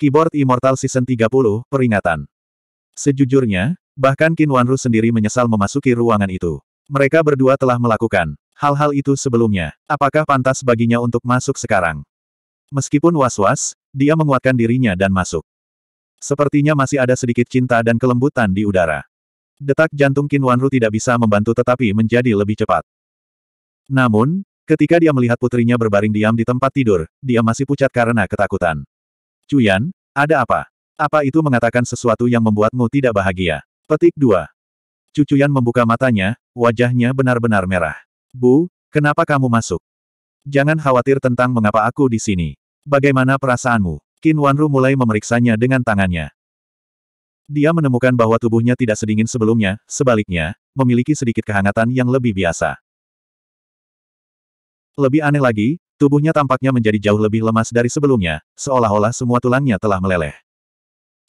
Keyboard Immortal Season 30, Peringatan. Sejujurnya, bahkan Qin Wanru sendiri menyesal memasuki ruangan itu. Mereka berdua telah melakukan hal-hal itu sebelumnya. Apakah pantas baginya untuk masuk sekarang? Meskipun was-was, dia menguatkan dirinya dan masuk. Sepertinya masih ada sedikit cinta dan kelembutan di udara. Detak jantung Qin Wanru tidak bisa membantu tetapi menjadi lebih cepat. Namun, ketika dia melihat putrinya berbaring diam di tempat tidur, dia masih pucat karena ketakutan. Cuyan, ada apa? Apa itu mengatakan sesuatu yang membuatmu tidak bahagia? Petik 2. Cucuyan membuka matanya, wajahnya benar-benar merah. Bu, kenapa kamu masuk? Jangan khawatir tentang mengapa aku di sini. Bagaimana perasaanmu? Qin Wanru mulai memeriksanya dengan tangannya. Dia menemukan bahwa tubuhnya tidak sedingin sebelumnya, sebaliknya, memiliki sedikit kehangatan yang lebih biasa. Lebih aneh lagi, Tubuhnya tampaknya menjadi jauh lebih lemas dari sebelumnya, seolah-olah semua tulangnya telah meleleh.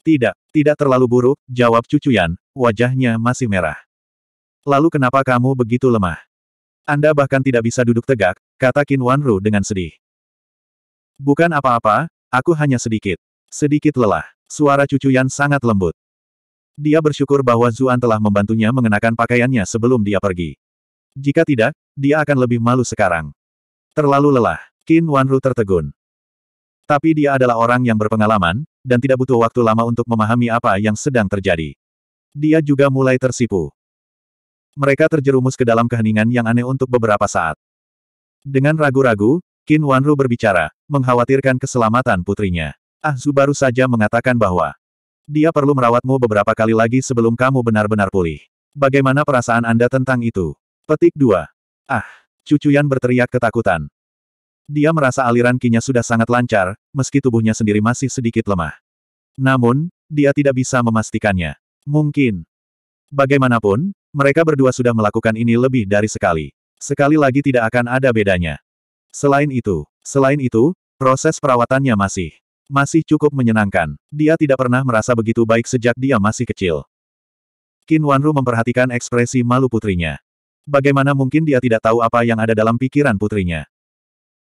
Tidak, tidak terlalu buruk, jawab cucuyan, wajahnya masih merah. Lalu kenapa kamu begitu lemah? Anda bahkan tidak bisa duduk tegak, kata Qin Wanru dengan sedih. Bukan apa-apa, aku hanya sedikit. Sedikit lelah. Suara cucuyan sangat lembut. Dia bersyukur bahwa Zuan telah membantunya mengenakan pakaiannya sebelum dia pergi. Jika tidak, dia akan lebih malu sekarang. Terlalu lelah. Qin Wanru tertegun. Tapi dia adalah orang yang berpengalaman, dan tidak butuh waktu lama untuk memahami apa yang sedang terjadi. Dia juga mulai tersipu. Mereka terjerumus ke dalam keheningan yang aneh untuk beberapa saat. Dengan ragu-ragu, Qin Wanru berbicara, mengkhawatirkan keselamatan putrinya. Ah Zu baru saja mengatakan bahwa dia perlu merawatmu beberapa kali lagi sebelum kamu benar-benar pulih. Bagaimana perasaan Anda tentang itu? Petik 2. Ah, Cucuyan berteriak ketakutan. Dia merasa aliran kinya sudah sangat lancar, meski tubuhnya sendiri masih sedikit lemah. Namun, dia tidak bisa memastikannya. Mungkin. Bagaimanapun, mereka berdua sudah melakukan ini lebih dari sekali. Sekali lagi tidak akan ada bedanya. Selain itu, selain itu, proses perawatannya masih masih cukup menyenangkan. Dia tidak pernah merasa begitu baik sejak dia masih kecil. Qin Wanru memperhatikan ekspresi malu putrinya. Bagaimana mungkin dia tidak tahu apa yang ada dalam pikiran putrinya?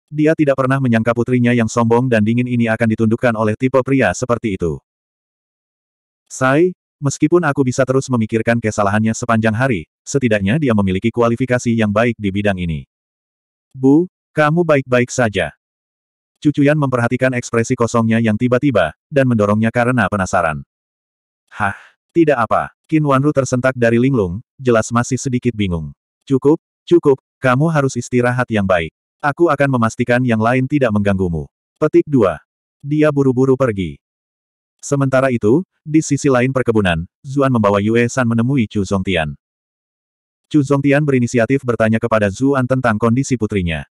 Dia tidak pernah menyangka putrinya yang sombong dan dingin ini akan ditundukkan oleh tipe pria seperti itu. Sai, meskipun aku bisa terus memikirkan kesalahannya sepanjang hari, setidaknya dia memiliki kualifikasi yang baik di bidang ini. Bu, kamu baik-baik saja. Cucuyan memperhatikan ekspresi kosongnya yang tiba-tiba, dan mendorongnya karena penasaran. Hah, tidak apa. Qin Wanru tersentak dari linglung, jelas masih sedikit bingung. Cukup, cukup, kamu harus istirahat yang baik. Aku akan memastikan yang lain tidak mengganggumu. Petik 2. Dia buru-buru pergi. Sementara itu, di sisi lain perkebunan, Zuan membawa Yue San menemui Chu Zongtian. Chu Zongtian berinisiatif bertanya kepada Zuan tentang kondisi putrinya.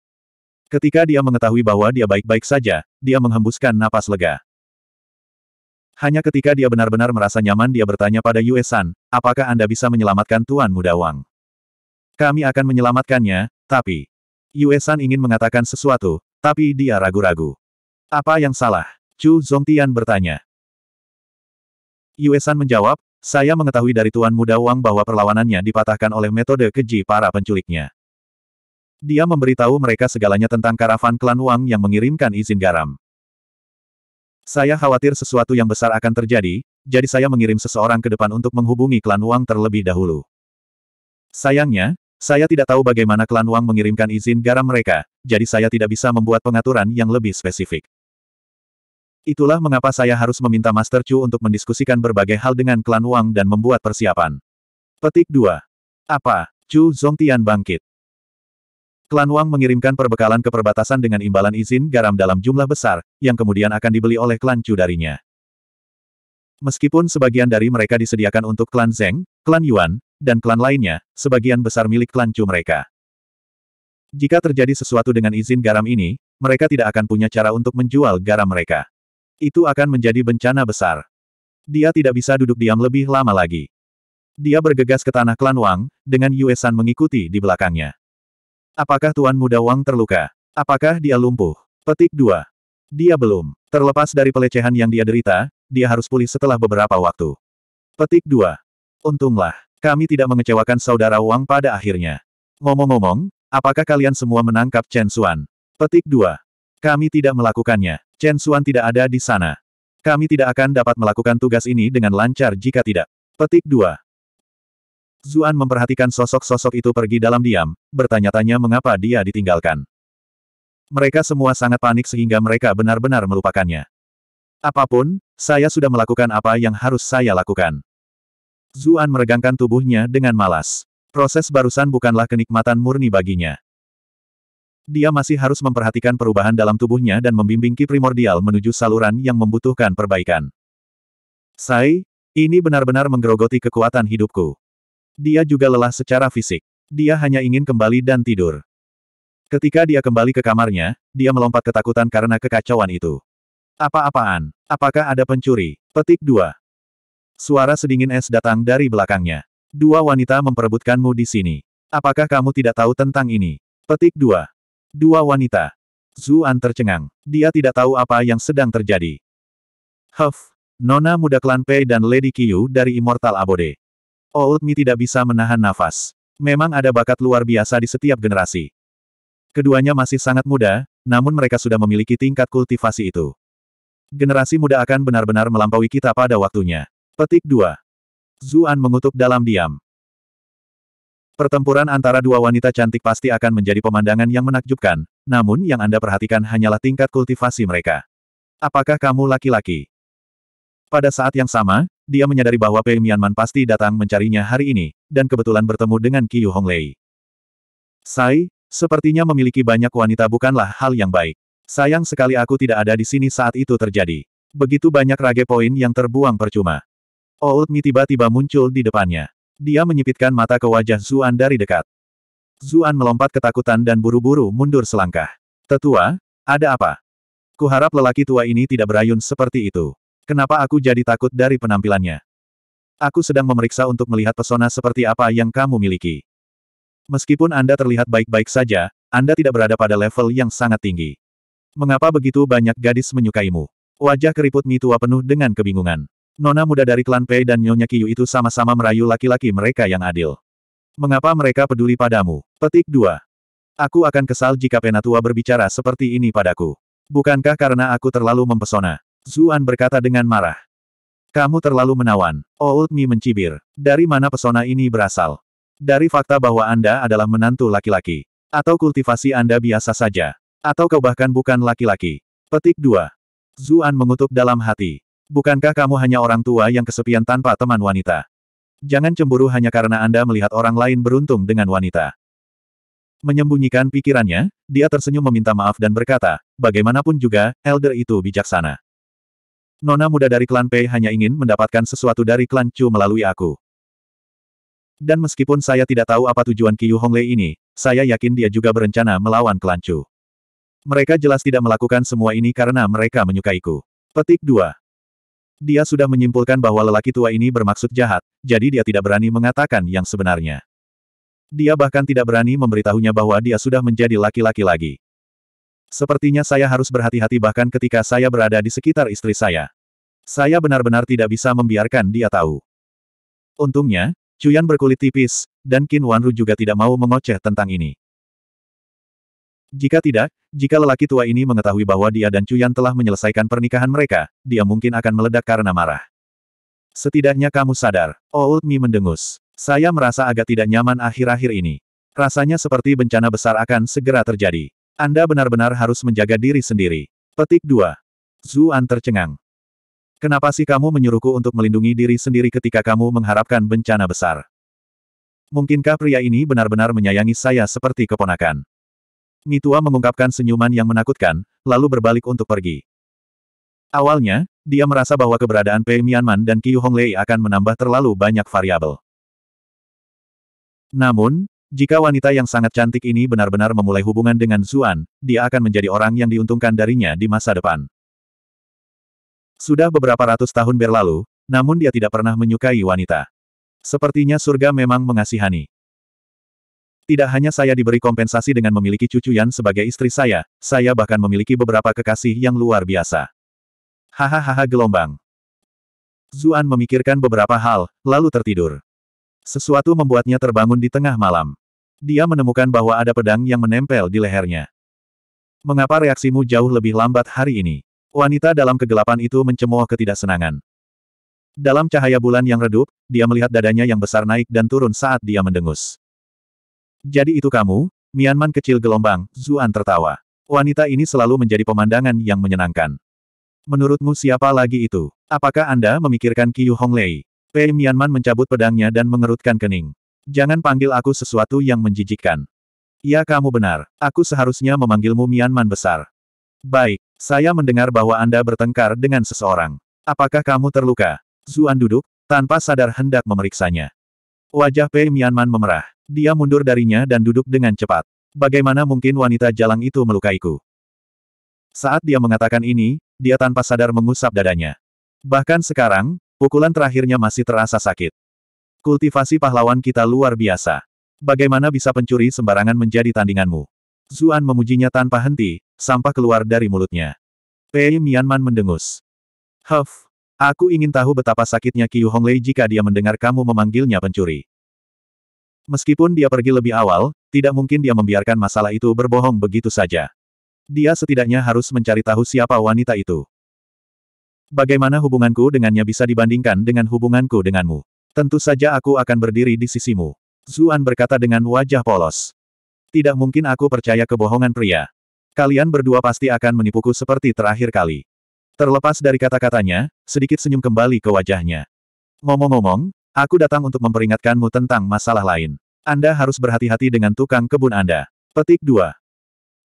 Ketika dia mengetahui bahwa dia baik-baik saja, dia menghembuskan napas lega. Hanya ketika dia benar-benar merasa nyaman dia bertanya pada Yue San, apakah Anda bisa menyelamatkan Tuan Muda Wang? Kami akan menyelamatkannya, tapi... Yuesan ingin mengatakan sesuatu, tapi dia ragu-ragu. Apa yang salah? Chu Zongtian bertanya. Yuesan menjawab, saya mengetahui dari Tuan Muda Wang bahwa perlawanannya dipatahkan oleh metode keji para penculiknya. Dia memberitahu mereka segalanya tentang karavan klan Wang yang mengirimkan izin garam. Saya khawatir sesuatu yang besar akan terjadi, jadi saya mengirim seseorang ke depan untuk menghubungi klan Wang terlebih dahulu. Sayangnya, saya tidak tahu bagaimana klan Wang mengirimkan izin garam mereka, jadi saya tidak bisa membuat pengaturan yang lebih spesifik. Itulah mengapa saya harus meminta Master Chu untuk mendiskusikan berbagai hal dengan klan Wang dan membuat persiapan. Petik 2. Apa? Chu Zongtian bangkit. Klan Wang mengirimkan perbekalan ke perbatasan dengan imbalan izin garam dalam jumlah besar, yang kemudian akan dibeli oleh klan Chu darinya. Meskipun sebagian dari mereka disediakan untuk klan Zeng, klan Yuan, dan klan lainnya, sebagian besar milik klan Chu mereka. Jika terjadi sesuatu dengan izin garam ini, mereka tidak akan punya cara untuk menjual garam mereka. Itu akan menjadi bencana besar. Dia tidak bisa duduk diam lebih lama lagi. Dia bergegas ke tanah klan Wang, dengan Yuesan mengikuti di belakangnya. Apakah Tuan Muda Wang terluka? Apakah dia lumpuh? Petik 2. Dia belum. Terlepas dari pelecehan yang dia derita, dia harus pulih setelah beberapa waktu. Petik 2. Untunglah. Kami tidak mengecewakan saudara Wang pada akhirnya. Ngomong-ngomong, apakah kalian semua menangkap Chen Xuan? Petik 2. Kami tidak melakukannya. Chen Xuan tidak ada di sana. Kami tidak akan dapat melakukan tugas ini dengan lancar jika tidak. Petik 2. Zuan memperhatikan sosok-sosok itu pergi dalam diam, bertanya-tanya mengapa dia ditinggalkan. Mereka semua sangat panik sehingga mereka benar-benar melupakannya. Apapun, saya sudah melakukan apa yang harus saya lakukan. Zuan meregangkan tubuhnya dengan malas. Proses barusan bukanlah kenikmatan murni baginya. Dia masih harus memperhatikan perubahan dalam tubuhnya dan membimbing ki primordial menuju saluran yang membutuhkan perbaikan. Sai, ini benar-benar menggerogoti kekuatan hidupku. Dia juga lelah secara fisik. Dia hanya ingin kembali dan tidur. Ketika dia kembali ke kamarnya, dia melompat ketakutan karena kekacauan itu. Apa-apaan? Apakah ada pencuri? Petik 2. Suara sedingin es datang dari belakangnya. Dua wanita memperebutkanmu di sini. Apakah kamu tidak tahu tentang ini? Petik 2. Dua wanita. Zuan tercengang. Dia tidak tahu apa yang sedang terjadi. Huff. Nona muda klan Pei dan Lady Qiu dari Immortal Abode. Old Mi tidak bisa menahan nafas. Memang ada bakat luar biasa di setiap generasi. Keduanya masih sangat muda, namun mereka sudah memiliki tingkat kultivasi itu. Generasi muda akan benar-benar melampaui kita pada waktunya. Petik 2. Zuan mengutuk dalam diam. Pertempuran antara dua wanita cantik pasti akan menjadi pemandangan yang menakjubkan, namun yang Anda perhatikan hanyalah tingkat kultivasi mereka. Apakah kamu laki-laki? Pada saat yang sama, dia menyadari bahwa Pei Mianman pasti datang mencarinya hari ini, dan kebetulan bertemu dengan Qiu Honglei. Sai, sepertinya memiliki banyak wanita bukanlah hal yang baik. Sayang sekali aku tidak ada di sini saat itu terjadi. Begitu banyak rage poin yang terbuang percuma. Old Mi tiba-tiba muncul di depannya. Dia menyipitkan mata ke wajah Zuan dari dekat. Zuan melompat ketakutan dan buru-buru mundur selangkah. Tetua, ada apa? Kuharap lelaki tua ini tidak berayun seperti itu. Kenapa aku jadi takut dari penampilannya? Aku sedang memeriksa untuk melihat pesona seperti apa yang kamu miliki. Meskipun Anda terlihat baik-baik saja, Anda tidak berada pada level yang sangat tinggi. Mengapa begitu banyak gadis menyukaimu? Wajah keriput Mi tua penuh dengan kebingungan. Nona muda dari klan Pei dan Nyonya Kiyu itu sama-sama merayu laki-laki mereka yang adil. Mengapa mereka peduli padamu? Petik 2. Aku akan kesal jika Penatua berbicara seperti ini padaku. Bukankah karena aku terlalu mempesona? Zuan berkata dengan marah. Kamu terlalu menawan. Oh Old Mi mencibir. Dari mana pesona ini berasal? Dari fakta bahwa Anda adalah menantu laki-laki. Atau kultivasi Anda biasa saja. Atau kau bahkan bukan laki-laki. Petik 2. Zuan mengutuk dalam hati. Bukankah kamu hanya orang tua yang kesepian tanpa teman wanita? Jangan cemburu hanya karena Anda melihat orang lain beruntung dengan wanita. Menyembunyikan pikirannya, dia tersenyum meminta maaf dan berkata, bagaimanapun juga, elder itu bijaksana. Nona muda dari klan Pei hanya ingin mendapatkan sesuatu dari klan Chu melalui aku. Dan meskipun saya tidak tahu apa tujuan Yu Honglei ini, saya yakin dia juga berencana melawan klan Chu. Mereka jelas tidak melakukan semua ini karena mereka menyukaiku. Petik 2. Dia sudah menyimpulkan bahwa lelaki tua ini bermaksud jahat, jadi dia tidak berani mengatakan yang sebenarnya. Dia bahkan tidak berani memberitahunya bahwa dia sudah menjadi laki-laki lagi. Sepertinya saya harus berhati-hati bahkan ketika saya berada di sekitar istri saya. Saya benar-benar tidak bisa membiarkan dia tahu. Untungnya, Cuyan berkulit tipis, dan Qin Wanru juga tidak mau mengoceh tentang ini. Jika tidak, jika lelaki tua ini mengetahui bahwa dia dan Cuyan telah menyelesaikan pernikahan mereka, dia mungkin akan meledak karena marah. Setidaknya kamu sadar, Old oh Mi mendengus. Saya merasa agak tidak nyaman akhir-akhir ini. Rasanya seperti bencana besar akan segera terjadi. Anda benar-benar harus menjaga diri sendiri. Petik 2. Zuan tercengang. Kenapa sih kamu menyuruhku untuk melindungi diri sendiri ketika kamu mengharapkan bencana besar? Mungkinkah pria ini benar-benar menyayangi saya seperti keponakan? Nitua mengungkapkan senyuman yang menakutkan, lalu berbalik untuk pergi. Awalnya, dia merasa bahwa keberadaan Pei Mianman dan Qiu Honglei akan menambah terlalu banyak variabel. Namun, jika wanita yang sangat cantik ini benar-benar memulai hubungan dengan Zuan, dia akan menjadi orang yang diuntungkan darinya di masa depan. Sudah beberapa ratus tahun berlalu, namun dia tidak pernah menyukai wanita. Sepertinya surga memang mengasihani. Tidak hanya saya diberi kompensasi dengan memiliki cucu Yan sebagai istri saya, saya bahkan memiliki beberapa kekasih yang luar biasa. Hahaha gelombang. Zuan memikirkan beberapa hal, lalu tertidur. Sesuatu membuatnya terbangun di tengah malam. Dia menemukan bahwa ada pedang yang menempel di lehernya. Mengapa reaksimu jauh lebih lambat hari ini? Wanita dalam kegelapan itu mencemooh ketidaksenangan. Dalam cahaya bulan yang redup, dia melihat dadanya yang besar naik dan turun saat dia mendengus. Jadi itu kamu, Mianman kecil gelombang, Zuan tertawa. Wanita ini selalu menjadi pemandangan yang menyenangkan. Menurutmu siapa lagi itu? Apakah Anda memikirkan Qiu Honglei? Pei Mianman mencabut pedangnya dan mengerutkan kening. Jangan panggil aku sesuatu yang menjijikkan. Ya, kamu benar, aku seharusnya memanggilmu Mianman besar. Baik, saya mendengar bahwa Anda bertengkar dengan seseorang. Apakah kamu terluka? Zuan duduk, tanpa sadar hendak memeriksanya. Wajah Pei Mianman memerah. Dia mundur darinya dan duduk dengan cepat. Bagaimana mungkin wanita jalang itu melukaiku? Saat dia mengatakan ini, dia tanpa sadar mengusap dadanya. Bahkan sekarang, pukulan terakhirnya masih terasa sakit. Kultivasi pahlawan kita luar biasa. Bagaimana bisa pencuri sembarangan menjadi tandinganmu? Zuan memujinya tanpa henti, sampah keluar dari mulutnya. Pei Mianman mendengus. Huff, Aku ingin tahu betapa sakitnya Qiu Honglei jika dia mendengar kamu memanggilnya pencuri. Meskipun dia pergi lebih awal, tidak mungkin dia membiarkan masalah itu berbohong begitu saja. Dia setidaknya harus mencari tahu siapa wanita itu. Bagaimana hubunganku dengannya bisa dibandingkan dengan hubunganku denganmu? Tentu saja aku akan berdiri di sisimu. Zuan berkata dengan wajah polos. Tidak mungkin aku percaya kebohongan pria. Kalian berdua pasti akan menipuku seperti terakhir kali. Terlepas dari kata-katanya, sedikit senyum kembali ke wajahnya. Ngomong-ngomong, aku datang untuk memperingatkanmu tentang masalah lain. Anda harus berhati-hati dengan tukang kebun Anda. Petik 2.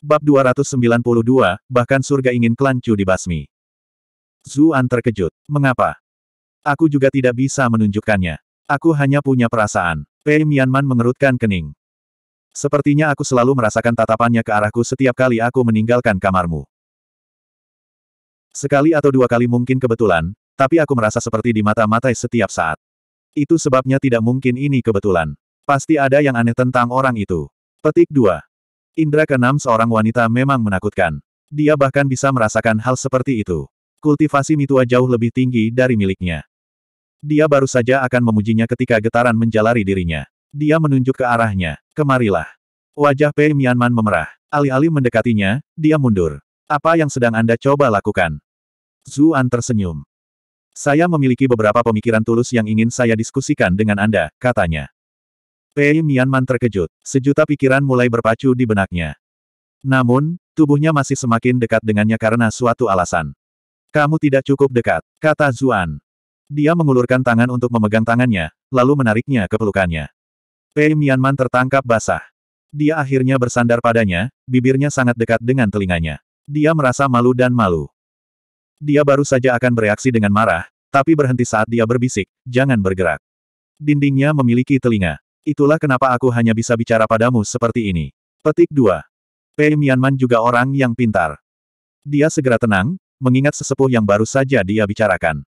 Bab 292, bahkan surga ingin kelancu dibasmi. Zuan terkejut. Mengapa? Aku juga tidak bisa menunjukkannya. Aku hanya punya perasaan. Pei Mianman mengerutkan kening. Sepertinya aku selalu merasakan tatapannya ke arahku setiap kali aku meninggalkan kamarmu. Sekali atau dua kali mungkin kebetulan, tapi aku merasa seperti di mata-mata setiap saat. Itu sebabnya tidak mungkin ini kebetulan. Pasti ada yang aneh tentang orang itu. Petik 2. Indra keenam seorang wanita memang menakutkan. Dia bahkan bisa merasakan hal seperti itu. Kultivasi Mitua jauh lebih tinggi dari miliknya. Dia baru saja akan memujinya ketika getaran menjalari dirinya. Dia menunjuk ke arahnya. Kemarilah. Wajah Pei Mianman memerah. Alih-alih mendekatinya, dia mundur. Apa yang sedang Anda coba lakukan? Zuan tersenyum. Saya memiliki beberapa pemikiran tulus yang ingin saya diskusikan dengan Anda, katanya. Pei Mianman terkejut, sejuta pikiran mulai berpacu di benaknya. Namun, tubuhnya masih semakin dekat dengannya karena suatu alasan. Kamu tidak cukup dekat, kata Zuan. Dia mengulurkan tangan untuk memegang tangannya, lalu menariknya ke pelukannya. Pei Mianman tertangkap basah. Dia akhirnya bersandar padanya, bibirnya sangat dekat dengan telinganya. Dia merasa malu dan malu. Dia baru saja akan bereaksi dengan marah, tapi berhenti saat dia berbisik, jangan bergerak. Dindingnya memiliki telinga. Itulah kenapa aku hanya bisa bicara padamu seperti ini. Petik 2. Pei Mianman juga orang yang pintar. Dia segera tenang, mengingat sesepuh yang baru saja dia bicarakan.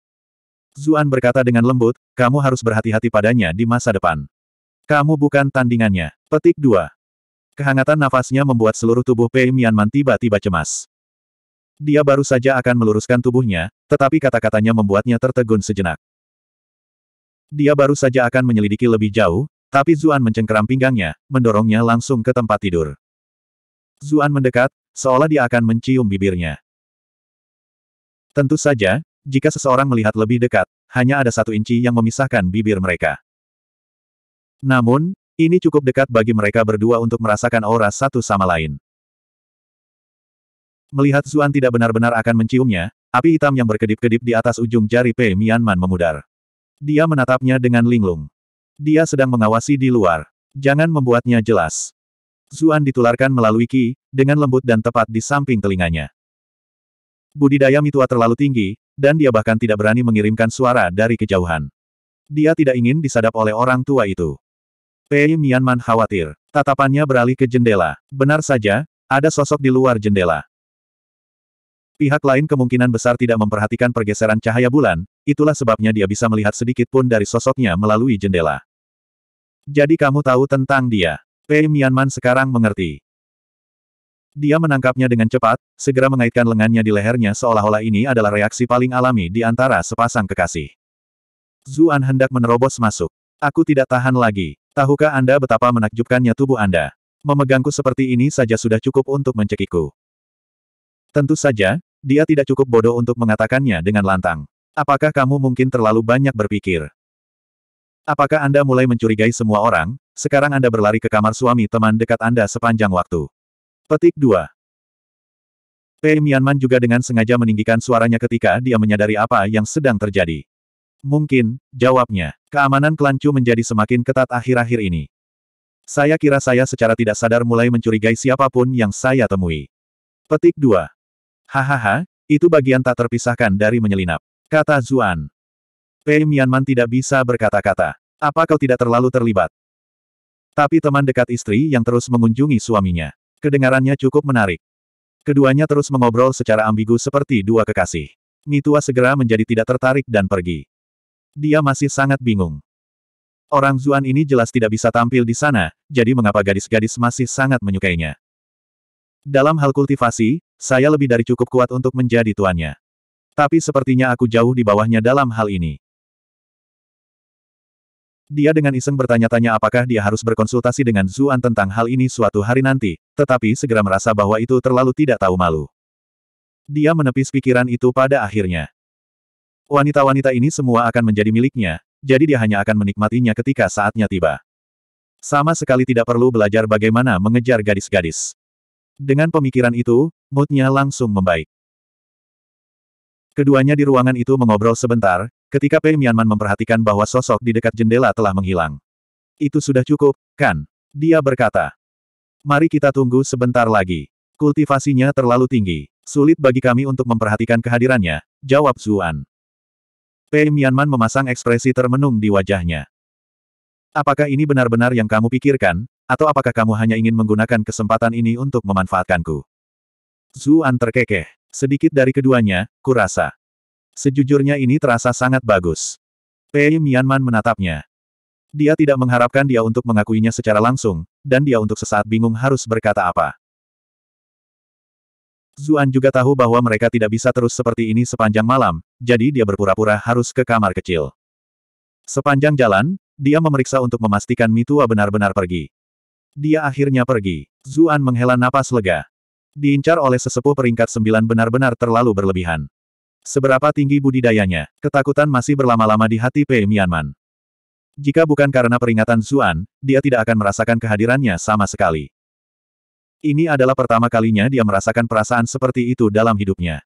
Zuan berkata dengan lembut, kamu harus berhati-hati padanya di masa depan. Kamu bukan tandingannya. Petik 2. Kehangatan nafasnya membuat seluruh tubuh Pei Mianman tiba-tiba cemas. Dia baru saja akan meluruskan tubuhnya, tetapi kata-katanya membuatnya tertegun sejenak. Dia baru saja akan menyelidiki lebih jauh, tapi Zuan mencengkeram pinggangnya, mendorongnya langsung ke tempat tidur. Zuan mendekat, seolah dia akan mencium bibirnya. Tentu saja, jika seseorang melihat lebih dekat, hanya ada satu inci yang memisahkan bibir mereka. Namun, ini cukup dekat bagi mereka berdua untuk merasakan aura satu sama lain. Melihat Zuan tidak benar-benar akan menciumnya, api hitam yang berkedip-kedip di atas ujung jari Pei Mianman memudar. Dia menatapnya dengan linglung. Dia sedang mengawasi di luar. Jangan membuatnya jelas. Zuan ditularkan melalui Ki, dengan lembut dan tepat di samping telinganya. Budidaya mitua terlalu tinggi, dan dia bahkan tidak berani mengirimkan suara dari kejauhan. Dia tidak ingin disadap oleh orang tua itu. Pei Mianman khawatir. Tatapannya beralih ke jendela. Benar saja, ada sosok di luar jendela. Pihak lain kemungkinan besar tidak memperhatikan pergeseran cahaya bulan, itulah sebabnya dia bisa melihat sedikit pun dari sosoknya melalui jendela. Jadi kamu tahu tentang dia. Pei Mianman sekarang mengerti. Dia menangkapnya dengan cepat, segera mengaitkan lengannya di lehernya seolah-olah ini adalah reaksi paling alami di antara sepasang kekasih. Zuan hendak menerobos masuk. Aku tidak tahan lagi. Tahukah Anda betapa menakjubkannya tubuh Anda? Memegangku seperti ini saja sudah cukup untuk mencekiku. Tentu saja, dia tidak cukup bodoh untuk mengatakannya dengan lantang. Apakah kamu mungkin terlalu banyak berpikir? Apakah Anda mulai mencurigai semua orang? Sekarang Anda berlari ke kamar suami teman dekat Anda sepanjang waktu. Petik 2. Pei Mianman juga dengan sengaja meninggikan suaranya ketika dia menyadari apa yang sedang terjadi. Mungkin, jawabnya. Keamanan klan menjadi semakin ketat akhir-akhir ini. Saya kira saya secara tidak sadar mulai mencurigai siapapun yang saya temui. Petik 2. Hahaha, itu bagian tak terpisahkan dari menyelinap. Kata Zuan. Pei Mianman tidak bisa berkata-kata. Apa kau tidak terlalu terlibat? Tapi teman dekat istri yang terus mengunjungi suaminya. Kedengarannya cukup menarik. Keduanya terus mengobrol secara ambigu seperti dua kekasih. Mitua segera menjadi tidak tertarik dan pergi. Dia masih sangat bingung. Orang Zuan ini jelas tidak bisa tampil di sana, jadi mengapa gadis-gadis masih sangat menyukainya. Dalam hal kultivasi, saya lebih dari cukup kuat untuk menjadi tuannya. Tapi sepertinya aku jauh di bawahnya dalam hal ini. Dia dengan iseng bertanya-tanya apakah dia harus berkonsultasi dengan Zuan tentang hal ini suatu hari nanti, tetapi segera merasa bahwa itu terlalu tidak tahu malu. Dia menepis pikiran itu pada akhirnya. Wanita-wanita ini semua akan menjadi miliknya, jadi dia hanya akan menikmatinya ketika saatnya tiba. Sama sekali tidak perlu belajar bagaimana mengejar gadis-gadis. Dengan pemikiran itu, moodnya langsung membaik. Keduanya di ruangan itu mengobrol sebentar, ketika Pei Mianman memperhatikan bahwa sosok di dekat jendela telah menghilang. Itu sudah cukup, kan? Dia berkata. Mari kita tunggu sebentar lagi. Kultivasinya terlalu tinggi. Sulit bagi kami untuk memperhatikan kehadirannya, jawab Zuan. Pei Mianman memasang ekspresi termenung di wajahnya. Apakah ini benar-benar yang kamu pikirkan, atau apakah kamu hanya ingin menggunakan kesempatan ini untuk memanfaatkanku? Zuan terkekeh. Sedikit dari keduanya, kurasa. Sejujurnya ini terasa sangat bagus. Pei Mianman menatapnya. Dia tidak mengharapkan dia untuk mengakuinya secara langsung, dan dia untuk sesaat bingung harus berkata apa. Zuan juga tahu bahwa mereka tidak bisa terus seperti ini sepanjang malam, jadi dia berpura-pura harus ke kamar kecil. Sepanjang jalan, dia memeriksa untuk memastikan Mitua benar-benar pergi. Dia akhirnya pergi. Zuan menghela napas lega. Diincar oleh sesepuh peringkat sembilan benar-benar terlalu berlebihan. Seberapa tinggi budidayanya, ketakutan masih berlama-lama di hati Pei Mianman. Jika bukan karena peringatan Zuan, dia tidak akan merasakan kehadirannya sama sekali. Ini adalah pertama kalinya dia merasakan perasaan seperti itu dalam hidupnya.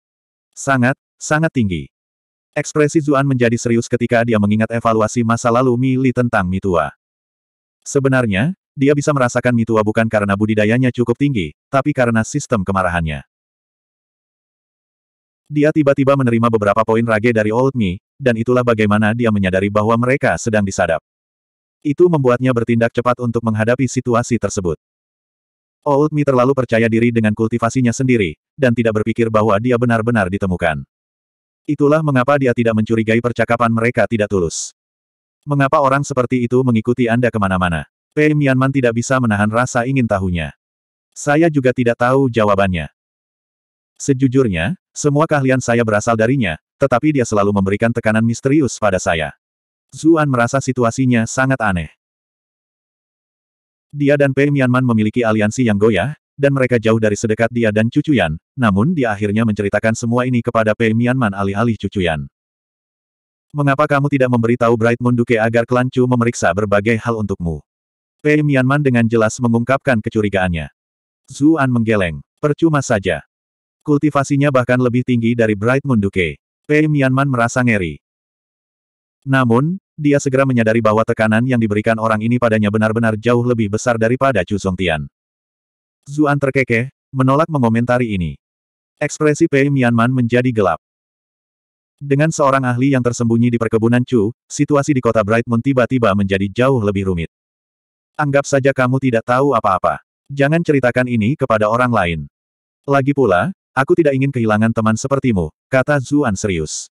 Sangat, sangat tinggi. Ekspresi Zuan menjadi serius ketika dia mengingat evaluasi masa lalu Mi Li tentang Mi Tua. Sebenarnya, dia bisa merasakan Mi Tua bukan karena budidayanya cukup tinggi, tapi karena sistem kemarahannya. Dia tiba-tiba menerima beberapa poin rage dari Old Mi, dan itulah bagaimana dia menyadari bahwa mereka sedang disadap. Itu membuatnya bertindak cepat untuk menghadapi situasi tersebut. Old Mi terlalu percaya diri dengan kultivasinya sendiri, dan tidak berpikir bahwa dia benar-benar ditemukan. Itulah mengapa dia tidak mencurigai percakapan mereka tidak tulus. Mengapa orang seperti itu mengikuti Anda kemana-mana? Pei Mianman tidak bisa menahan rasa ingin tahunya. Saya juga tidak tahu jawabannya. Sejujurnya, semua keahlian saya berasal darinya, tetapi dia selalu memberikan tekanan misterius pada saya. Zuan merasa situasinya sangat aneh. Dia dan Pei Mianman memiliki aliansi yang goyah, dan mereka jauh dari sedekat dia dan Cucuyan, namun dia akhirnya menceritakan semua ini kepada Pei Mianman alih-alih Cucuyan. Mengapa kamu tidak memberitahu Bright Moon Duke agar klan Chu memeriksa berbagai hal untukmu? Pei Mianman dengan jelas mengungkapkan kecurigaannya. Zuan menggeleng. Percuma saja. Kultivasinya bahkan lebih tinggi dari Bright Moon Duke. Pei Mianman merasa ngeri. Namun, dia segera menyadari bahwa tekanan yang diberikan orang ini padanya benar-benar jauh lebih besar daripada Chu Songtian. Zuan terkekeh, menolak mengomentari ini. Ekspresi Pei Mianman menjadi gelap. Dengan seorang ahli yang tersembunyi di perkebunan Chu, situasi di kota Bright tiba-tiba menjadi jauh lebih rumit. Anggap saja kamu tidak tahu apa-apa. Jangan ceritakan ini kepada orang lain. Lagi pula, aku tidak ingin kehilangan teman sepertimu, kata Zuan serius.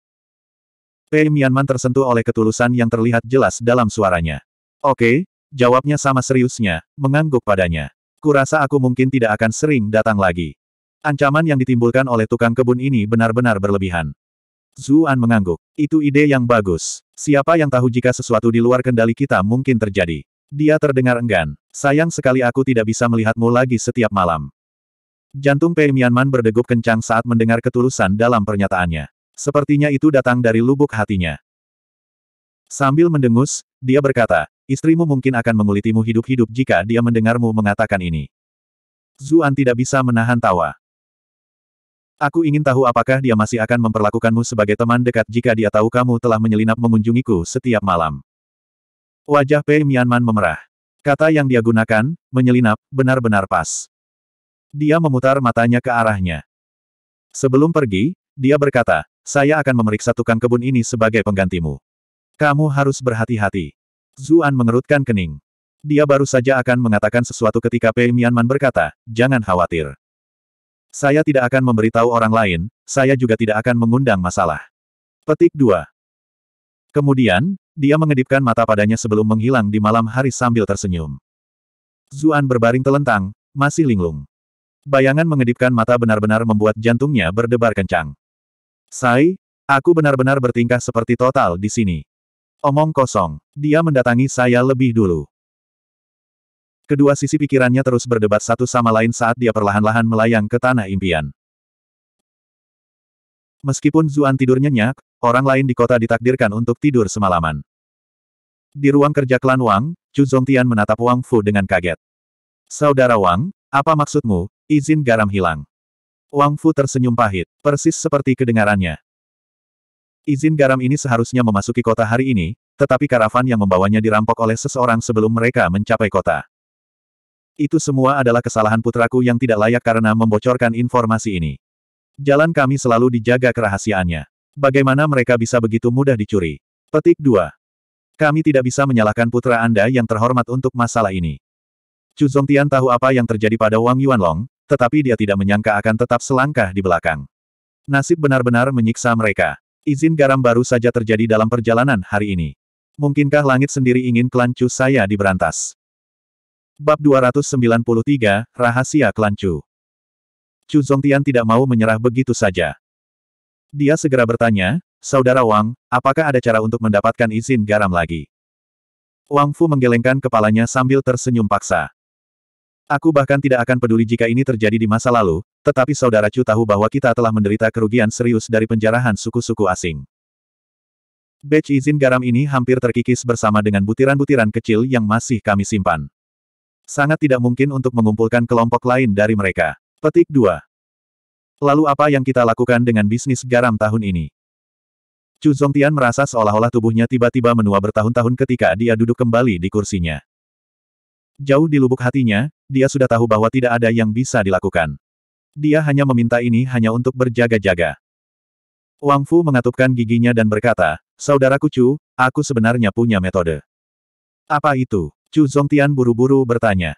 Pei Mianman tersentuh oleh ketulusan yang terlihat jelas dalam suaranya. Oke, jawabnya sama seriusnya, mengangguk padanya. Kurasa aku mungkin tidak akan sering datang lagi. Ancaman yang ditimbulkan oleh tukang kebun ini benar-benar berlebihan. Zuan mengangguk. Itu ide yang bagus. Siapa yang tahu jika sesuatu di luar kendali kita mungkin terjadi. Dia terdengar enggan. Sayang sekali aku tidak bisa melihatmu lagi setiap malam. Jantung Pei Mianman berdegup kencang saat mendengar ketulusan dalam pernyataannya. Sepertinya itu datang dari lubuk hatinya. Sambil mendengus, dia berkata, istrimu mungkin akan mengulitimu hidup-hidup jika dia mendengarmu mengatakan ini. Zuan tidak bisa menahan tawa. Aku ingin tahu apakah dia masih akan memperlakukanmu sebagai teman dekat jika dia tahu kamu telah menyelinap mengunjungiku setiap malam. Wajah Pei Mianman memerah. Kata yang dia gunakan, menyelinap, benar-benar pas. Dia memutar matanya ke arahnya. Sebelum pergi, dia berkata, saya akan memeriksa tukang kebun ini sebagai penggantimu. Kamu harus berhati-hati. Zuan mengerutkan kening. Dia baru saja akan mengatakan sesuatu ketika Pei Mianman berkata, jangan khawatir. Saya tidak akan memberitahu orang lain, saya juga tidak akan mengundang masalah. Petik 2. Kemudian, dia mengedipkan mata padanya sebelum menghilang di malam hari sambil tersenyum. Zuan berbaring telentang, masih linglung. Bayangan mengedipkan mata benar-benar membuat jantungnya berdebar kencang. Sai, aku benar-benar bertingkah seperti total di sini. Omong kosong. Dia mendatangi saya lebih dulu. Kedua sisi pikirannya terus berdebat satu sama lain saat dia perlahan-lahan melayang ke tanah impian. Meskipun Zuan tidur nyenyak, orang lain di kota ditakdirkan untuk tidur semalaman. Di ruang kerja klan Wang, Chu Zongtian menatap Wang Fu dengan kaget. Saudara Wang, apa maksudmu, izin garam hilang? Wang Fu tersenyum pahit, persis seperti kedengarannya. Izin garam ini seharusnya memasuki kota hari ini, tetapi karavan yang membawanya dirampok oleh seseorang sebelum mereka mencapai kota. Itu semua adalah kesalahan putraku yang tidak layak karena membocorkan informasi ini. Jalan kami selalu dijaga kerahasiaannya. Bagaimana mereka bisa begitu mudah dicuri? Petik 2. Kami tidak bisa menyalahkan putra Anda yang terhormat untuk masalah ini. Chu Zongtian tahu apa yang terjadi pada Wang Yuanlong, tetapi dia tidak menyangka akan tetap selangkah di belakang. Nasib benar-benar menyiksa mereka. Izin garam baru saja terjadi dalam perjalanan hari ini. Mungkinkah langit sendiri ingin kelancu saya diberantas? Bab 293, Rahasia Kelancu Chu Zongtian tidak mau menyerah begitu saja. Dia segera bertanya, Saudara Wang, apakah ada cara untuk mendapatkan izin garam lagi? Wang Fu menggelengkan kepalanya sambil tersenyum paksa. Aku bahkan tidak akan peduli jika ini terjadi di masa lalu, tetapi saudara Chu tahu bahwa kita telah menderita kerugian serius dari penjarahan suku-suku asing. Batch izin garam ini hampir terkikis bersama dengan butiran-butiran kecil yang masih kami simpan. Sangat tidak mungkin untuk mengumpulkan kelompok lain dari mereka. Petik 2. Lalu apa yang kita lakukan dengan bisnis garam tahun ini? Chu Zongtian merasa seolah-olah tubuhnya tiba-tiba menua bertahun-tahun ketika dia duduk kembali di kursinya. Jauh di lubuk hatinya, dia sudah tahu bahwa tidak ada yang bisa dilakukan. Dia hanya meminta ini hanya untuk berjaga-jaga. Wang Fu mengatupkan giginya dan berkata, Saudaraku Chu, aku sebenarnya punya metode. Apa itu? Chu Zongtian buru-buru bertanya.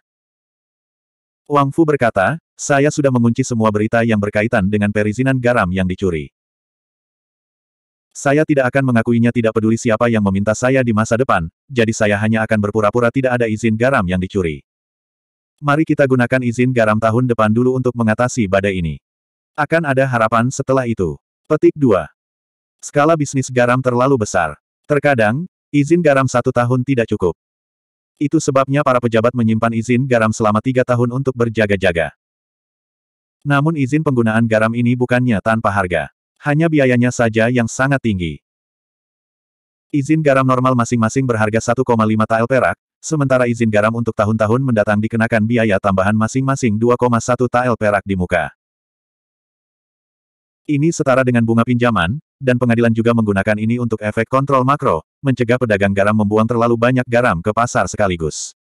Wang Fu berkata, saya sudah mengunci semua berita yang berkaitan dengan perizinan garam yang dicuri. Saya tidak akan mengakuinya tidak peduli siapa yang meminta saya di masa depan, jadi saya hanya akan berpura-pura tidak ada izin garam yang dicuri. Mari kita gunakan izin garam tahun depan dulu untuk mengatasi badai ini. Akan ada harapan setelah itu. Petik 2. Skala bisnis garam terlalu besar. Terkadang, izin garam satu tahun tidak cukup. Itu sebabnya para pejabat menyimpan izin garam selama tiga tahun untuk berjaga-jaga. Namun izin penggunaan garam ini bukannya tanpa harga. Hanya biayanya saja yang sangat tinggi. Izin garam normal masing-masing berharga 1,5 tael perak, Sementara izin garam untuk tahun-tahun mendatang dikenakan biaya tambahan masing-masing 2,1 tael perak di muka. Ini setara dengan bunga pinjaman, dan pengadilan juga menggunakan ini untuk efek kontrol makro, mencegah pedagang garam membuang terlalu banyak garam ke pasar sekaligus.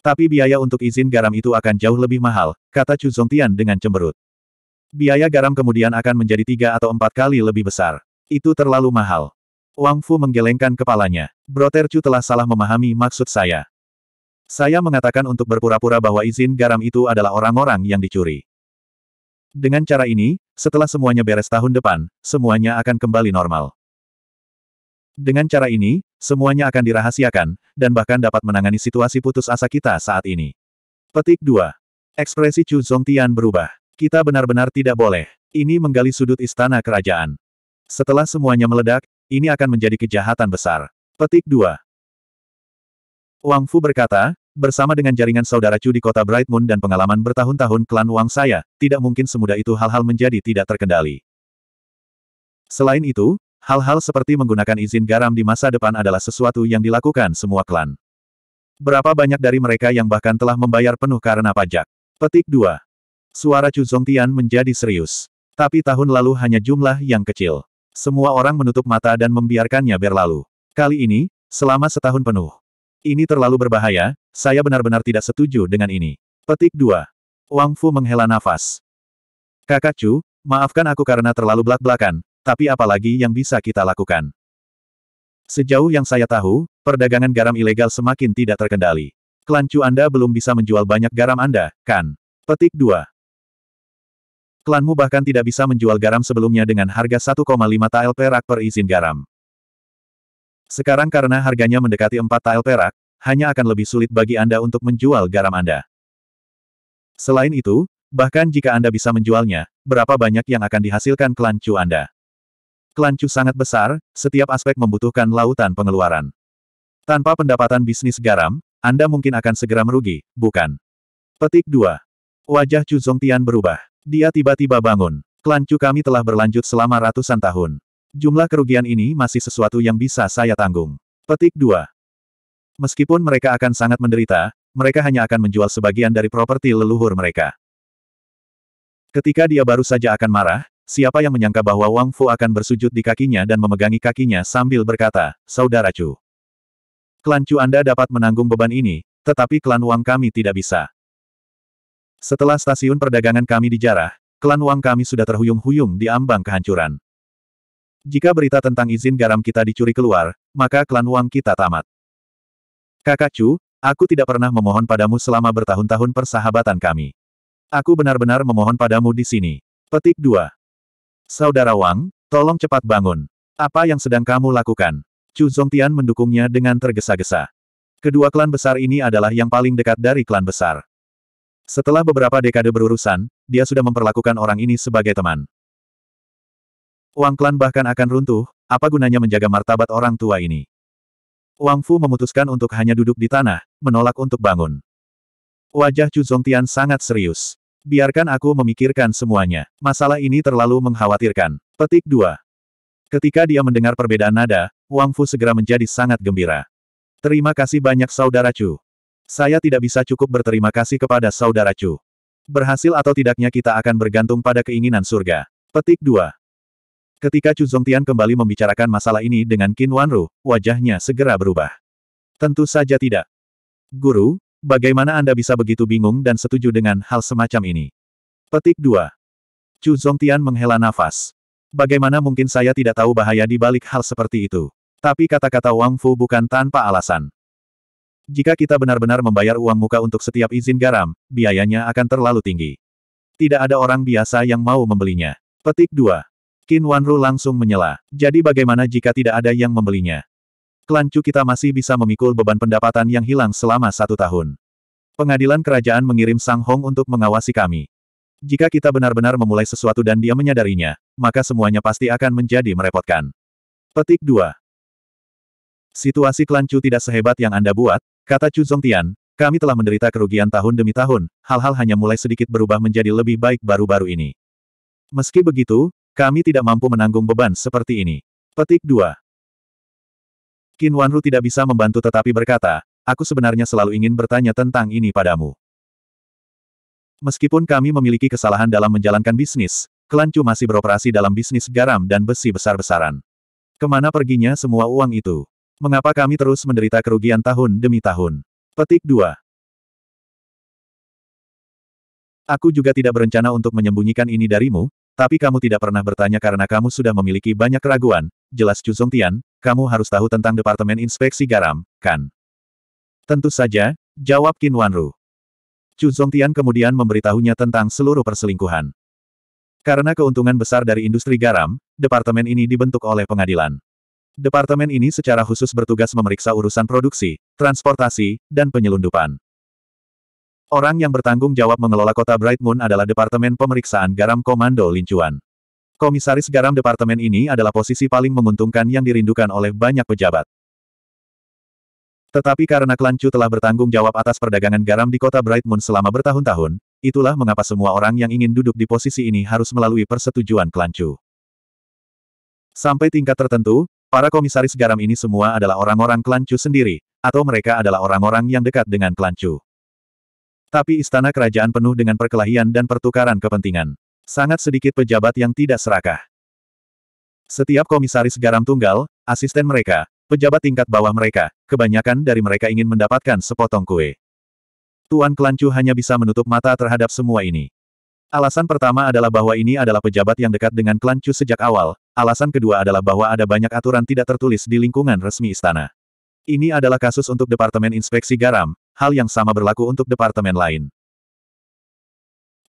Tapi biaya untuk izin garam itu akan jauh lebih mahal, kata Chu Zongtian dengan cemberut. Biaya garam kemudian akan menjadi tiga atau empat kali lebih besar. Itu terlalu mahal. Wang Fu menggelengkan kepalanya. Chu telah salah memahami maksud saya. Saya mengatakan untuk berpura-pura bahwa izin garam itu adalah orang-orang yang dicuri. Dengan cara ini, setelah semuanya beres tahun depan, semuanya akan kembali normal. Dengan cara ini, semuanya akan dirahasiakan, dan bahkan dapat menangani situasi putus asa kita saat ini. Petik 2. Ekspresi Chu Zongtian berubah. Kita benar-benar tidak boleh. Ini menggali sudut istana kerajaan. Setelah semuanya meledak, ini akan menjadi kejahatan besar. Petik 2. Wang Fu berkata, bersama dengan jaringan saudara Chu di kota Bright Moon dan pengalaman bertahun-tahun klan Wang saya, tidak mungkin semudah itu hal-hal menjadi tidak terkendali. Selain itu, hal-hal seperti menggunakan izin garam di masa depan adalah sesuatu yang dilakukan semua klan. Berapa banyak dari mereka yang bahkan telah membayar penuh karena pajak? Petik 2. Suara Chu Zongtian menjadi serius. Tapi tahun lalu hanya jumlah yang kecil. Semua orang menutup mata dan membiarkannya berlalu. Kali ini, selama setahun penuh. Ini terlalu berbahaya, saya benar-benar tidak setuju dengan ini. Petik 2. Wang Fu menghela nafas. Kakak Chu, maafkan aku karena terlalu belak-belakan, tapi apalagi yang bisa kita lakukan. Sejauh yang saya tahu, perdagangan garam ilegal semakin tidak terkendali. Klan Anda belum bisa menjual banyak garam Anda, kan? Petik 2. Klanmu bahkan tidak bisa menjual garam sebelumnya dengan harga 1,5 tael perak per izin garam. Sekarang karena harganya mendekati 4 tael perak, hanya akan lebih sulit bagi Anda untuk menjual garam Anda. Selain itu, bahkan jika Anda bisa menjualnya, berapa banyak yang akan dihasilkan klan Chu Anda? Klan Chu sangat besar, setiap aspek membutuhkan lautan pengeluaran. Tanpa pendapatan bisnis garam, Anda mungkin akan segera merugi, bukan? Petik 2. Wajah Chu Zongtian berubah. Dia tiba-tiba bangun. Klan Chu kami telah berlanjut selama ratusan tahun. Jumlah kerugian ini masih sesuatu yang bisa saya tanggung. Petik 2. Meskipun mereka akan sangat menderita, mereka hanya akan menjual sebagian dari properti leluhur mereka. Ketika dia baru saja akan marah, siapa yang menyangka bahwa Wang Fu akan bersujud di kakinya dan memegangi kakinya sambil berkata, Saudara Chu. Klan Chu Anda dapat menanggung beban ini, tetapi klan Wang kami tidak bisa. Setelah stasiun perdagangan kami dijarah, klan Wang kami sudah terhuyung-huyung di ambang kehancuran. Jika berita tentang izin garam kita dicuri keluar, maka klan Wang kita tamat. Kakak Chu, aku tidak pernah memohon padamu selama bertahun-tahun persahabatan kami. Aku benar-benar memohon padamu di sini. Petik 2. Saudara Wang, tolong cepat bangun. Apa yang sedang kamu lakukan? Chu Zongtian mendukungnya dengan tergesa-gesa. Kedua klan besar ini adalah yang paling dekat dari klan besar. Setelah beberapa dekade berurusan, dia sudah memperlakukan orang ini sebagai teman. Wang Klan bahkan akan runtuh, apa gunanya menjaga martabat orang tua ini? Wang Fu memutuskan untuk hanya duduk di tanah, menolak untuk bangun. Wajah Chu Zongtian sangat serius. Biarkan aku memikirkan semuanya. Masalah ini terlalu mengkhawatirkan. Petik 2. Ketika dia mendengar perbedaan nada, Wang Fu segera menjadi sangat gembira. Terima kasih banyak saudara Chu. Saya tidak bisa cukup berterima kasih kepada saudara Chu. Berhasil atau tidaknya kita akan bergantung pada keinginan surga. Petik 2. Ketika Chu Zongtian kembali membicarakan masalah ini dengan Qin Wanru, wajahnya segera berubah. Tentu saja tidak. Guru, bagaimana Anda bisa begitu bingung dan setuju dengan hal semacam ini? Petik 2. Chu Zongtian menghela nafas. Bagaimana mungkin saya tidak tahu bahaya di balik hal seperti itu? Tapi kata-kata Wang Fu bukan tanpa alasan. Jika kita benar-benar membayar uang muka untuk setiap izin garam, biayanya akan terlalu tinggi. Tidak ada orang biasa yang mau membelinya. Petik 2. Qin Wanru langsung menyela. Jadi bagaimana jika tidak ada yang membelinya? Klan kita masih bisa memikul beban pendapatan yang hilang selama satu tahun. Pengadilan kerajaan mengirim Sang Hong untuk mengawasi kami. Jika kita benar-benar memulai sesuatu dan dia menyadarinya, maka semuanya pasti akan menjadi merepotkan. Petik 2. Situasi klan Chu tidak sehebat yang Anda buat, kata Chu Zongtian, kami telah menderita kerugian tahun demi tahun, hal-hal hanya mulai sedikit berubah menjadi lebih baik baru-baru ini. Meski begitu, kami tidak mampu menanggung beban seperti ini. Petik 2. Qin Wanru tidak bisa membantu tetapi berkata, aku sebenarnya selalu ingin bertanya tentang ini padamu. Meskipun kami memiliki kesalahan dalam menjalankan bisnis, klan Chu masih beroperasi dalam bisnis garam dan besi besar-besaran. Kemana perginya semua uang itu? Mengapa kami terus menderita kerugian tahun demi tahun? Petik 2. Aku juga tidak berencana untuk menyembunyikan ini darimu, tapi kamu tidak pernah bertanya karena kamu sudah memiliki banyak keraguan, jelas Chu Tian, kamu harus tahu tentang Departemen Inspeksi Garam, kan? Tentu saja, jawab Qin Wanru. Chu Tian kemudian memberitahunya tentang seluruh perselingkuhan. Karena keuntungan besar dari industri garam, departemen ini dibentuk oleh pengadilan. Departemen ini secara khusus bertugas memeriksa urusan produksi, transportasi, dan penyelundupan. Orang yang bertanggung jawab mengelola kota Bright Moon adalah Departemen Pemeriksaan Garam Komando Lincuan. Komisaris Garam Departemen ini adalah posisi paling menguntungkan yang dirindukan oleh banyak pejabat. Tetapi karena klan telah bertanggung jawab atas perdagangan garam di kota Bright Moon selama bertahun-tahun, itulah mengapa semua orang yang ingin duduk di posisi ini harus melalui persetujuan klan Sampai tingkat tertentu, Para komisaris garam ini semua adalah orang-orang klan sendiri, atau mereka adalah orang-orang yang dekat dengan klan Tapi istana kerajaan penuh dengan perkelahian dan pertukaran kepentingan. Sangat sedikit pejabat yang tidak serakah. Setiap komisaris garam tunggal, asisten mereka, pejabat tingkat bawah mereka, kebanyakan dari mereka ingin mendapatkan sepotong kue. Tuan Klancu hanya bisa menutup mata terhadap semua ini. Alasan pertama adalah bahwa ini adalah pejabat yang dekat dengan klan Chu sejak awal, alasan kedua adalah bahwa ada banyak aturan tidak tertulis di lingkungan resmi istana. Ini adalah kasus untuk Departemen Inspeksi Garam, hal yang sama berlaku untuk departemen lain.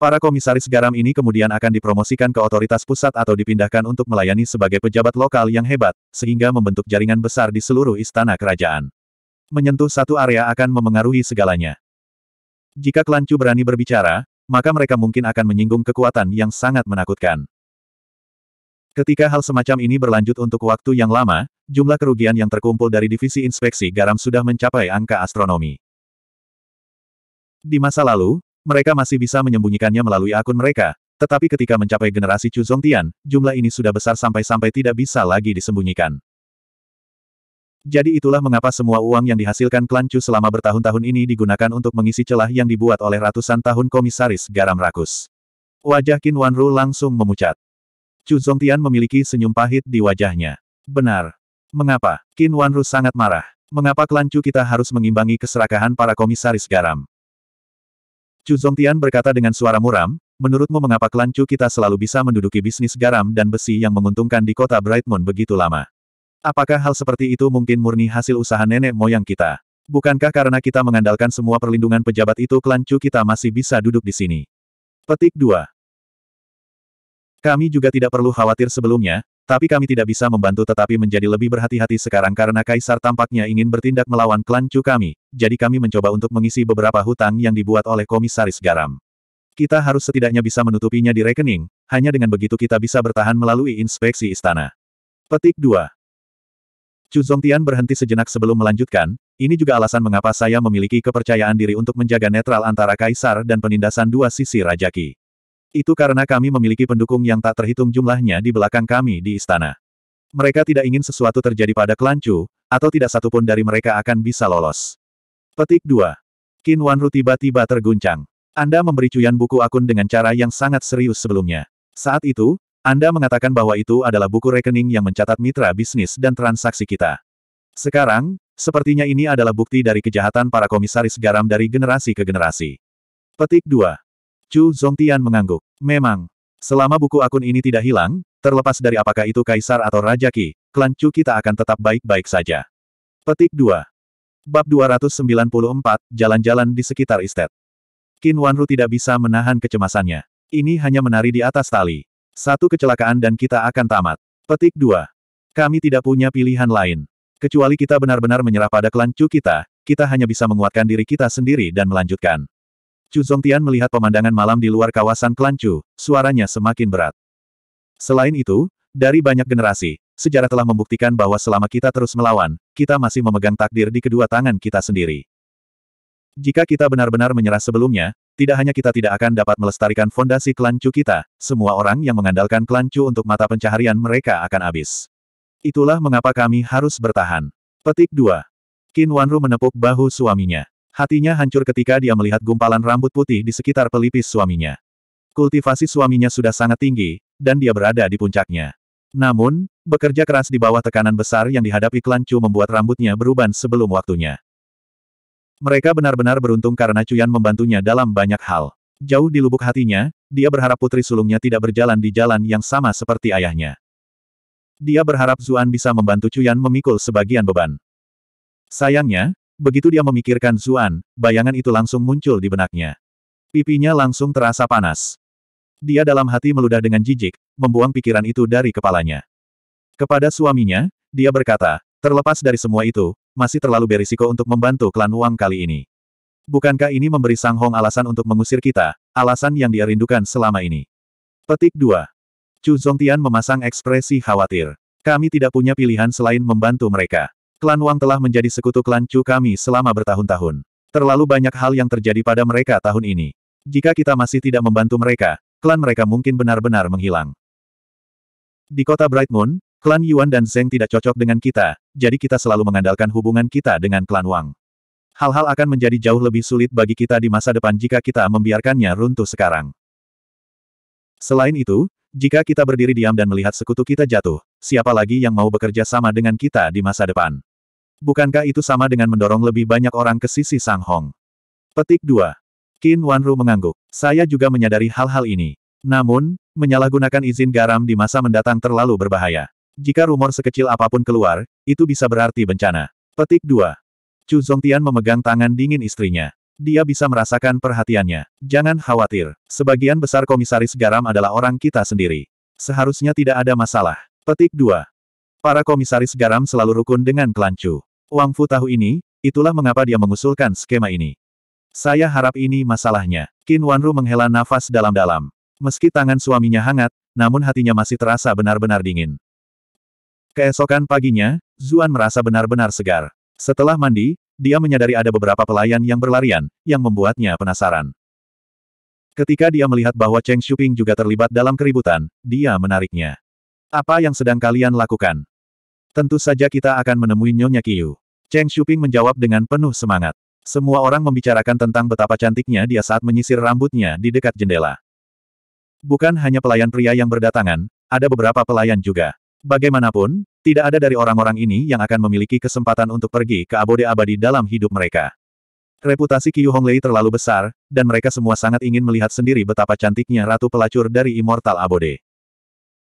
Para komisaris garam ini kemudian akan dipromosikan ke otoritas pusat atau dipindahkan untuk melayani sebagai pejabat lokal yang hebat, sehingga membentuk jaringan besar di seluruh istana kerajaan. Menyentuh satu area akan memengaruhi segalanya. Jika Klan berani berbicara, maka mereka mungkin akan menyinggung kekuatan yang sangat menakutkan. Ketika hal semacam ini berlanjut untuk waktu yang lama, jumlah kerugian yang terkumpul dari divisi inspeksi garam sudah mencapai angka astronomi. Di masa lalu, mereka masih bisa menyembunyikannya melalui akun mereka, tetapi ketika mencapai generasi Chu Zongtian, jumlah ini sudah besar sampai-sampai tidak bisa lagi disembunyikan. Jadi itulah mengapa semua uang yang dihasilkan klan Chu selama bertahun-tahun ini digunakan untuk mengisi celah yang dibuat oleh ratusan tahun komisaris garam rakus. Wajah Qin Wanru langsung memucat. Chu Zhongtian memiliki senyum pahit di wajahnya. Benar. Mengapa? Qin Wanru sangat marah. Mengapa klan Chu kita harus mengimbangi keserakahan para komisaris garam? Chu Zhongtian berkata dengan suara muram, menurutmu mengapa klan Chu kita selalu bisa menduduki bisnis garam dan besi yang menguntungkan di kota Bright Moon begitu lama? Apakah hal seperti itu mungkin murni hasil usaha nenek moyang kita? Bukankah karena kita mengandalkan semua perlindungan pejabat itu klan Chu kita masih bisa duduk di sini? Petik 2. Kami juga tidak perlu khawatir sebelumnya, tapi kami tidak bisa membantu tetapi menjadi lebih berhati-hati sekarang karena Kaisar tampaknya ingin bertindak melawan klan Chu kami, jadi kami mencoba untuk mengisi beberapa hutang yang dibuat oleh Komisaris Garam. Kita harus setidaknya bisa menutupinya di rekening, hanya dengan begitu kita bisa bertahan melalui inspeksi istana. Petik 2. Chu Zongtian berhenti sejenak sebelum melanjutkan, ini juga alasan mengapa saya memiliki kepercayaan diri untuk menjaga netral antara kaisar dan penindasan dua sisi Rajaki. Itu karena kami memiliki pendukung yang tak terhitung jumlahnya di belakang kami di istana. Mereka tidak ingin sesuatu terjadi pada klan Chu, atau tidak satupun dari mereka akan bisa lolos. Petik 2. Qin Wanru tiba-tiba terguncang. Anda memberi cuyan buku akun dengan cara yang sangat serius sebelumnya. Saat itu, anda mengatakan bahwa itu adalah buku rekening yang mencatat mitra bisnis dan transaksi kita. Sekarang, sepertinya ini adalah bukti dari kejahatan para komisaris garam dari generasi ke generasi. Petik 2. Chu Zongtian mengangguk. Memang, selama buku akun ini tidak hilang, terlepas dari apakah itu kaisar atau raja Qi, klan Chu kita akan tetap baik-baik saja. Petik 2. Bab 294, Jalan-Jalan di Sekitar Istet. Qin Wanru tidak bisa menahan kecemasannya. Ini hanya menari di atas tali. Satu kecelakaan dan kita akan tamat. Petik 2. Kami tidak punya pilihan lain. Kecuali kita benar-benar menyerah pada klan Chu kita, kita hanya bisa menguatkan diri kita sendiri dan melanjutkan. Chu Zongtian melihat pemandangan malam di luar kawasan kelancu. suaranya semakin berat. Selain itu, dari banyak generasi, sejarah telah membuktikan bahwa selama kita terus melawan, kita masih memegang takdir di kedua tangan kita sendiri. Jika kita benar-benar menyerah sebelumnya, tidak hanya kita tidak akan dapat melestarikan fondasi klan Chu kita, semua orang yang mengandalkan klan Chu untuk mata pencaharian mereka akan habis. Itulah mengapa kami harus bertahan. Petik 2. Qin Wanru menepuk bahu suaminya. Hatinya hancur ketika dia melihat gumpalan rambut putih di sekitar pelipis suaminya. Kultivasi suaminya sudah sangat tinggi, dan dia berada di puncaknya. Namun, bekerja keras di bawah tekanan besar yang dihadapi klan Chu membuat rambutnya beruban sebelum waktunya. Mereka benar-benar beruntung karena Cuyan membantunya dalam banyak hal. Jauh di lubuk hatinya, dia berharap putri sulungnya tidak berjalan di jalan yang sama seperti ayahnya. Dia berharap Zuan bisa membantu Cuyan memikul sebagian beban. Sayangnya, begitu dia memikirkan Zuan, bayangan itu langsung muncul di benaknya. Pipinya langsung terasa panas. Dia dalam hati meludah dengan jijik, membuang pikiran itu dari kepalanya. Kepada suaminya, dia berkata, terlepas dari semua itu, masih terlalu berisiko untuk membantu klan Wang kali ini. Bukankah ini memberi Sang Hong alasan untuk mengusir kita, alasan yang dia rindukan selama ini? Petik 2. Chu Zongtian memasang ekspresi khawatir. Kami tidak punya pilihan selain membantu mereka. Klan Wang telah menjadi sekutu klan Chu kami selama bertahun-tahun. Terlalu banyak hal yang terjadi pada mereka tahun ini. Jika kita masih tidak membantu mereka, klan mereka mungkin benar-benar menghilang. Di kota Bright Moon, Klan Yuan dan Zeng tidak cocok dengan kita, jadi kita selalu mengandalkan hubungan kita dengan klan Wang. Hal-hal akan menjadi jauh lebih sulit bagi kita di masa depan jika kita membiarkannya runtuh sekarang. Selain itu, jika kita berdiri diam dan melihat sekutu kita jatuh, siapa lagi yang mau bekerja sama dengan kita di masa depan? Bukankah itu sama dengan mendorong lebih banyak orang ke sisi Sang Hong? Petik 2. Qin Wanru mengangguk. Saya juga menyadari hal-hal ini. Namun, menyalahgunakan izin garam di masa mendatang terlalu berbahaya. Jika rumor sekecil apapun keluar, itu bisa berarti bencana. Petik 2. Chu Zongtian memegang tangan dingin istrinya. Dia bisa merasakan perhatiannya. Jangan khawatir. Sebagian besar komisaris garam adalah orang kita sendiri. Seharusnya tidak ada masalah. Petik 2. Para komisaris garam selalu rukun dengan klan Chu. Wang Fu tahu ini, itulah mengapa dia mengusulkan skema ini. Saya harap ini masalahnya. Qin Wanru menghela nafas dalam-dalam. Meski tangan suaminya hangat, namun hatinya masih terasa benar-benar dingin. Keesokan paginya, Zuan merasa benar-benar segar. Setelah mandi, dia menyadari ada beberapa pelayan yang berlarian, yang membuatnya penasaran. Ketika dia melihat bahwa Cheng Shuping juga terlibat dalam keributan, dia menariknya. Apa yang sedang kalian lakukan? Tentu saja kita akan menemui Nyonya Qiu. Cheng Shuping menjawab dengan penuh semangat. Semua orang membicarakan tentang betapa cantiknya dia saat menyisir rambutnya di dekat jendela. Bukan hanya pelayan pria yang berdatangan, ada beberapa pelayan juga. Bagaimanapun, tidak ada dari orang-orang ini yang akan memiliki kesempatan untuk pergi ke abode abadi dalam hidup mereka. Reputasi Qiu Honglei terlalu besar, dan mereka semua sangat ingin melihat sendiri betapa cantiknya ratu pelacur dari Immortal Abode.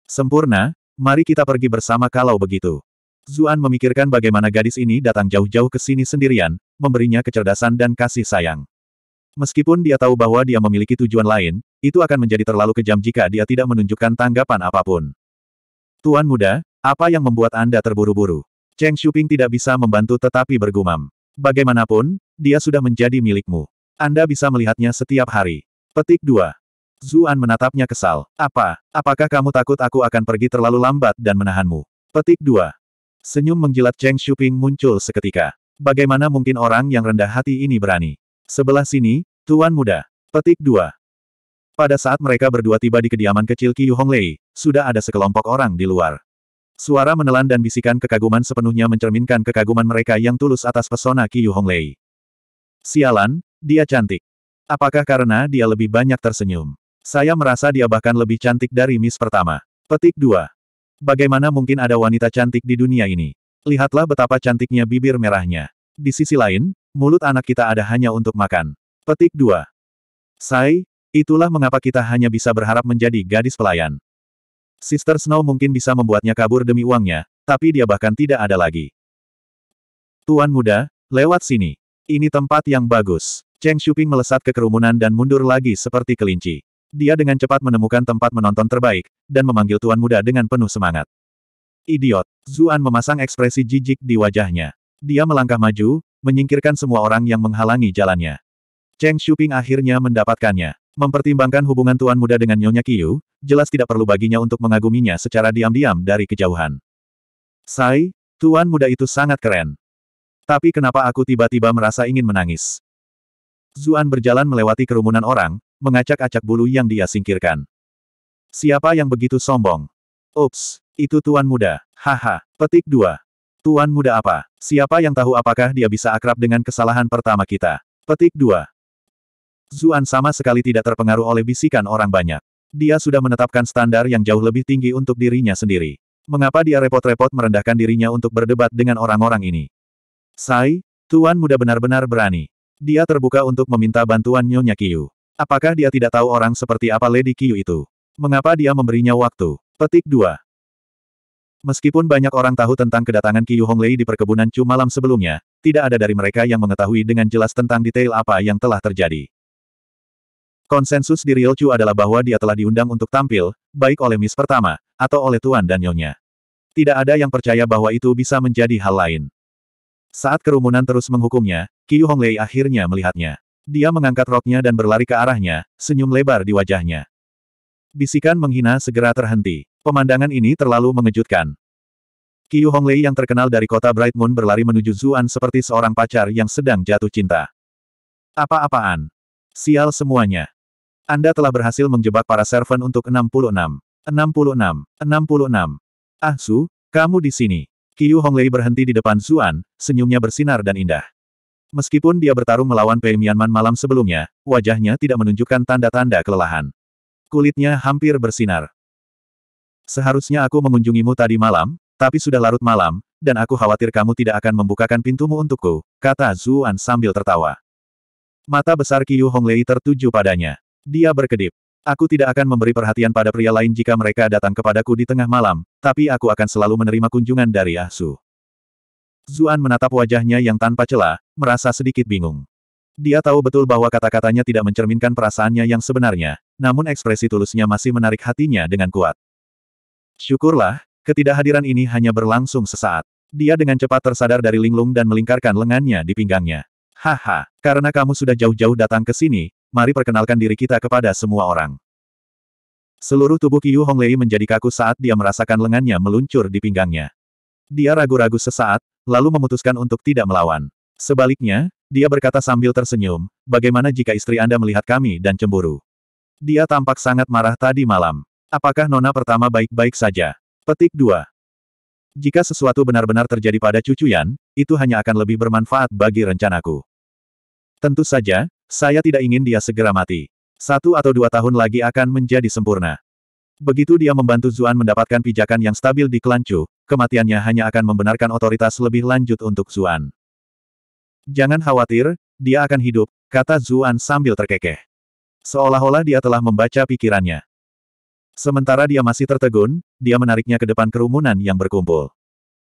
Sempurna, mari kita pergi bersama kalau begitu. Zuan memikirkan bagaimana gadis ini datang jauh-jauh ke sini sendirian, memberinya kecerdasan dan kasih sayang. Meskipun dia tahu bahwa dia memiliki tujuan lain, itu akan menjadi terlalu kejam jika dia tidak menunjukkan tanggapan apapun. Tuan muda, apa yang membuat Anda terburu-buru? Cheng Shuping tidak bisa membantu tetapi bergumam. Bagaimanapun, dia sudah menjadi milikmu. Anda bisa melihatnya setiap hari. Petik 2. Zuan menatapnya kesal. Apa? Apakah kamu takut aku akan pergi terlalu lambat dan menahanmu? Petik 2. Senyum menjilat Cheng Shuping muncul seketika. Bagaimana mungkin orang yang rendah hati ini berani? Sebelah sini, Tuan Muda. Petik 2. Pada saat mereka berdua tiba di kediaman kecil Qiu Honglei, sudah ada sekelompok orang di luar. Suara menelan dan bisikan kekaguman sepenuhnya mencerminkan kekaguman mereka yang tulus atas pesona Qiu Honglei. Sialan, dia cantik. Apakah karena dia lebih banyak tersenyum? Saya merasa dia bahkan lebih cantik dari Miss pertama. Petik 2. Bagaimana mungkin ada wanita cantik di dunia ini? Lihatlah betapa cantiknya bibir merahnya. Di sisi lain, mulut anak kita ada hanya untuk makan. Petik 2. Sai, Itulah mengapa kita hanya bisa berharap menjadi gadis pelayan. Sister Snow mungkin bisa membuatnya kabur demi uangnya, tapi dia bahkan tidak ada lagi. Tuan muda, lewat sini. Ini tempat yang bagus. Cheng Shuping melesat ke kerumunan dan mundur lagi seperti kelinci. Dia dengan cepat menemukan tempat menonton terbaik, dan memanggil tuan muda dengan penuh semangat. Idiot! Zuan memasang ekspresi jijik di wajahnya. Dia melangkah maju, menyingkirkan semua orang yang menghalangi jalannya. Cheng Shuping akhirnya mendapatkannya. Mempertimbangkan hubungan tuan muda dengan Nyonya Yu, jelas tidak perlu baginya untuk mengaguminya secara diam-diam dari kejauhan. Sai, tuan muda itu sangat keren. Tapi kenapa aku tiba-tiba merasa ingin menangis? Zuan berjalan melewati kerumunan orang, mengacak-acak bulu yang dia singkirkan. Siapa yang begitu sombong? Ups, itu tuan muda. Haha, petik dua. Tuan muda apa? Siapa yang tahu apakah dia bisa akrab dengan kesalahan pertama kita? Petik dua. Zuan sama sekali tidak terpengaruh oleh bisikan orang banyak. Dia sudah menetapkan standar yang jauh lebih tinggi untuk dirinya sendiri. Mengapa dia repot-repot merendahkan dirinya untuk berdebat dengan orang-orang ini? Sai, Tuan muda benar-benar berani. Dia terbuka untuk meminta bantuan Nyonya Kiyu. Apakah dia tidak tahu orang seperti apa Lady Kiyu itu? Mengapa dia memberinya waktu? Petik 2. Meskipun banyak orang tahu tentang kedatangan Kiyu Honglei di perkebunan Chu malam sebelumnya, tidak ada dari mereka yang mengetahui dengan jelas tentang detail apa yang telah terjadi. Konsensus di Ryochu adalah bahwa dia telah diundang untuk tampil, baik oleh Miss pertama, atau oleh Tuan dan Nyonya. Tidak ada yang percaya bahwa itu bisa menjadi hal lain. Saat kerumunan terus menghukumnya, Qiu Honglei akhirnya melihatnya. Dia mengangkat roknya dan berlari ke arahnya, senyum lebar di wajahnya. Bisikan menghina segera terhenti. Pemandangan ini terlalu mengejutkan. Qiu Honglei yang terkenal dari kota Bright Moon berlari menuju Zuan seperti seorang pacar yang sedang jatuh cinta. Apa-apaan? Sial semuanya. Anda telah berhasil menjebak para servant untuk 66. 66. 66. Ah Su, kamu di sini. Qiu Honglei berhenti di depan Zuan, senyumnya bersinar dan indah. Meskipun dia bertarung melawan Pei Mianman malam sebelumnya, wajahnya tidak menunjukkan tanda-tanda kelelahan. Kulitnya hampir bersinar. Seharusnya aku mengunjungimu tadi malam, tapi sudah larut malam, dan aku khawatir kamu tidak akan membukakan pintumu untukku, kata Zuan sambil tertawa. Mata besar Qiu Honglei tertuju padanya. Dia berkedip. Aku tidak akan memberi perhatian pada pria lain jika mereka datang kepadaku di tengah malam, tapi aku akan selalu menerima kunjungan dari Ah Su. Zuan menatap wajahnya yang tanpa celah, merasa sedikit bingung. Dia tahu betul bahwa kata-katanya tidak mencerminkan perasaannya yang sebenarnya, namun ekspresi tulusnya masih menarik hatinya dengan kuat. Syukurlah, ketidakhadiran ini hanya berlangsung sesaat. Dia dengan cepat tersadar dari linglung dan melingkarkan lengannya di pinggangnya. Haha, karena kamu sudah jauh-jauh datang ke sini, mari perkenalkan diri kita kepada semua orang. Seluruh tubuh Qiu Honglei menjadi kaku saat dia merasakan lengannya meluncur di pinggangnya. Dia ragu-ragu sesaat, lalu memutuskan untuk tidak melawan. Sebaliknya, dia berkata sambil tersenyum, bagaimana jika istri Anda melihat kami dan cemburu? Dia tampak sangat marah tadi malam. Apakah nona pertama baik-baik saja? Petik 2. Jika sesuatu benar-benar terjadi pada cucu Yan, itu hanya akan lebih bermanfaat bagi rencanaku. Tentu saja, saya tidak ingin dia segera mati. Satu atau dua tahun lagi akan menjadi sempurna. Begitu dia membantu Zuan mendapatkan pijakan yang stabil di Kelancu, kematiannya hanya akan membenarkan otoritas lebih lanjut untuk Zuan. Jangan khawatir, dia akan hidup, kata Zuan sambil terkekeh. Seolah-olah dia telah membaca pikirannya. Sementara dia masih tertegun, dia menariknya ke depan kerumunan yang berkumpul.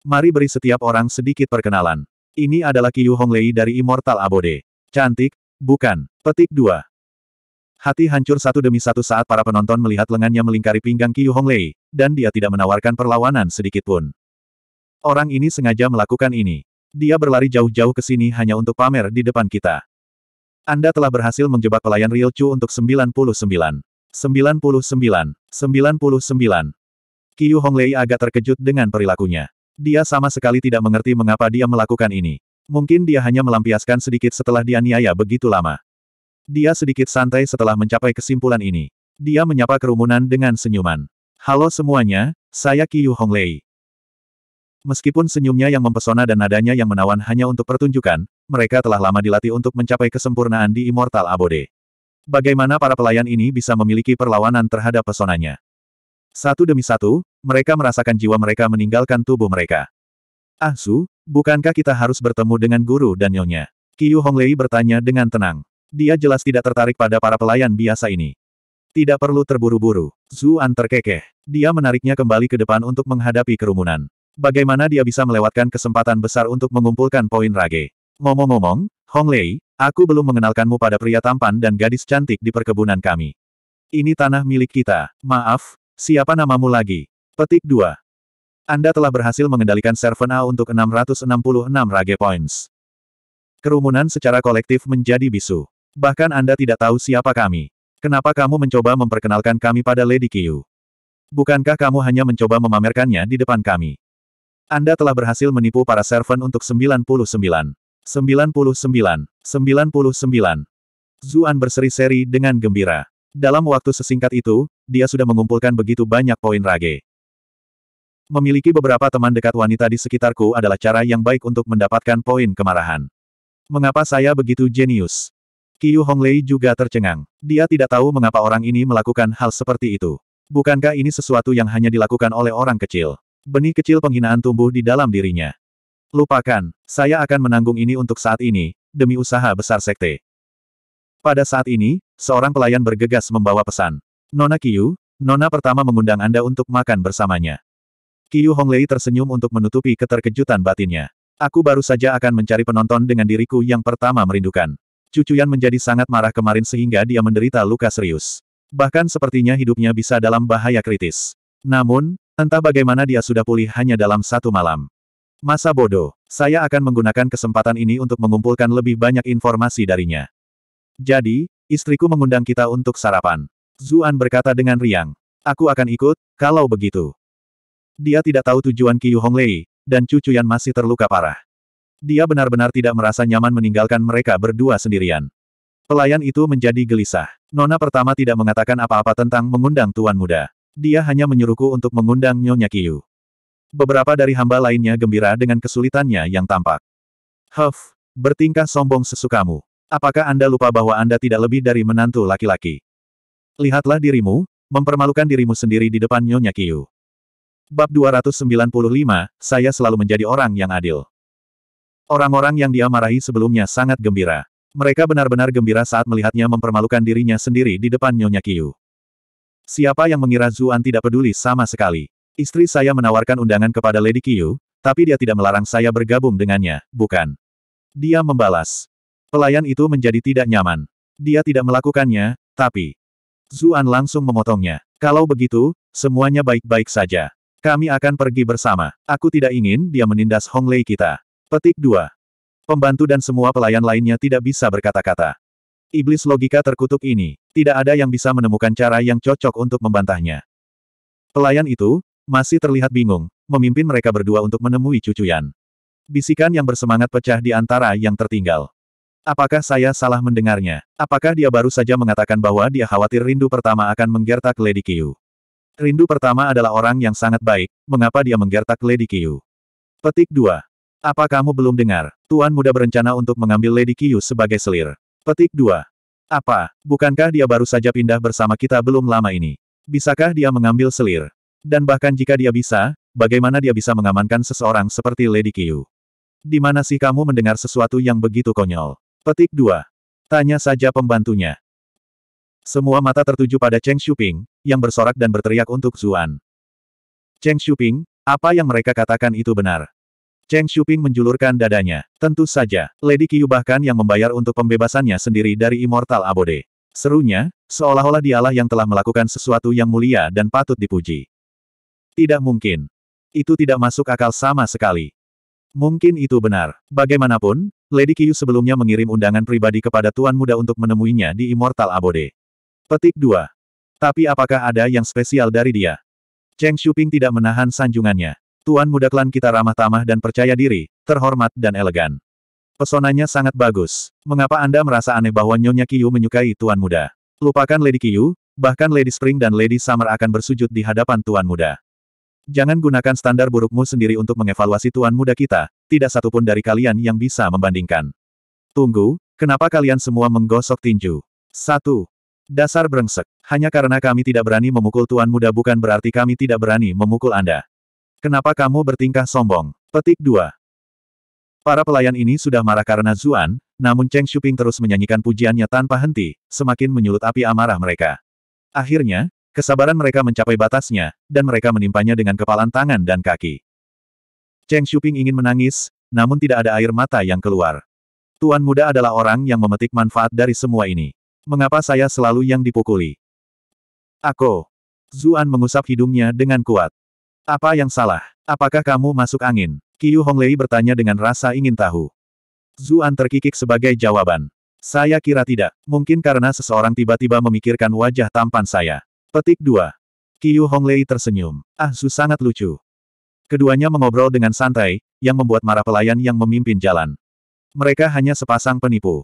Mari beri setiap orang sedikit perkenalan. Ini adalah Qiu Honglei dari Immortal Abode. Cantik, bukan. Petik 2. Hati hancur satu demi satu saat para penonton melihat lengannya melingkari pinggang Qiu Honglei, dan dia tidak menawarkan perlawanan sedikitpun. Orang ini sengaja melakukan ini. Dia berlari jauh-jauh ke sini hanya untuk pamer di depan kita. Anda telah berhasil menjebak pelayan Real Chu untuk 99. 99. 99. 99. Qiu Honglei agak terkejut dengan perilakunya. Dia sama sekali tidak mengerti mengapa dia melakukan ini. Mungkin dia hanya melampiaskan sedikit setelah dianiaya begitu lama. Dia sedikit santai setelah mencapai kesimpulan ini. Dia menyapa kerumunan dengan senyuman. Halo semuanya, saya Qiyu Honglei. Meskipun senyumnya yang mempesona dan nadanya yang menawan hanya untuk pertunjukan, mereka telah lama dilatih untuk mencapai kesempurnaan di Immortal Abode. Bagaimana para pelayan ini bisa memiliki perlawanan terhadap pesonanya? Satu demi satu, mereka merasakan jiwa mereka meninggalkan tubuh mereka. Ah Su, bukankah kita harus bertemu dengan guru dan nyonya? Qiu Honglei bertanya dengan tenang. Dia jelas tidak tertarik pada para pelayan biasa ini. Tidak perlu terburu-buru. Zuan terkekeh. Dia menariknya kembali ke depan untuk menghadapi kerumunan. Bagaimana dia bisa melewatkan kesempatan besar untuk mengumpulkan poin rage? Ngomong-ngomong, Hong Lei, aku belum mengenalkanmu pada pria tampan dan gadis cantik di perkebunan kami. Ini tanah milik kita. Maaf, siapa namamu lagi? Petik 2. Anda telah berhasil mengendalikan Servant A untuk 666 Rage Points. Kerumunan secara kolektif menjadi bisu. Bahkan Anda tidak tahu siapa kami. Kenapa kamu mencoba memperkenalkan kami pada Lady Qiu? Bukankah kamu hanya mencoba memamerkannya di depan kami? Anda telah berhasil menipu para servant untuk 99. 99. 99. Zuan berseri-seri dengan gembira. Dalam waktu sesingkat itu, dia sudah mengumpulkan begitu banyak poin rage. Memiliki beberapa teman dekat wanita di sekitarku adalah cara yang baik untuk mendapatkan poin kemarahan. Mengapa saya begitu jenius? Qiu Honglei juga tercengang. Dia tidak tahu mengapa orang ini melakukan hal seperti itu. Bukankah ini sesuatu yang hanya dilakukan oleh orang kecil? Benih kecil penghinaan tumbuh di dalam dirinya. Lupakan, saya akan menanggung ini untuk saat ini, demi usaha besar sekte. Pada saat ini, seorang pelayan bergegas membawa pesan. Nona Qiu, Nona pertama mengundang Anda untuk makan bersamanya. Qiu Honglei tersenyum untuk menutupi keterkejutan batinnya. Aku baru saja akan mencari penonton dengan diriku yang pertama merindukan. Cucuyan menjadi sangat marah kemarin sehingga dia menderita luka serius. Bahkan sepertinya hidupnya bisa dalam bahaya kritis. Namun, entah bagaimana dia sudah pulih hanya dalam satu malam. Masa bodoh, saya akan menggunakan kesempatan ini untuk mengumpulkan lebih banyak informasi darinya. Jadi, istriku mengundang kita untuk sarapan. Zuan berkata dengan riang. Aku akan ikut, kalau begitu. Dia tidak tahu tujuan Qiu Honglei, dan cucu yang masih terluka parah. Dia benar-benar tidak merasa nyaman meninggalkan mereka berdua sendirian. Pelayan itu menjadi gelisah. Nona pertama tidak mengatakan apa-apa tentang mengundang tuan muda. Dia hanya menyuruhku untuk mengundang Nyonya Qiu. Beberapa dari hamba lainnya gembira dengan kesulitannya yang tampak. Huff, bertingkah sombong sesukamu. Apakah Anda lupa bahwa Anda tidak lebih dari menantu laki-laki? Lihatlah dirimu, mempermalukan dirimu sendiri di depan Nyonya Kiyu. Bab 295, saya selalu menjadi orang yang adil. Orang-orang yang dia marahi sebelumnya sangat gembira. Mereka benar-benar gembira saat melihatnya mempermalukan dirinya sendiri di depan Nyonya Kiyu. Siapa yang mengira Zuan tidak peduli sama sekali? Istri saya menawarkan undangan kepada Lady Kiyu, tapi dia tidak melarang saya bergabung dengannya, bukan? Dia membalas. Pelayan itu menjadi tidak nyaman. Dia tidak melakukannya, tapi... Zuan langsung memotongnya. Kalau begitu, semuanya baik-baik saja. Kami akan pergi bersama. Aku tidak ingin dia menindas Hong Lei kita. Petik 2. Pembantu dan semua pelayan lainnya tidak bisa berkata-kata. Iblis logika terkutuk ini, tidak ada yang bisa menemukan cara yang cocok untuk membantahnya. Pelayan itu, masih terlihat bingung, memimpin mereka berdua untuk menemui cucu Yan. Bisikan yang bersemangat pecah di antara yang tertinggal. Apakah saya salah mendengarnya? Apakah dia baru saja mengatakan bahwa dia khawatir rindu pertama akan menggertak Lady Qiu? Rindu pertama adalah orang yang sangat baik, mengapa dia menggertak Lady Qiu? Petik 2. Apa kamu belum dengar? Tuan muda berencana untuk mengambil Lady Qiu sebagai selir. Petik 2. Apa, bukankah dia baru saja pindah bersama kita belum lama ini? Bisakah dia mengambil selir? Dan bahkan jika dia bisa, bagaimana dia bisa mengamankan seseorang seperti Lady Qiu? Di mana sih kamu mendengar sesuatu yang begitu konyol? Petik 2. Tanya saja pembantunya. Semua mata tertuju pada Cheng Shuping, yang bersorak dan berteriak untuk Zuan. Cheng Shuping, apa yang mereka katakan itu benar. Cheng Shuping menjulurkan dadanya. Tentu saja, Lady Qiu bahkan yang membayar untuk pembebasannya sendiri dari Immortal Abode. Serunya, seolah-olah dialah yang telah melakukan sesuatu yang mulia dan patut dipuji. Tidak mungkin. Itu tidak masuk akal sama sekali. Mungkin itu benar. Bagaimanapun, Lady Qiu sebelumnya mengirim undangan pribadi kepada Tuan Muda untuk menemuinya di Immortal Abode. Petik 2. Tapi apakah ada yang spesial dari dia? Cheng Shuping tidak menahan sanjungannya. Tuan muda klan kita ramah tamah dan percaya diri, terhormat dan elegan. Pesonanya sangat bagus. Mengapa Anda merasa aneh bahwa Nyonya Kiyu menyukai Tuan Muda? Lupakan Lady Kiyu, bahkan Lady Spring dan Lady Summer akan bersujud di hadapan Tuan Muda. Jangan gunakan standar burukmu sendiri untuk mengevaluasi Tuan Muda kita, tidak satupun dari kalian yang bisa membandingkan. Tunggu, kenapa kalian semua menggosok tinju? Satu, Dasar brengsek. Hanya karena kami tidak berani memukul Tuan Muda bukan berarti kami tidak berani memukul Anda. Kenapa kamu bertingkah sombong? Petik 2. Para pelayan ini sudah marah karena Zuan, namun Cheng Shuping terus menyanyikan pujiannya tanpa henti, semakin menyulut api amarah mereka. Akhirnya, kesabaran mereka mencapai batasnya, dan mereka menimpanya dengan kepalan tangan dan kaki. Cheng Shuping ingin menangis, namun tidak ada air mata yang keluar. Tuan Muda adalah orang yang memetik manfaat dari semua ini. Mengapa saya selalu yang dipukuli? Aku. Zuan mengusap hidungnya dengan kuat. Apa yang salah? Apakah kamu masuk angin? Qiu Honglei bertanya dengan rasa ingin tahu. Zuan terkikik sebagai jawaban. Saya kira tidak. Mungkin karena seseorang tiba-tiba memikirkan wajah tampan saya. Petik 2. Qiu Honglei tersenyum. Ah Zu sangat lucu. Keduanya mengobrol dengan santai, yang membuat marah pelayan yang memimpin jalan. Mereka hanya sepasang penipu.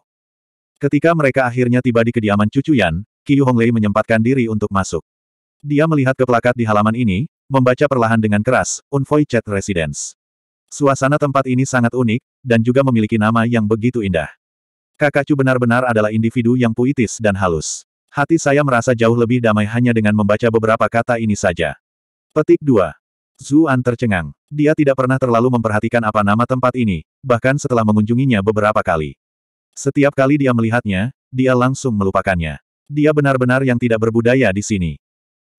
Ketika mereka akhirnya tiba di kediaman cucu Yan, Qiu Honglei menyempatkan diri untuk masuk. Dia melihat ke plakat di halaman ini, membaca perlahan dengan keras, Unvoy Chat Residence. Suasana tempat ini sangat unik, dan juga memiliki nama yang begitu indah. Kakak Chu benar-benar adalah individu yang puitis dan halus. Hati saya merasa jauh lebih damai hanya dengan membaca beberapa kata ini saja. Petik 2. Zuan tercengang. Dia tidak pernah terlalu memperhatikan apa nama tempat ini, bahkan setelah mengunjunginya beberapa kali. Setiap kali dia melihatnya, dia langsung melupakannya. Dia benar-benar yang tidak berbudaya di sini.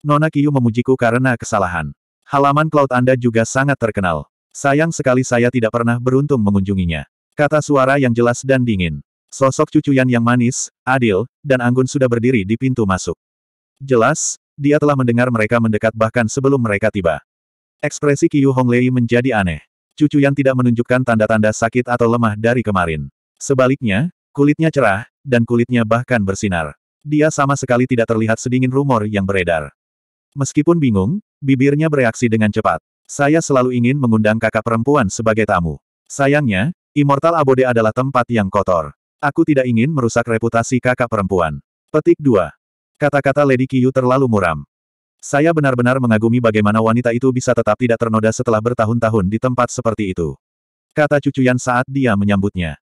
Nona Kiyu memujiku karena kesalahan. Halaman Cloud Anda juga sangat terkenal. Sayang sekali saya tidak pernah beruntung mengunjunginya. Kata suara yang jelas dan dingin. Sosok cucuyan yang manis, adil, dan anggun sudah berdiri di pintu masuk. Jelas, dia telah mendengar mereka mendekat bahkan sebelum mereka tiba. Ekspresi Kiyu Honglei menjadi aneh. Cucu Cucuyan tidak menunjukkan tanda-tanda sakit atau lemah dari kemarin. Sebaliknya, kulitnya cerah, dan kulitnya bahkan bersinar. Dia sama sekali tidak terlihat sedingin rumor yang beredar. Meskipun bingung, bibirnya bereaksi dengan cepat. Saya selalu ingin mengundang kakak perempuan sebagai tamu. Sayangnya, Immortal Abode adalah tempat yang kotor. Aku tidak ingin merusak reputasi kakak perempuan. Petik 2. Kata-kata Lady Kiyu terlalu muram. Saya benar-benar mengagumi bagaimana wanita itu bisa tetap tidak ternoda setelah bertahun-tahun di tempat seperti itu. Kata cucuyan saat dia menyambutnya.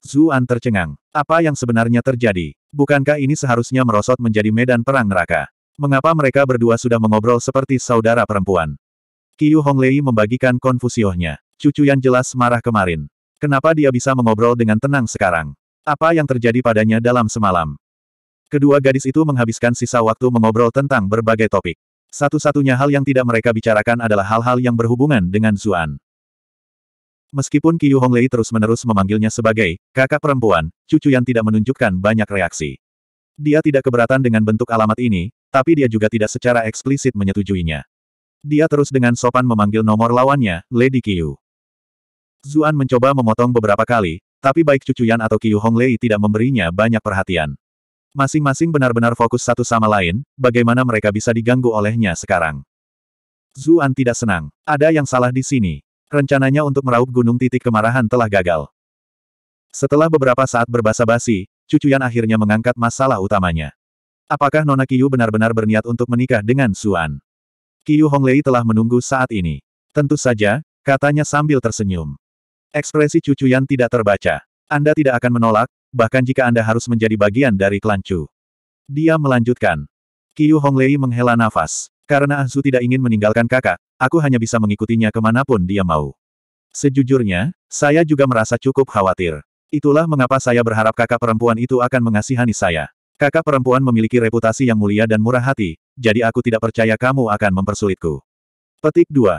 Zuan tercengang. Apa yang sebenarnya terjadi? Bukankah ini seharusnya merosot menjadi medan perang neraka? Mengapa mereka berdua sudah mengobrol seperti saudara perempuan? Qiu Honglei membagikan konfusiohnya. Cucu yang jelas marah kemarin. Kenapa dia bisa mengobrol dengan tenang sekarang? Apa yang terjadi padanya dalam semalam? Kedua gadis itu menghabiskan sisa waktu mengobrol tentang berbagai topik. Satu-satunya hal yang tidak mereka bicarakan adalah hal-hal yang berhubungan dengan Zuan. Meskipun Qiu Honglei terus-menerus memanggilnya sebagai kakak perempuan, cucu yang tidak menunjukkan banyak reaksi. Dia tidak keberatan dengan bentuk alamat ini, tapi dia juga tidak secara eksplisit menyetujuinya. Dia terus dengan sopan memanggil nomor lawannya, Lady Qiu. Zuan mencoba memotong beberapa kali, tapi baik cucu Yan atau Qiu Honglei tidak memberinya banyak perhatian. Masing-masing benar-benar fokus satu sama lain, bagaimana mereka bisa diganggu olehnya sekarang. Zuan tidak senang. Ada yang salah di sini. Rencananya untuk meraup gunung titik kemarahan telah gagal. Setelah beberapa saat berbasa-basi, Cucuyan akhirnya mengangkat masalah utamanya. Apakah Nona Kiyu benar-benar berniat untuk menikah dengan Suan? Kiyu Honglei telah menunggu saat ini. Tentu saja, katanya sambil tersenyum. Ekspresi Cucuyan tidak terbaca. Anda tidak akan menolak, bahkan jika Anda harus menjadi bagian dari klan Chu. Dia melanjutkan. Kiyu Honglei menghela nafas. Karena Ahzu tidak ingin meninggalkan kakak, aku hanya bisa mengikutinya kemanapun dia mau. Sejujurnya, saya juga merasa cukup khawatir. Itulah mengapa saya berharap kakak perempuan itu akan mengasihani saya. Kakak perempuan memiliki reputasi yang mulia dan murah hati, jadi aku tidak percaya kamu akan mempersulitku. Petik 2.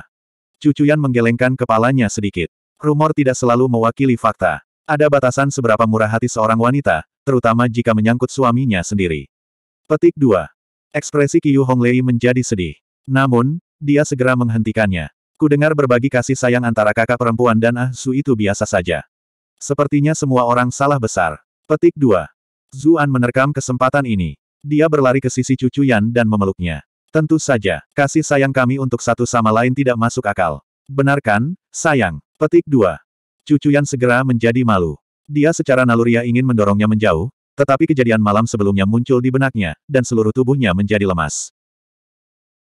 Cucuyan menggelengkan kepalanya sedikit. Rumor tidak selalu mewakili fakta. Ada batasan seberapa murah hati seorang wanita, terutama jika menyangkut suaminya sendiri. Petik 2. Ekspresi Qiu Honglei menjadi sedih. Namun, dia segera menghentikannya. Kudengar berbagi kasih sayang antara kakak perempuan dan Ah Su itu biasa saja. Sepertinya semua orang salah besar. Petik 2. Zuan menerkam kesempatan ini. Dia berlari ke sisi cucu Yan dan memeluknya. Tentu saja, kasih sayang kami untuk satu sama lain tidak masuk akal. Benarkan, sayang? Petik 2. Cucu Yan segera menjadi malu. Dia secara naluria ingin mendorongnya menjauh, tetapi kejadian malam sebelumnya muncul di benaknya, dan seluruh tubuhnya menjadi lemas.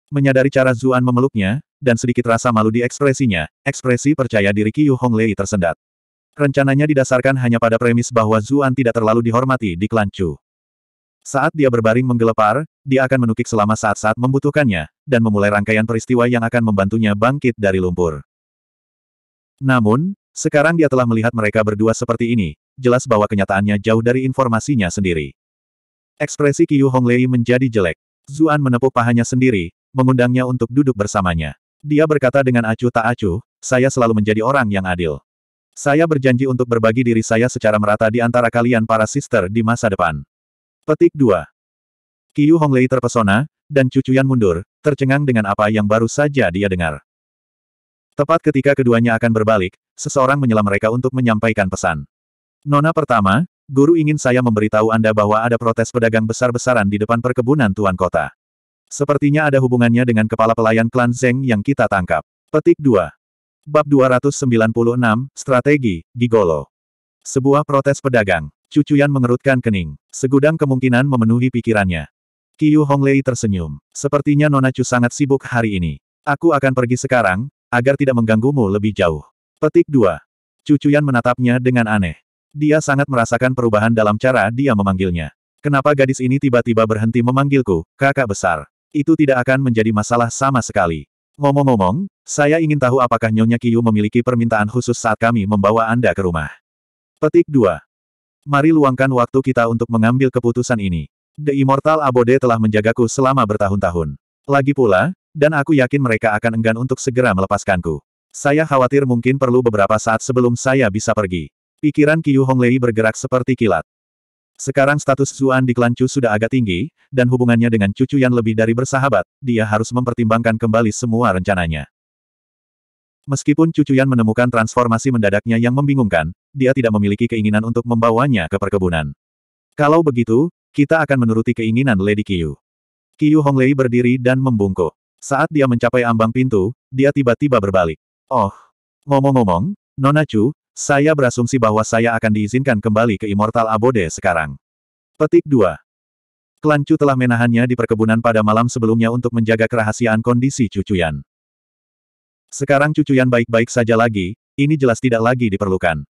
Menyadari cara Zuan memeluknya, dan sedikit rasa malu di ekspresinya, ekspresi percaya diri Qiu Honglei tersendat. Rencananya didasarkan hanya pada premis bahwa Zuan tidak terlalu dihormati di klan Chu. Saat dia berbaring menggelepar, dia akan menukik selama saat-saat membutuhkannya, dan memulai rangkaian peristiwa yang akan membantunya bangkit dari lumpur. Namun, sekarang dia telah melihat mereka berdua seperti ini, jelas bahwa kenyataannya jauh dari informasinya sendiri. Ekspresi Qiu Honglei menjadi jelek. Zuan menepuk pahanya sendiri, mengundangnya untuk duduk bersamanya. Dia berkata dengan acuh tak acuh, saya selalu menjadi orang yang adil. Saya berjanji untuk berbagi diri saya secara merata di antara kalian para sister di masa depan. Petik 2. Qiu Honglei terpesona, dan cucuyan mundur, tercengang dengan apa yang baru saja dia dengar. Tepat ketika keduanya akan berbalik, seseorang menyela mereka untuk menyampaikan pesan. Nona pertama, guru ingin saya memberitahu Anda bahwa ada protes pedagang besar-besaran di depan perkebunan Tuan Kota. Sepertinya ada hubungannya dengan kepala pelayan klan Zeng yang kita tangkap. Petik 2. Bab 296, Strategi, Gigolo. Sebuah protes pedagang. Cucuyan mengerutkan kening. Segudang kemungkinan memenuhi pikirannya. Qiu Honglei tersenyum. Sepertinya Nona Chu sangat sibuk hari ini. Aku akan pergi sekarang, agar tidak mengganggumu lebih jauh. Petik 2. Cucuyan menatapnya dengan aneh. Dia sangat merasakan perubahan dalam cara dia memanggilnya. Kenapa gadis ini tiba-tiba berhenti memanggilku, kakak besar? Itu tidak akan menjadi masalah sama sekali. Ngomong-ngomong, saya ingin tahu apakah Nyonya Kiyu memiliki permintaan khusus saat kami membawa Anda ke rumah. Petik 2. Mari luangkan waktu kita untuk mengambil keputusan ini. The Immortal Abode telah menjagaku selama bertahun-tahun. Lagi pula, dan aku yakin mereka akan enggan untuk segera melepaskanku. Saya khawatir mungkin perlu beberapa saat sebelum saya bisa pergi. Pikiran Qiu Honglei bergerak seperti kilat. Sekarang status Zuan di klan Chu sudah agak tinggi, dan hubungannya dengan cucu yang lebih dari bersahabat, dia harus mempertimbangkan kembali semua rencananya. Meskipun cucu Yan menemukan transformasi mendadaknya yang membingungkan, dia tidak memiliki keinginan untuk membawanya ke perkebunan. Kalau begitu, kita akan menuruti keinginan Lady Qiu. Qiu Honglei berdiri dan membungkuk. Saat dia mencapai ambang pintu, dia tiba-tiba berbalik. Oh, ngomong-ngomong, Nona Chu, saya berasumsi bahwa saya akan diizinkan kembali ke Immortal Abode sekarang. Petik 2. Klan Chu telah menahannya di perkebunan pada malam sebelumnya untuk menjaga kerahasiaan kondisi cucuyan. Sekarang cucuyan baik-baik saja lagi, ini jelas tidak lagi diperlukan.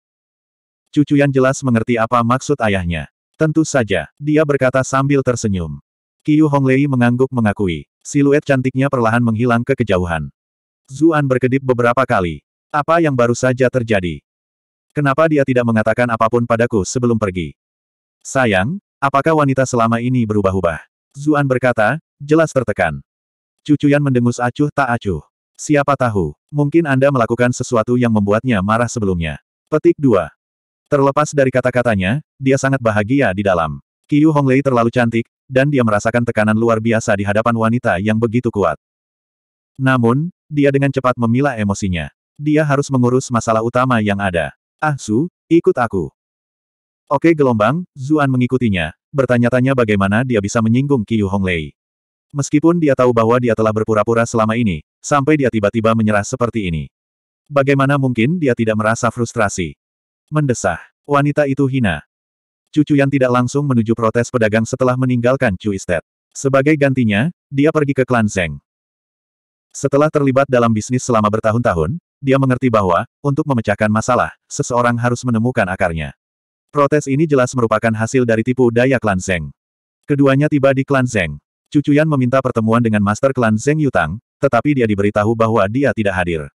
Cucuyan jelas mengerti apa maksud ayahnya. Tentu saja, dia berkata sambil tersenyum. Qiu Honglei mengangguk mengakui. Siluet cantiknya perlahan menghilang ke kejauhan. Zuan berkedip beberapa kali. Apa yang baru saja terjadi? Kenapa dia tidak mengatakan apapun padaku sebelum pergi? Sayang, apakah wanita selama ini berubah-ubah? Zuan berkata, jelas tertekan. Cucuyan mendengus acuh tak acuh. Siapa tahu, mungkin Anda melakukan sesuatu yang membuatnya marah sebelumnya. Petik 2. Terlepas dari kata-katanya, dia sangat bahagia di dalam. Qiu Honglei terlalu cantik, dan dia merasakan tekanan luar biasa di hadapan wanita yang begitu kuat. Namun, dia dengan cepat memilah emosinya. Dia harus mengurus masalah utama yang ada. Ah Su, ikut aku. Oke gelombang, Zuan mengikutinya, bertanya-tanya bagaimana dia bisa menyinggung Qiu Honglei. Meskipun dia tahu bahwa dia telah berpura-pura selama ini, sampai dia tiba-tiba menyerah seperti ini. Bagaimana mungkin dia tidak merasa frustrasi? Mendesah, wanita itu hina. Cucu yang tidak langsung menuju protes pedagang setelah meninggalkan Chu Estate. Sebagai gantinya, dia pergi ke klan Zeng. Setelah terlibat dalam bisnis selama bertahun-tahun, dia mengerti bahwa, untuk memecahkan masalah, seseorang harus menemukan akarnya. Protes ini jelas merupakan hasil dari tipu daya klan Zeng. Keduanya tiba di klan Zeng. Cucuyan meminta pertemuan dengan master klan Zeng Yutang, tetapi dia diberitahu bahwa dia tidak hadir.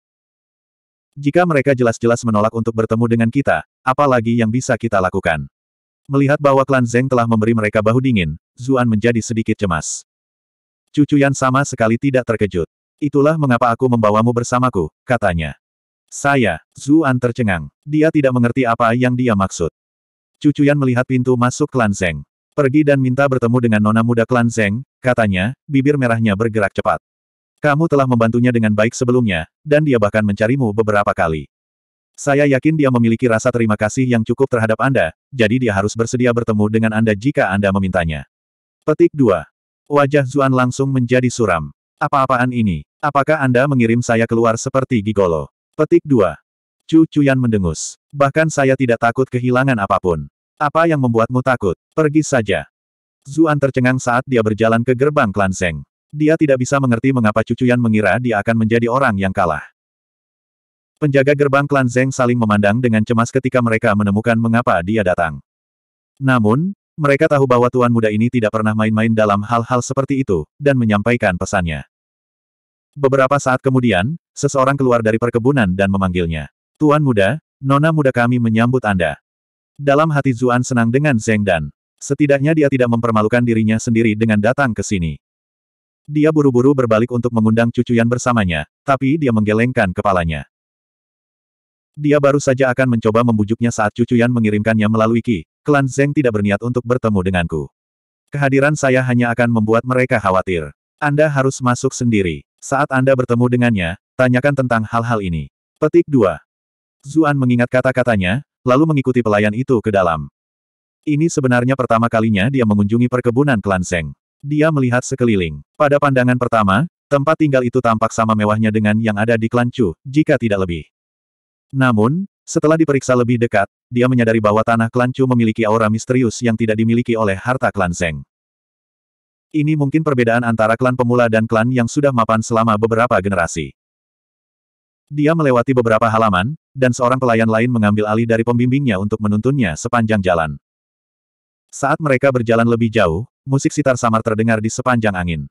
Jika mereka jelas-jelas menolak untuk bertemu dengan kita, apalagi yang bisa kita lakukan? Melihat bahwa klan Zeng telah memberi mereka bahu dingin, Zuan menjadi sedikit cemas. Cucuyan sama sekali tidak terkejut. Itulah mengapa aku membawamu bersamaku, katanya. Saya, Zuan tercengang. Dia tidak mengerti apa yang dia maksud. Cucuyan melihat pintu masuk klan Zeng. Pergi dan minta bertemu dengan nona muda klan Zeng, katanya, bibir merahnya bergerak cepat. Kamu telah membantunya dengan baik sebelumnya, dan dia bahkan mencarimu beberapa kali. Saya yakin dia memiliki rasa terima kasih yang cukup terhadap Anda, jadi dia harus bersedia bertemu dengan Anda jika Anda memintanya. Petik 2. Wajah Zuan langsung menjadi suram. Apa-apaan ini? Apakah Anda mengirim saya keluar seperti gigolo? Petik 2. Chu Chuyan mendengus. Bahkan saya tidak takut kehilangan apapun. Apa yang membuatmu takut? Pergi saja. Zuan tercengang saat dia berjalan ke gerbang klan Zeng. Dia tidak bisa mengerti mengapa cucuyan mengira dia akan menjadi orang yang kalah. Penjaga gerbang klan Zeng saling memandang dengan cemas ketika mereka menemukan mengapa dia datang. Namun, mereka tahu bahwa tuan muda ini tidak pernah main-main dalam hal-hal seperti itu, dan menyampaikan pesannya. Beberapa saat kemudian, seseorang keluar dari perkebunan dan memanggilnya. Tuan muda, nona muda kami menyambut Anda. Dalam hati Zuan senang dengan Zeng Dan. Setidaknya dia tidak mempermalukan dirinya sendiri dengan datang ke sini. Dia buru-buru berbalik untuk mengundang cucuyan bersamanya, tapi dia menggelengkan kepalanya. Dia baru saja akan mencoba membujuknya saat cucuyan mengirimkannya melalui Ki. Klan Zeng tidak berniat untuk bertemu denganku. Kehadiran saya hanya akan membuat mereka khawatir. Anda harus masuk sendiri. Saat Anda bertemu dengannya, tanyakan tentang hal-hal ini. Petik 2. Zuan mengingat kata-katanya, lalu mengikuti pelayan itu ke dalam. Ini sebenarnya pertama kalinya dia mengunjungi perkebunan klan Seng. Dia melihat sekeliling. Pada pandangan pertama, tempat tinggal itu tampak sama mewahnya dengan yang ada di klan Chu, jika tidak lebih. Namun, setelah diperiksa lebih dekat, dia menyadari bahwa tanah klan Chu memiliki aura misterius yang tidak dimiliki oleh harta klan Seng. Ini mungkin perbedaan antara klan pemula dan klan yang sudah mapan selama beberapa generasi. Dia melewati beberapa halaman, dan seorang pelayan lain mengambil alih dari pembimbingnya untuk menuntunnya sepanjang jalan. Saat mereka berjalan lebih jauh, musik sitar samar terdengar di sepanjang angin.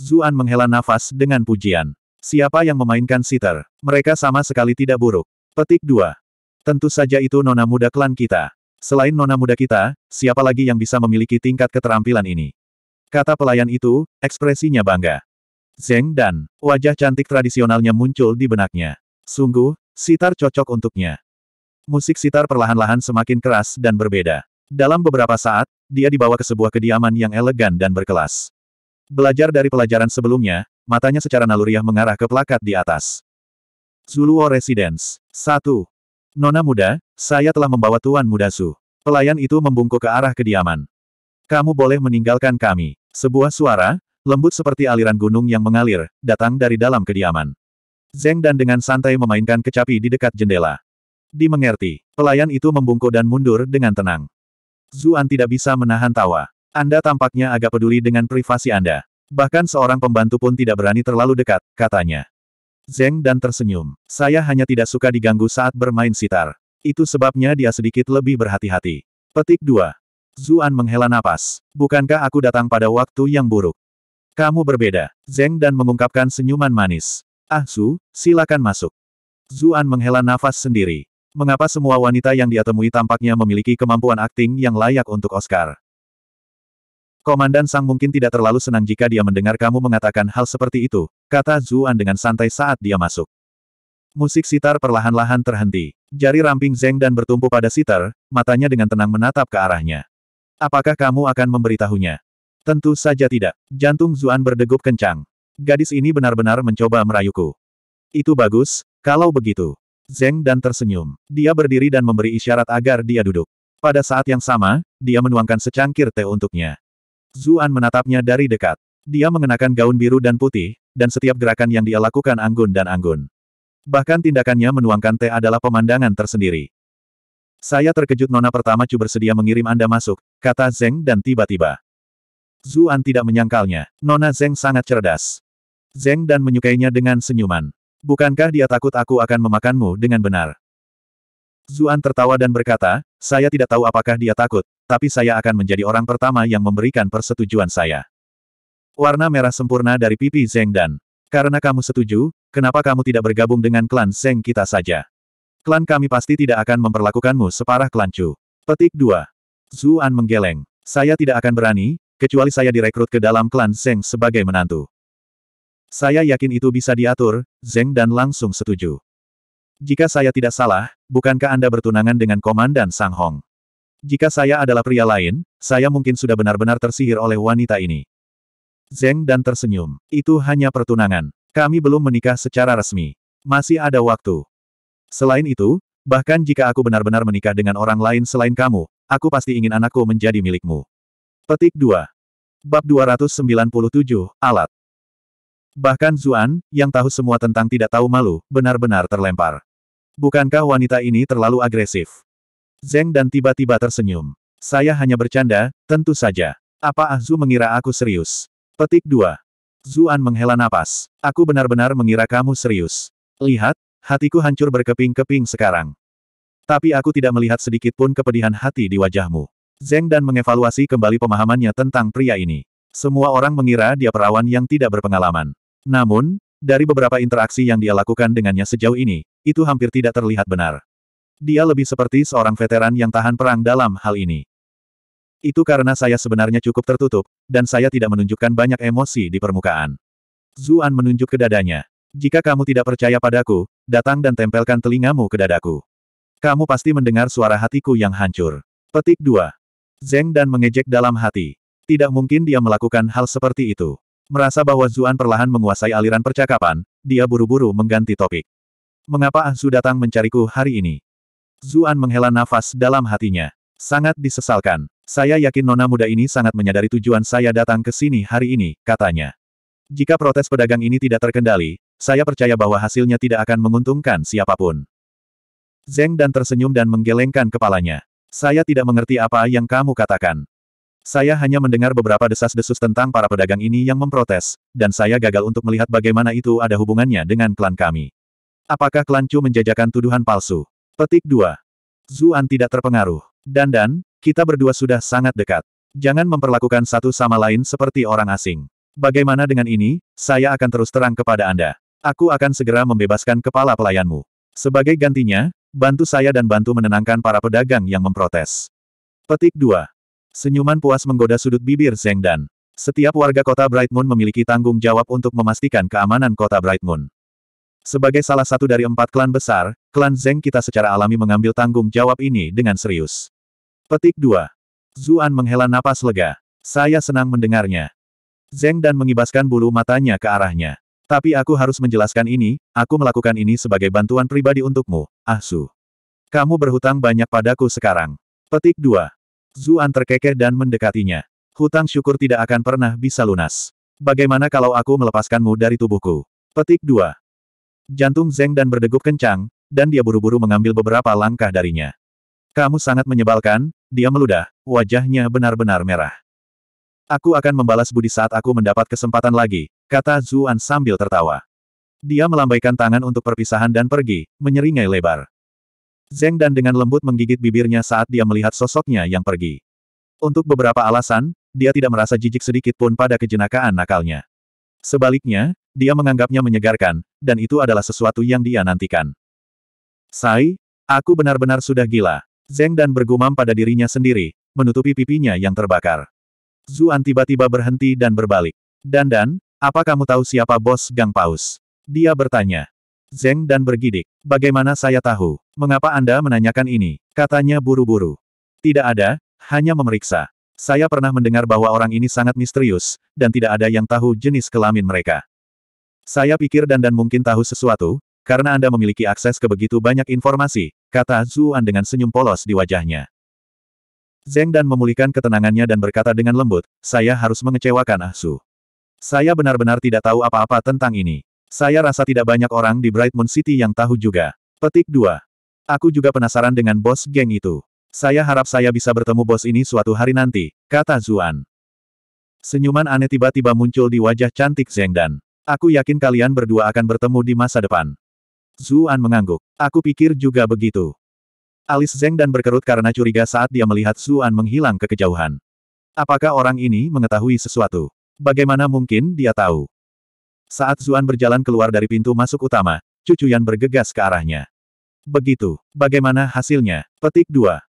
Zuan menghela nafas dengan pujian. Siapa yang memainkan sitar? Mereka sama sekali tidak buruk. Petik 2. Tentu saja itu nona muda klan kita. Selain nona muda kita, siapa lagi yang bisa memiliki tingkat keterampilan ini? Kata pelayan itu, ekspresinya bangga. Zeng dan wajah cantik tradisionalnya muncul di benaknya. Sungguh, sitar cocok untuknya. Musik sitar perlahan-lahan semakin keras dan berbeda. Dalam beberapa saat, dia dibawa ke sebuah kediaman yang elegan dan berkelas. Belajar dari pelajaran sebelumnya, matanya secara naluriah mengarah ke plakat di atas. Zuluo Residence. 1. Nona muda, saya telah membawa Tuan Mudasu. Pelayan itu membungkuk ke arah kediaman. Kamu boleh meninggalkan kami. Sebuah suara, lembut seperti aliran gunung yang mengalir, datang dari dalam kediaman. Zeng dan dengan santai memainkan kecapi di dekat jendela. Di mengerti, pelayan itu membungkuk dan mundur dengan tenang. Zuan tidak bisa menahan tawa. Anda tampaknya agak peduli dengan privasi Anda. Bahkan seorang pembantu pun tidak berani terlalu dekat, katanya. Zeng dan tersenyum. Saya hanya tidak suka diganggu saat bermain sitar. Itu sebabnya dia sedikit lebih berhati-hati. Petik 2. Zuan menghela napas. Bukankah aku datang pada waktu yang buruk? Kamu berbeda. Zeng dan mengungkapkan senyuman manis. Ah Su, silakan masuk. Zuan menghela nafas sendiri. Mengapa semua wanita yang dia temui tampaknya memiliki kemampuan akting yang layak untuk Oscar? Komandan Sang mungkin tidak terlalu senang jika dia mendengar kamu mengatakan hal seperti itu, kata Zuan dengan santai saat dia masuk. Musik sitar perlahan-lahan terhenti. Jari ramping Zeng dan bertumpu pada sitar, matanya dengan tenang menatap ke arahnya. Apakah kamu akan memberitahunya? Tentu saja tidak. Jantung Zuan berdegup kencang. Gadis ini benar-benar mencoba merayuku. Itu bagus, kalau begitu. Zeng dan tersenyum. Dia berdiri dan memberi isyarat agar dia duduk. Pada saat yang sama, dia menuangkan secangkir teh untuknya. Zuan menatapnya dari dekat. Dia mengenakan gaun biru dan putih, dan setiap gerakan yang dia lakukan anggun dan anggun. Bahkan tindakannya menuangkan teh adalah pemandangan tersendiri. Saya terkejut nona pertama Chu bersedia mengirim Anda masuk, kata Zeng dan tiba-tiba. Zuan tidak menyangkalnya, nona Zeng sangat cerdas. Zeng dan menyukainya dengan senyuman. Bukankah dia takut aku akan memakanmu dengan benar? Zuan tertawa dan berkata, saya tidak tahu apakah dia takut, tapi saya akan menjadi orang pertama yang memberikan persetujuan saya. Warna merah sempurna dari pipi Zeng dan. Karena kamu setuju, kenapa kamu tidak bergabung dengan klan Zeng kita saja? Klan kami pasti tidak akan memperlakukanmu separah klan Chu. Petik 2. Zuan menggeleng. Saya tidak akan berani, kecuali saya direkrut ke dalam klan Zeng sebagai menantu. Saya yakin itu bisa diatur, Zeng dan langsung setuju. Jika saya tidak salah, bukankah Anda bertunangan dengan Komandan Sang Hong? Jika saya adalah pria lain, saya mungkin sudah benar-benar tersihir oleh wanita ini. Zeng dan tersenyum. Itu hanya pertunangan. Kami belum menikah secara resmi. Masih ada waktu. Selain itu, bahkan jika aku benar-benar menikah dengan orang lain selain kamu, aku pasti ingin anakku menjadi milikmu. Petik 2. Bab 297, Alat. Bahkan Zuan, yang tahu semua tentang tidak tahu malu, benar-benar terlempar. Bukankah wanita ini terlalu agresif? Zeng dan tiba-tiba tersenyum. Saya hanya bercanda, tentu saja. Apa Ah Azu mengira aku serius? Petik 2. Zuan menghela napas. Aku benar-benar mengira kamu serius. Lihat, Hatiku hancur berkeping-keping sekarang. Tapi aku tidak melihat sedikit pun kepedihan hati di wajahmu. Zeng dan mengevaluasi kembali pemahamannya tentang pria ini. Semua orang mengira dia perawan yang tidak berpengalaman. Namun, dari beberapa interaksi yang dia lakukan dengannya sejauh ini, itu hampir tidak terlihat benar. Dia lebih seperti seorang veteran yang tahan perang dalam hal ini. Itu karena saya sebenarnya cukup tertutup, dan saya tidak menunjukkan banyak emosi di permukaan. Zuan menunjuk ke dadanya. Jika kamu tidak percaya padaku, datang dan tempelkan telingamu ke dadaku. Kamu pasti mendengar suara hatiku yang hancur. Petik 2. Zeng dan mengejek dalam hati. Tidak mungkin dia melakukan hal seperti itu. Merasa bahwa Zuan perlahan menguasai aliran percakapan, dia buru-buru mengganti topik. Mengapa Ansu datang mencariku hari ini? Zuan menghela nafas dalam hatinya. Sangat disesalkan. Saya yakin nona muda ini sangat menyadari tujuan saya datang ke sini hari ini, katanya. Jika protes pedagang ini tidak terkendali, saya percaya bahwa hasilnya tidak akan menguntungkan siapapun. Zeng dan tersenyum dan menggelengkan kepalanya. Saya tidak mengerti apa yang kamu katakan. Saya hanya mendengar beberapa desas-desus tentang para pedagang ini yang memprotes, dan saya gagal untuk melihat bagaimana itu ada hubungannya dengan klan kami. Apakah klan Chu menjajakan tuduhan palsu? Petik 2. Zuan tidak terpengaruh. Dan dan, kita berdua sudah sangat dekat. Jangan memperlakukan satu sama lain seperti orang asing. Bagaimana dengan ini, saya akan terus terang kepada Anda. Aku akan segera membebaskan kepala pelayanmu. Sebagai gantinya, bantu saya dan bantu menenangkan para pedagang yang memprotes. Petik 2. Senyuman puas menggoda sudut bibir Zeng Dan. Setiap warga kota Bright Moon memiliki tanggung jawab untuk memastikan keamanan kota Bright Moon. Sebagai salah satu dari empat klan besar, klan Zeng kita secara alami mengambil tanggung jawab ini dengan serius. Petik 2. Zuan menghela napas lega. Saya senang mendengarnya. Zeng dan mengibaskan bulu matanya ke arahnya. Tapi aku harus menjelaskan ini, aku melakukan ini sebagai bantuan pribadi untukmu, Ah Su. Kamu berhutang banyak padaku sekarang. Petik 2. Zuan terkekeh dan mendekatinya. Hutang syukur tidak akan pernah bisa lunas. Bagaimana kalau aku melepaskanmu dari tubuhku? Petik 2. Jantung Zeng dan berdegup kencang, dan dia buru-buru mengambil beberapa langkah darinya. Kamu sangat menyebalkan, dia meludah, wajahnya benar-benar merah. Aku akan membalas budi saat aku mendapat kesempatan lagi, kata Zuan sambil tertawa. Dia melambaikan tangan untuk perpisahan dan pergi, menyeringai lebar. Zeng dan dengan lembut menggigit bibirnya saat dia melihat sosoknya yang pergi. Untuk beberapa alasan, dia tidak merasa jijik sedikit pun pada kejenakaan nakalnya. Sebaliknya, dia menganggapnya menyegarkan, dan itu adalah sesuatu yang dia nantikan. Sai, aku benar-benar sudah gila. Zeng dan bergumam pada dirinya sendiri, menutupi pipinya yang terbakar. Zuan tiba-tiba berhenti dan berbalik. Dan dan, apa kamu tahu siapa bos Gang Paus? Dia bertanya. Zeng dan bergidik. Bagaimana saya tahu? Mengapa Anda menanyakan ini? Katanya buru-buru. Tidak ada, hanya memeriksa. Saya pernah mendengar bahwa orang ini sangat misterius, dan tidak ada yang tahu jenis kelamin mereka. Saya pikir Dan dan mungkin tahu sesuatu, karena Anda memiliki akses ke begitu banyak informasi, kata Zuan dengan senyum polos di wajahnya. Zeng Dan memulihkan ketenangannya dan berkata dengan lembut, saya harus mengecewakan Ah Su. Saya benar-benar tidak tahu apa-apa tentang ini. Saya rasa tidak banyak orang di Bright Moon City yang tahu juga. Petik 2. Aku juga penasaran dengan bos geng itu. Saya harap saya bisa bertemu bos ini suatu hari nanti, kata Zuan. Senyuman aneh tiba-tiba muncul di wajah cantik Zeng Dan. Aku yakin kalian berdua akan bertemu di masa depan. Zuan mengangguk. Aku pikir juga begitu. Alis Zeng dan berkerut karena curiga saat dia melihat Zuan menghilang ke kejauhan. Apakah orang ini mengetahui sesuatu? Bagaimana mungkin dia tahu? Saat Zuan berjalan keluar dari pintu masuk utama, Cucu Yan bergegas ke arahnya. Begitu, bagaimana hasilnya? Petik 2.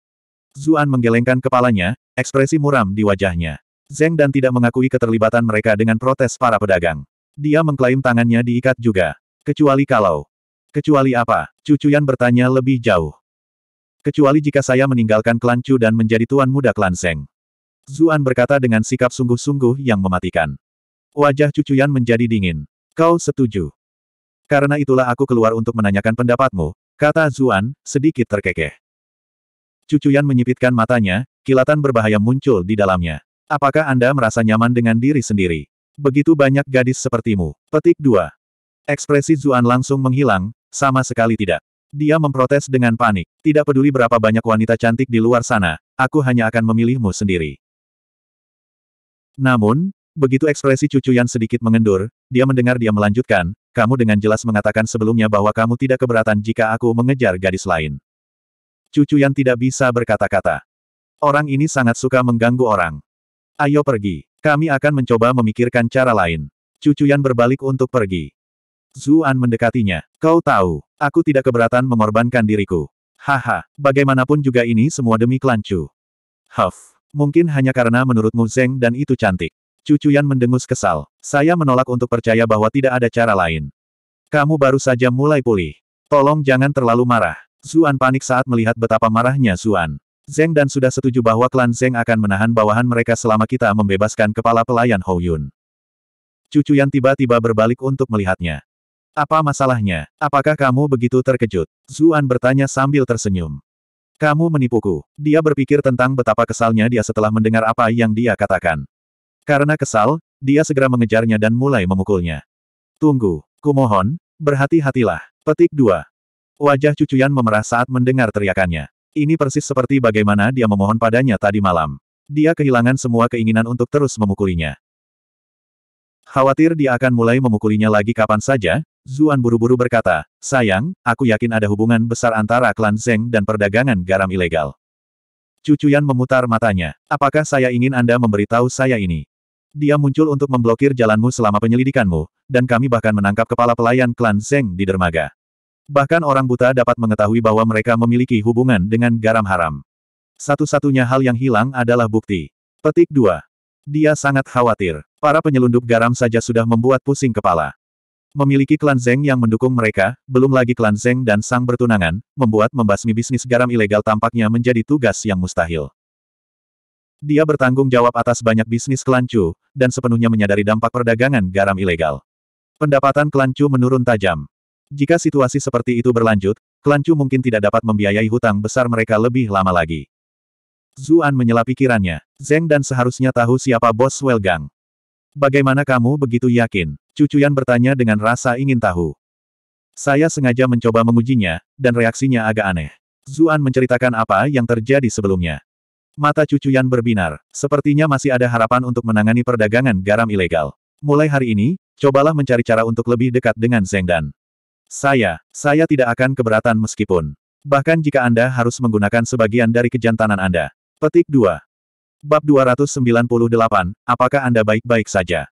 Zuan menggelengkan kepalanya, ekspresi muram di wajahnya. Zeng dan tidak mengakui keterlibatan mereka dengan protes para pedagang. Dia mengklaim tangannya diikat juga. Kecuali kalau. Kecuali apa? Cucu Yan bertanya lebih jauh. Kecuali jika saya meninggalkan klan Chu dan menjadi tuan muda klan Seng. Zuan berkata dengan sikap sungguh-sungguh yang mematikan. Wajah Chu Cucuyan menjadi dingin. Kau setuju? Karena itulah aku keluar untuk menanyakan pendapatmu, kata Zuan, sedikit terkekeh. Chu Cucuyan menyipitkan matanya, kilatan berbahaya muncul di dalamnya. Apakah Anda merasa nyaman dengan diri sendiri? Begitu banyak gadis sepertimu. Petik 2. Ekspresi Zuan langsung menghilang, sama sekali tidak. Dia memprotes dengan panik. Tidak peduli berapa banyak wanita cantik di luar sana, aku hanya akan memilihmu sendiri. Namun, begitu ekspresi cucu Yan sedikit mengendur, dia mendengar dia melanjutkan, kamu dengan jelas mengatakan sebelumnya bahwa kamu tidak keberatan jika aku mengejar gadis lain. Cucu Yan tidak bisa berkata-kata. Orang ini sangat suka mengganggu orang. Ayo pergi. Kami akan mencoba memikirkan cara lain. Cucu Yan berbalik untuk pergi. Zuan mendekatinya. Kau tahu, aku tidak keberatan mengorbankan diriku. Haha, bagaimanapun juga ini semua demi klan Chu. Huff, mungkin hanya karena menurutmu Zeng dan itu cantik. Cucu Yan mendengus kesal. Saya menolak untuk percaya bahwa tidak ada cara lain. Kamu baru saja mulai pulih. Tolong jangan terlalu marah. Zuan panik saat melihat betapa marahnya Zuan. Zeng dan sudah setuju bahwa klan Zeng akan menahan bawahan mereka selama kita membebaskan kepala pelayan Hou Yun. Cucu Yan tiba-tiba berbalik untuk melihatnya. Apa masalahnya? Apakah kamu begitu terkejut? Zuan bertanya sambil tersenyum. Kamu menipuku. Dia berpikir tentang betapa kesalnya dia setelah mendengar apa yang dia katakan. Karena kesal, dia segera mengejarnya dan mulai memukulnya. Tunggu, kumohon, berhati-hatilah. Petik 2. Wajah cucuyan memerah saat mendengar teriakannya. Ini persis seperti bagaimana dia memohon padanya tadi malam. Dia kehilangan semua keinginan untuk terus memukulinya. Khawatir dia akan mulai memukulinya lagi kapan saja, Zuan buru-buru berkata, sayang, aku yakin ada hubungan besar antara klan Zeng dan perdagangan garam ilegal. Cucuyan memutar matanya. Apakah saya ingin Anda memberitahu saya ini? Dia muncul untuk memblokir jalanmu selama penyelidikanmu, dan kami bahkan menangkap kepala pelayan klan Zeng di dermaga. Bahkan orang buta dapat mengetahui bahwa mereka memiliki hubungan dengan garam haram. Satu-satunya hal yang hilang adalah bukti. Petik 2. Dia sangat khawatir. Para penyelundup garam saja sudah membuat pusing kepala. Memiliki klan Zeng yang mendukung mereka, belum lagi klan Zeng dan Sang bertunangan, membuat membasmi bisnis garam ilegal tampaknya menjadi tugas yang mustahil. Dia bertanggung jawab atas banyak bisnis klan Chu, dan sepenuhnya menyadari dampak perdagangan garam ilegal. Pendapatan klan Chu menurun tajam. Jika situasi seperti itu berlanjut, klan Chu mungkin tidak dapat membiayai hutang besar mereka lebih lama lagi. Zuan menyela pikirannya. Zeng dan seharusnya tahu siapa bos Welgang. Bagaimana kamu begitu yakin? Cucuyan bertanya dengan rasa ingin tahu. Saya sengaja mencoba mengujinya, dan reaksinya agak aneh. Zuan menceritakan apa yang terjadi sebelumnya. Mata cucuyan berbinar, sepertinya masih ada harapan untuk menangani perdagangan garam ilegal. Mulai hari ini, cobalah mencari cara untuk lebih dekat dengan Zeng Dan. Saya, saya tidak akan keberatan meskipun. Bahkan jika Anda harus menggunakan sebagian dari kejantanan Anda. Petik 2. Bab 298, apakah Anda baik-baik saja?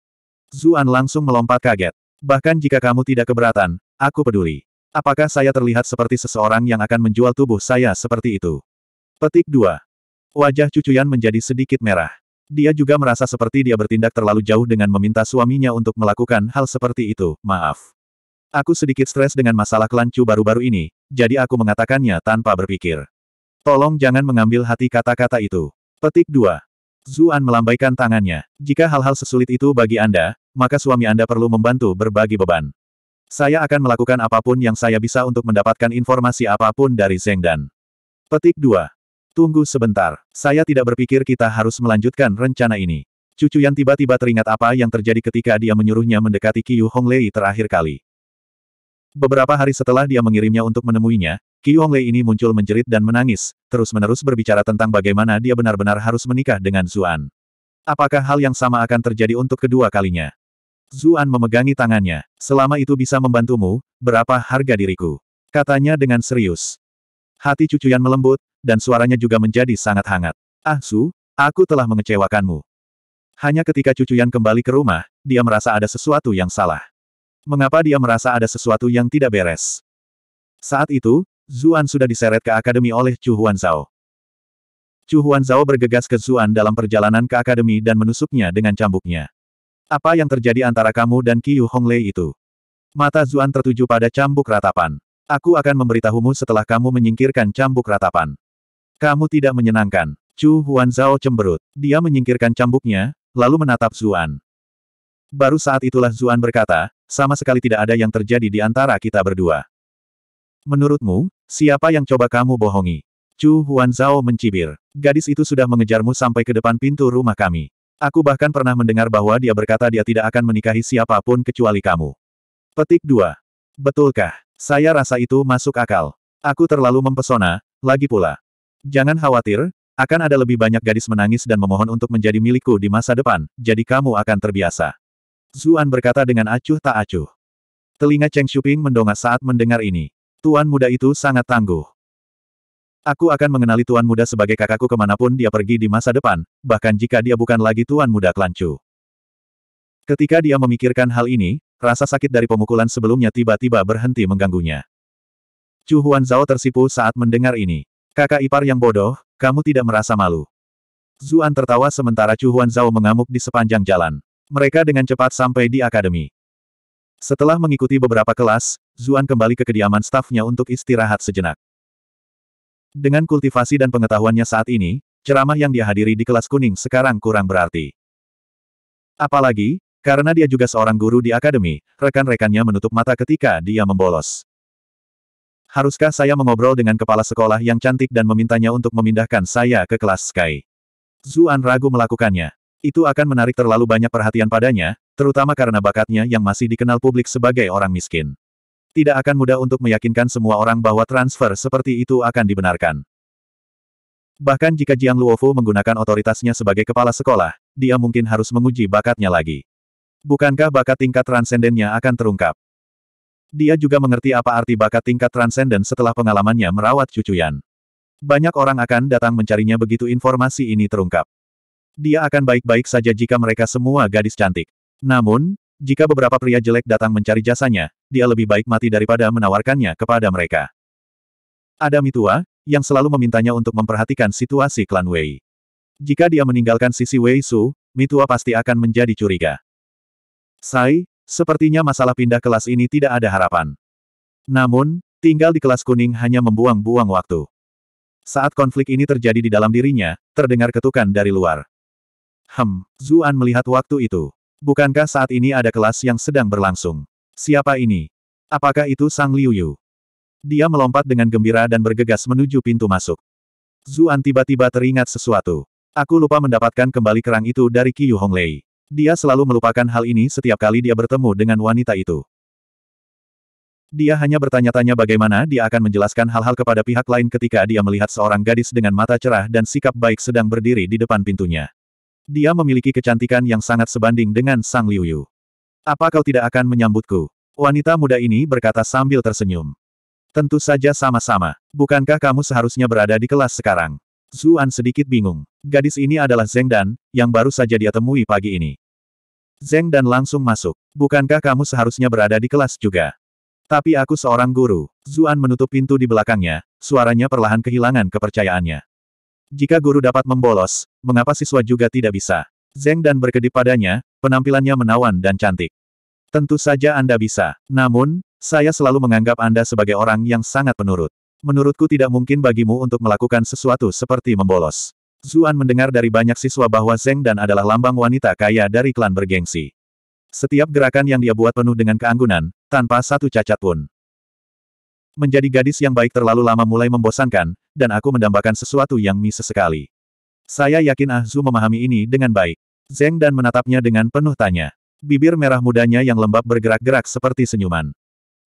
Zuan langsung melompat kaget. Bahkan jika kamu tidak keberatan, aku peduli. Apakah saya terlihat seperti seseorang yang akan menjual tubuh saya seperti itu? Petik 2. Wajah cucuyan menjadi sedikit merah. Dia juga merasa seperti dia bertindak terlalu jauh dengan meminta suaminya untuk melakukan hal seperti itu, maaf. Aku sedikit stres dengan masalah kelancu baru-baru ini, jadi aku mengatakannya tanpa berpikir. Tolong jangan mengambil hati kata-kata itu. Petik 2. Zuan melambaikan tangannya. Jika hal-hal sesulit itu bagi Anda, maka suami Anda perlu membantu berbagi beban. Saya akan melakukan apapun yang saya bisa untuk mendapatkan informasi apapun dari Zeng Dan. Petik 2. Tunggu sebentar. Saya tidak berpikir kita harus melanjutkan rencana ini. Cucu yang tiba-tiba teringat apa yang terjadi ketika dia menyuruhnya mendekati Qiu Honglei terakhir kali. Beberapa hari setelah dia mengirimnya untuk menemuinya, Qi Yonglei ini muncul menjerit dan menangis, terus-menerus berbicara tentang bagaimana dia benar-benar harus menikah dengan Zuan. Apakah hal yang sama akan terjadi untuk kedua kalinya? Zuan memegangi tangannya. Selama itu bisa membantumu, berapa harga diriku? Katanya dengan serius. Hati cucuyan melembut, dan suaranya juga menjadi sangat hangat. Ah Su, aku telah mengecewakanmu. Hanya ketika cucuyan kembali ke rumah, dia merasa ada sesuatu yang salah mengapa dia merasa ada sesuatu yang tidak beres. Saat itu, Zuan sudah diseret ke akademi oleh Chu Huan Zhao. Chu Huan Zhao bergegas ke Zuan dalam perjalanan ke akademi dan menusuknya dengan cambuknya. Apa yang terjadi antara kamu dan Qiu Honglei itu? Mata Zuan tertuju pada cambuk ratapan. Aku akan memberitahumu setelah kamu menyingkirkan cambuk ratapan. Kamu tidak menyenangkan. Chu Huan Zhao cemberut. Dia menyingkirkan cambuknya, lalu menatap Zuan. Baru saat itulah Zuan berkata, sama sekali tidak ada yang terjadi di antara kita berdua. Menurutmu, siapa yang coba kamu bohongi? Chu Huanzao mencibir. Gadis itu sudah mengejarmu sampai ke depan pintu rumah kami. Aku bahkan pernah mendengar bahwa dia berkata dia tidak akan menikahi siapapun kecuali kamu. Petik 2. Betulkah? Saya rasa itu masuk akal. Aku terlalu mempesona, lagi pula. Jangan khawatir, akan ada lebih banyak gadis menangis dan memohon untuk menjadi milikku di masa depan, jadi kamu akan terbiasa. Zuan berkata dengan acuh tak acuh. Telinga Cheng Shuping mendongak saat mendengar ini. Tuan muda itu sangat tangguh. Aku akan mengenali tuan muda sebagai kakakku kemanapun dia pergi di masa depan, bahkan jika dia bukan lagi tuan muda kelancu. Ketika dia memikirkan hal ini, rasa sakit dari pemukulan sebelumnya tiba-tiba berhenti mengganggunya. Chu Huan Zhao tersipu saat mendengar ini. Kakak ipar yang bodoh, kamu tidak merasa malu. Zuan tertawa sementara Chu Huan Zhao mengamuk di sepanjang jalan. Mereka dengan cepat sampai di akademi. Setelah mengikuti beberapa kelas, Zuan kembali ke kediaman stafnya untuk istirahat sejenak. Dengan kultivasi dan pengetahuannya saat ini, ceramah yang dia di kelas kuning sekarang kurang berarti. Apalagi, karena dia juga seorang guru di akademi, rekan-rekannya menutup mata ketika dia membolos. Haruskah saya mengobrol dengan kepala sekolah yang cantik dan memintanya untuk memindahkan saya ke kelas Sky? Zuan ragu melakukannya. Itu akan menarik terlalu banyak perhatian padanya, terutama karena bakatnya yang masih dikenal publik sebagai orang miskin. Tidak akan mudah untuk meyakinkan semua orang bahwa transfer seperti itu akan dibenarkan. Bahkan jika Jiang Luofu menggunakan otoritasnya sebagai kepala sekolah, dia mungkin harus menguji bakatnya lagi. Bukankah bakat tingkat transendennya akan terungkap? Dia juga mengerti apa arti bakat tingkat transenden setelah pengalamannya merawat cucuyan. Banyak orang akan datang mencarinya begitu informasi ini terungkap. Dia akan baik-baik saja jika mereka semua gadis cantik. Namun, jika beberapa pria jelek datang mencari jasanya, dia lebih baik mati daripada menawarkannya kepada mereka. Ada Mitua, ah, yang selalu memintanya untuk memperhatikan situasi klan Wei. Jika dia meninggalkan sisi Wei Su, Mitua pasti akan menjadi curiga. Sai, sepertinya masalah pindah kelas ini tidak ada harapan. Namun, tinggal di kelas kuning hanya membuang-buang waktu. Saat konflik ini terjadi di dalam dirinya, terdengar ketukan dari luar. Hem, Zuan melihat waktu itu. Bukankah saat ini ada kelas yang sedang berlangsung? Siapa ini? Apakah itu Sang Liu Dia melompat dengan gembira dan bergegas menuju pintu masuk. Zuan tiba-tiba teringat sesuatu. Aku lupa mendapatkan kembali kerang itu dari Qiyu Honglei. Dia selalu melupakan hal ini setiap kali dia bertemu dengan wanita itu. Dia hanya bertanya-tanya bagaimana dia akan menjelaskan hal-hal kepada pihak lain ketika dia melihat seorang gadis dengan mata cerah dan sikap baik sedang berdiri di depan pintunya. Dia memiliki kecantikan yang sangat sebanding dengan Sang Liuyu. Apa kau tidak akan menyambutku? Wanita muda ini berkata sambil tersenyum. Tentu saja sama-sama. Bukankah kamu seharusnya berada di kelas sekarang? Zuan sedikit bingung. Gadis ini adalah Zeng Dan, yang baru saja dia temui pagi ini. Zeng Dan langsung masuk. Bukankah kamu seharusnya berada di kelas juga? Tapi aku seorang guru. Zuan menutup pintu di belakangnya, suaranya perlahan kehilangan kepercayaannya. Jika guru dapat membolos, mengapa siswa juga tidak bisa? Zeng dan berkedip padanya, penampilannya menawan dan cantik. Tentu saja Anda bisa. Namun, saya selalu menganggap Anda sebagai orang yang sangat penurut. Menurutku tidak mungkin bagimu untuk melakukan sesuatu seperti membolos. Zuan mendengar dari banyak siswa bahwa Zeng Dan adalah lambang wanita kaya dari klan bergengsi. Setiap gerakan yang dia buat penuh dengan keanggunan, tanpa satu cacat pun menjadi gadis yang baik terlalu lama mulai membosankan, dan aku mendambakan sesuatu yang mie sesekali. Saya yakin Ahzu memahami ini dengan baik. Zeng dan menatapnya dengan penuh tanya. Bibir merah mudanya yang lembab bergerak-gerak seperti senyuman.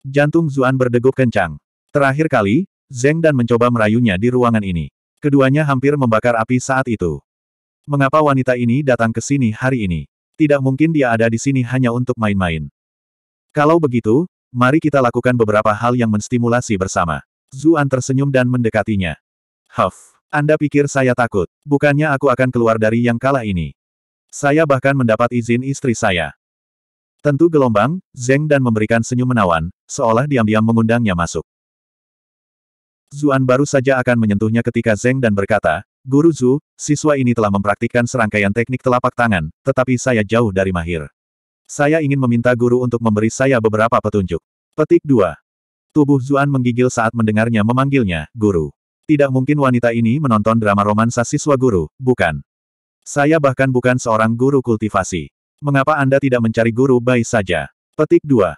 Jantung Zuan berdegup kencang. Terakhir kali, Zeng dan mencoba merayunya di ruangan ini. Keduanya hampir membakar api saat itu. Mengapa wanita ini datang ke sini hari ini? Tidak mungkin dia ada di sini hanya untuk main-main. Kalau begitu, Mari kita lakukan beberapa hal yang menstimulasi bersama. Zuan tersenyum dan mendekatinya. Huff, Anda pikir saya takut? Bukannya aku akan keluar dari yang kalah ini. Saya bahkan mendapat izin istri saya. Tentu gelombang, Zeng dan memberikan senyum menawan, seolah diam-diam mengundangnya masuk. Zuan baru saja akan menyentuhnya ketika Zeng dan berkata, Guru Zu, siswa ini telah mempraktikkan serangkaian teknik telapak tangan, tetapi saya jauh dari mahir. Saya ingin meminta guru untuk memberi saya beberapa petunjuk. Petik 2. Tubuh Zuan menggigil saat mendengarnya memanggilnya, guru. Tidak mungkin wanita ini menonton drama romansa siswa guru, bukan? Saya bahkan bukan seorang guru kultivasi. Mengapa Anda tidak mencari guru bayi saja? Petik 2.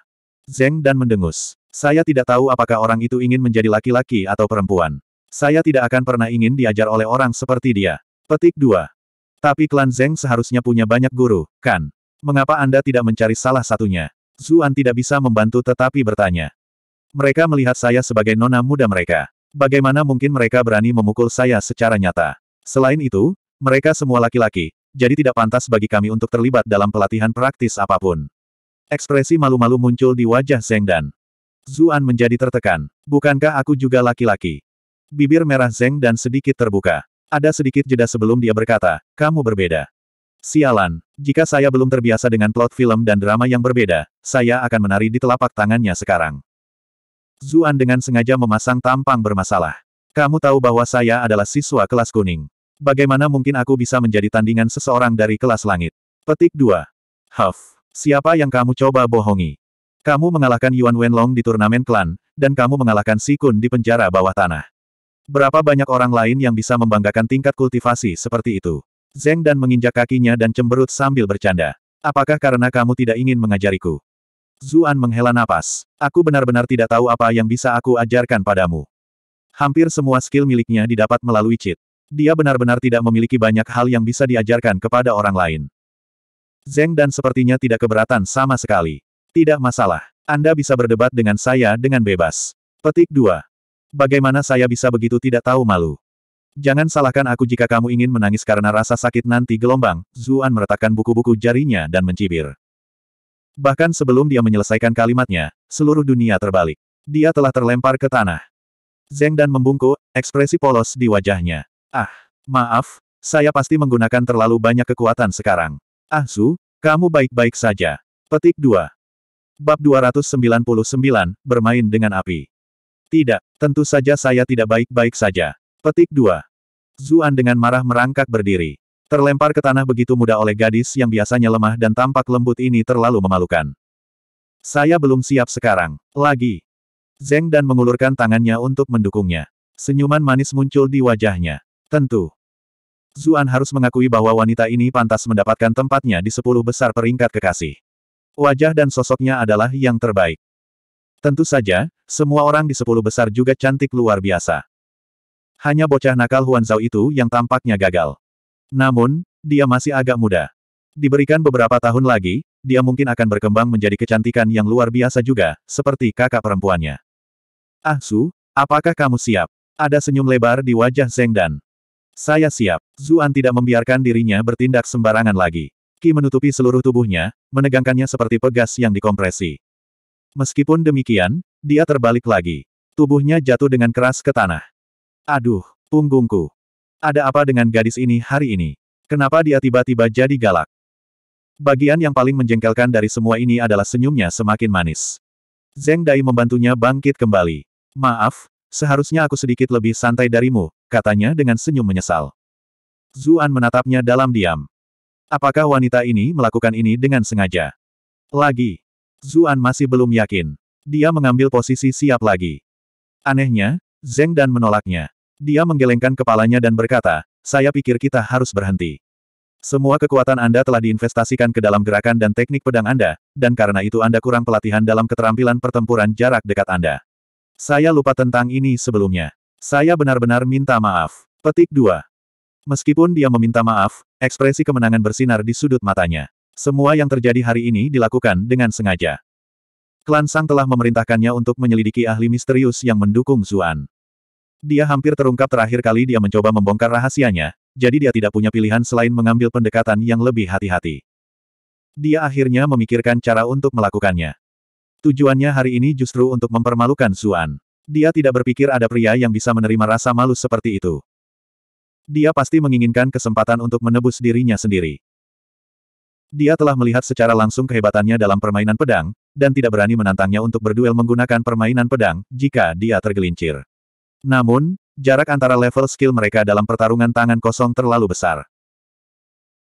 Zeng dan mendengus. Saya tidak tahu apakah orang itu ingin menjadi laki-laki atau perempuan. Saya tidak akan pernah ingin diajar oleh orang seperti dia. Petik 2. Tapi klan Zeng seharusnya punya banyak guru, kan? Mengapa Anda tidak mencari salah satunya? Zuan tidak bisa membantu tetapi bertanya. Mereka melihat saya sebagai nona muda mereka. Bagaimana mungkin mereka berani memukul saya secara nyata? Selain itu, mereka semua laki-laki, jadi tidak pantas bagi kami untuk terlibat dalam pelatihan praktis apapun. Ekspresi malu-malu muncul di wajah Zeng Dan. Zuan menjadi tertekan. Bukankah aku juga laki-laki? Bibir merah Zeng Dan sedikit terbuka. Ada sedikit jeda sebelum dia berkata, kamu berbeda. Sialan, jika saya belum terbiasa dengan plot film dan drama yang berbeda, saya akan menari di telapak tangannya sekarang. Zuan dengan sengaja memasang tampang bermasalah. Kamu tahu bahwa saya adalah siswa kelas kuning. Bagaimana mungkin aku bisa menjadi tandingan seseorang dari kelas langit? Petik 2. Huff, siapa yang kamu coba bohongi? Kamu mengalahkan Yuan Wenlong di turnamen klan, dan kamu mengalahkan Si Kun di penjara bawah tanah. Berapa banyak orang lain yang bisa membanggakan tingkat kultivasi seperti itu? Zeng dan menginjak kakinya dan cemberut sambil bercanda. Apakah karena kamu tidak ingin mengajariku? Zuan menghela napas. Aku benar-benar tidak tahu apa yang bisa aku ajarkan padamu. Hampir semua skill miliknya didapat melalui cheat. Dia benar-benar tidak memiliki banyak hal yang bisa diajarkan kepada orang lain. Zeng dan sepertinya tidak keberatan sama sekali. Tidak masalah. Anda bisa berdebat dengan saya dengan bebas. Petik 2. Bagaimana saya bisa begitu tidak tahu malu? Jangan salahkan aku jika kamu ingin menangis karena rasa sakit nanti gelombang, Zuan meretakkan buku-buku jarinya dan mencibir. Bahkan sebelum dia menyelesaikan kalimatnya, seluruh dunia terbalik. Dia telah terlempar ke tanah. Zeng dan membungkuk, ekspresi polos di wajahnya. Ah, maaf, saya pasti menggunakan terlalu banyak kekuatan sekarang. Ah Su, kamu baik-baik saja. Petik 2. Bab 299, bermain dengan api. Tidak, tentu saja saya tidak baik-baik saja. Petik 2. Zuan dengan marah merangkak berdiri. Terlempar ke tanah begitu mudah oleh gadis yang biasanya lemah dan tampak lembut ini terlalu memalukan. Saya belum siap sekarang. Lagi. Zeng dan mengulurkan tangannya untuk mendukungnya. Senyuman manis muncul di wajahnya. Tentu. Zuan harus mengakui bahwa wanita ini pantas mendapatkan tempatnya di sepuluh besar peringkat kekasih. Wajah dan sosoknya adalah yang terbaik. Tentu saja, semua orang di sepuluh besar juga cantik luar biasa. Hanya bocah nakal Huan Zhao itu yang tampaknya gagal. Namun, dia masih agak muda. Diberikan beberapa tahun lagi, dia mungkin akan berkembang menjadi kecantikan yang luar biasa juga, seperti kakak perempuannya. Ah Su, apakah kamu siap? Ada senyum lebar di wajah Zeng Dan. Saya siap. Zuan tidak membiarkan dirinya bertindak sembarangan lagi. Ki menutupi seluruh tubuhnya, menegangkannya seperti pegas yang dikompresi. Meskipun demikian, dia terbalik lagi. Tubuhnya jatuh dengan keras ke tanah. Aduh, punggungku. Ada apa dengan gadis ini hari ini? Kenapa dia tiba-tiba jadi galak? Bagian yang paling menjengkelkan dari semua ini adalah senyumnya semakin manis. Zeng Dai membantunya bangkit kembali. Maaf, seharusnya aku sedikit lebih santai darimu, katanya dengan senyum menyesal. Zuan menatapnya dalam diam. Apakah wanita ini melakukan ini dengan sengaja? Lagi. Zuan masih belum yakin. Dia mengambil posisi siap lagi. Anehnya, Zeng Dan menolaknya. Dia menggelengkan kepalanya dan berkata, saya pikir kita harus berhenti. Semua kekuatan Anda telah diinvestasikan ke dalam gerakan dan teknik pedang Anda, dan karena itu Anda kurang pelatihan dalam keterampilan pertempuran jarak dekat Anda. Saya lupa tentang ini sebelumnya. Saya benar-benar minta maaf. Petik 2. Meskipun dia meminta maaf, ekspresi kemenangan bersinar di sudut matanya. Semua yang terjadi hari ini dilakukan dengan sengaja. Klan Sang telah memerintahkannya untuk menyelidiki ahli misterius yang mendukung Zuan. Dia hampir terungkap terakhir kali dia mencoba membongkar rahasianya, jadi dia tidak punya pilihan selain mengambil pendekatan yang lebih hati-hati. Dia akhirnya memikirkan cara untuk melakukannya. Tujuannya hari ini justru untuk mempermalukan Suan. Dia tidak berpikir ada pria yang bisa menerima rasa malu seperti itu. Dia pasti menginginkan kesempatan untuk menebus dirinya sendiri. Dia telah melihat secara langsung kehebatannya dalam permainan pedang, dan tidak berani menantangnya untuk berduel menggunakan permainan pedang, jika dia tergelincir. Namun, jarak antara level skill mereka dalam pertarungan tangan kosong terlalu besar.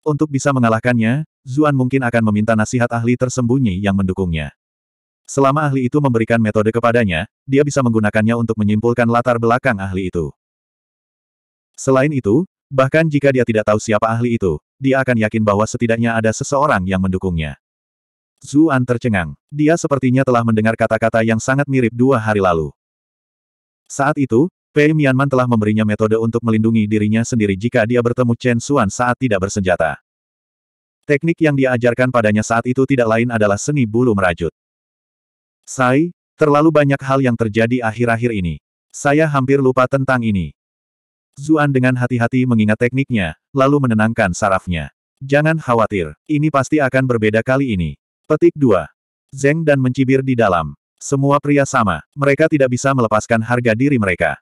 Untuk bisa mengalahkannya, Zuan mungkin akan meminta nasihat ahli tersembunyi yang mendukungnya. Selama ahli itu memberikan metode kepadanya, dia bisa menggunakannya untuk menyimpulkan latar belakang ahli itu. Selain itu, bahkan jika dia tidak tahu siapa ahli itu, dia akan yakin bahwa setidaknya ada seseorang yang mendukungnya. Zuan tercengang. Dia sepertinya telah mendengar kata-kata yang sangat mirip dua hari lalu. Saat itu, Pei Mianman telah memberinya metode untuk melindungi dirinya sendiri jika dia bertemu Chen Xuan saat tidak bersenjata. Teknik yang diajarkan padanya saat itu tidak lain adalah seni bulu merajut. Sai, terlalu banyak hal yang terjadi akhir-akhir ini. Saya hampir lupa tentang ini. Zuan dengan hati-hati mengingat tekniknya, lalu menenangkan sarafnya. Jangan khawatir, ini pasti akan berbeda kali ini. Petik 2. Zeng dan mencibir di dalam. Semua pria sama, mereka tidak bisa melepaskan harga diri mereka.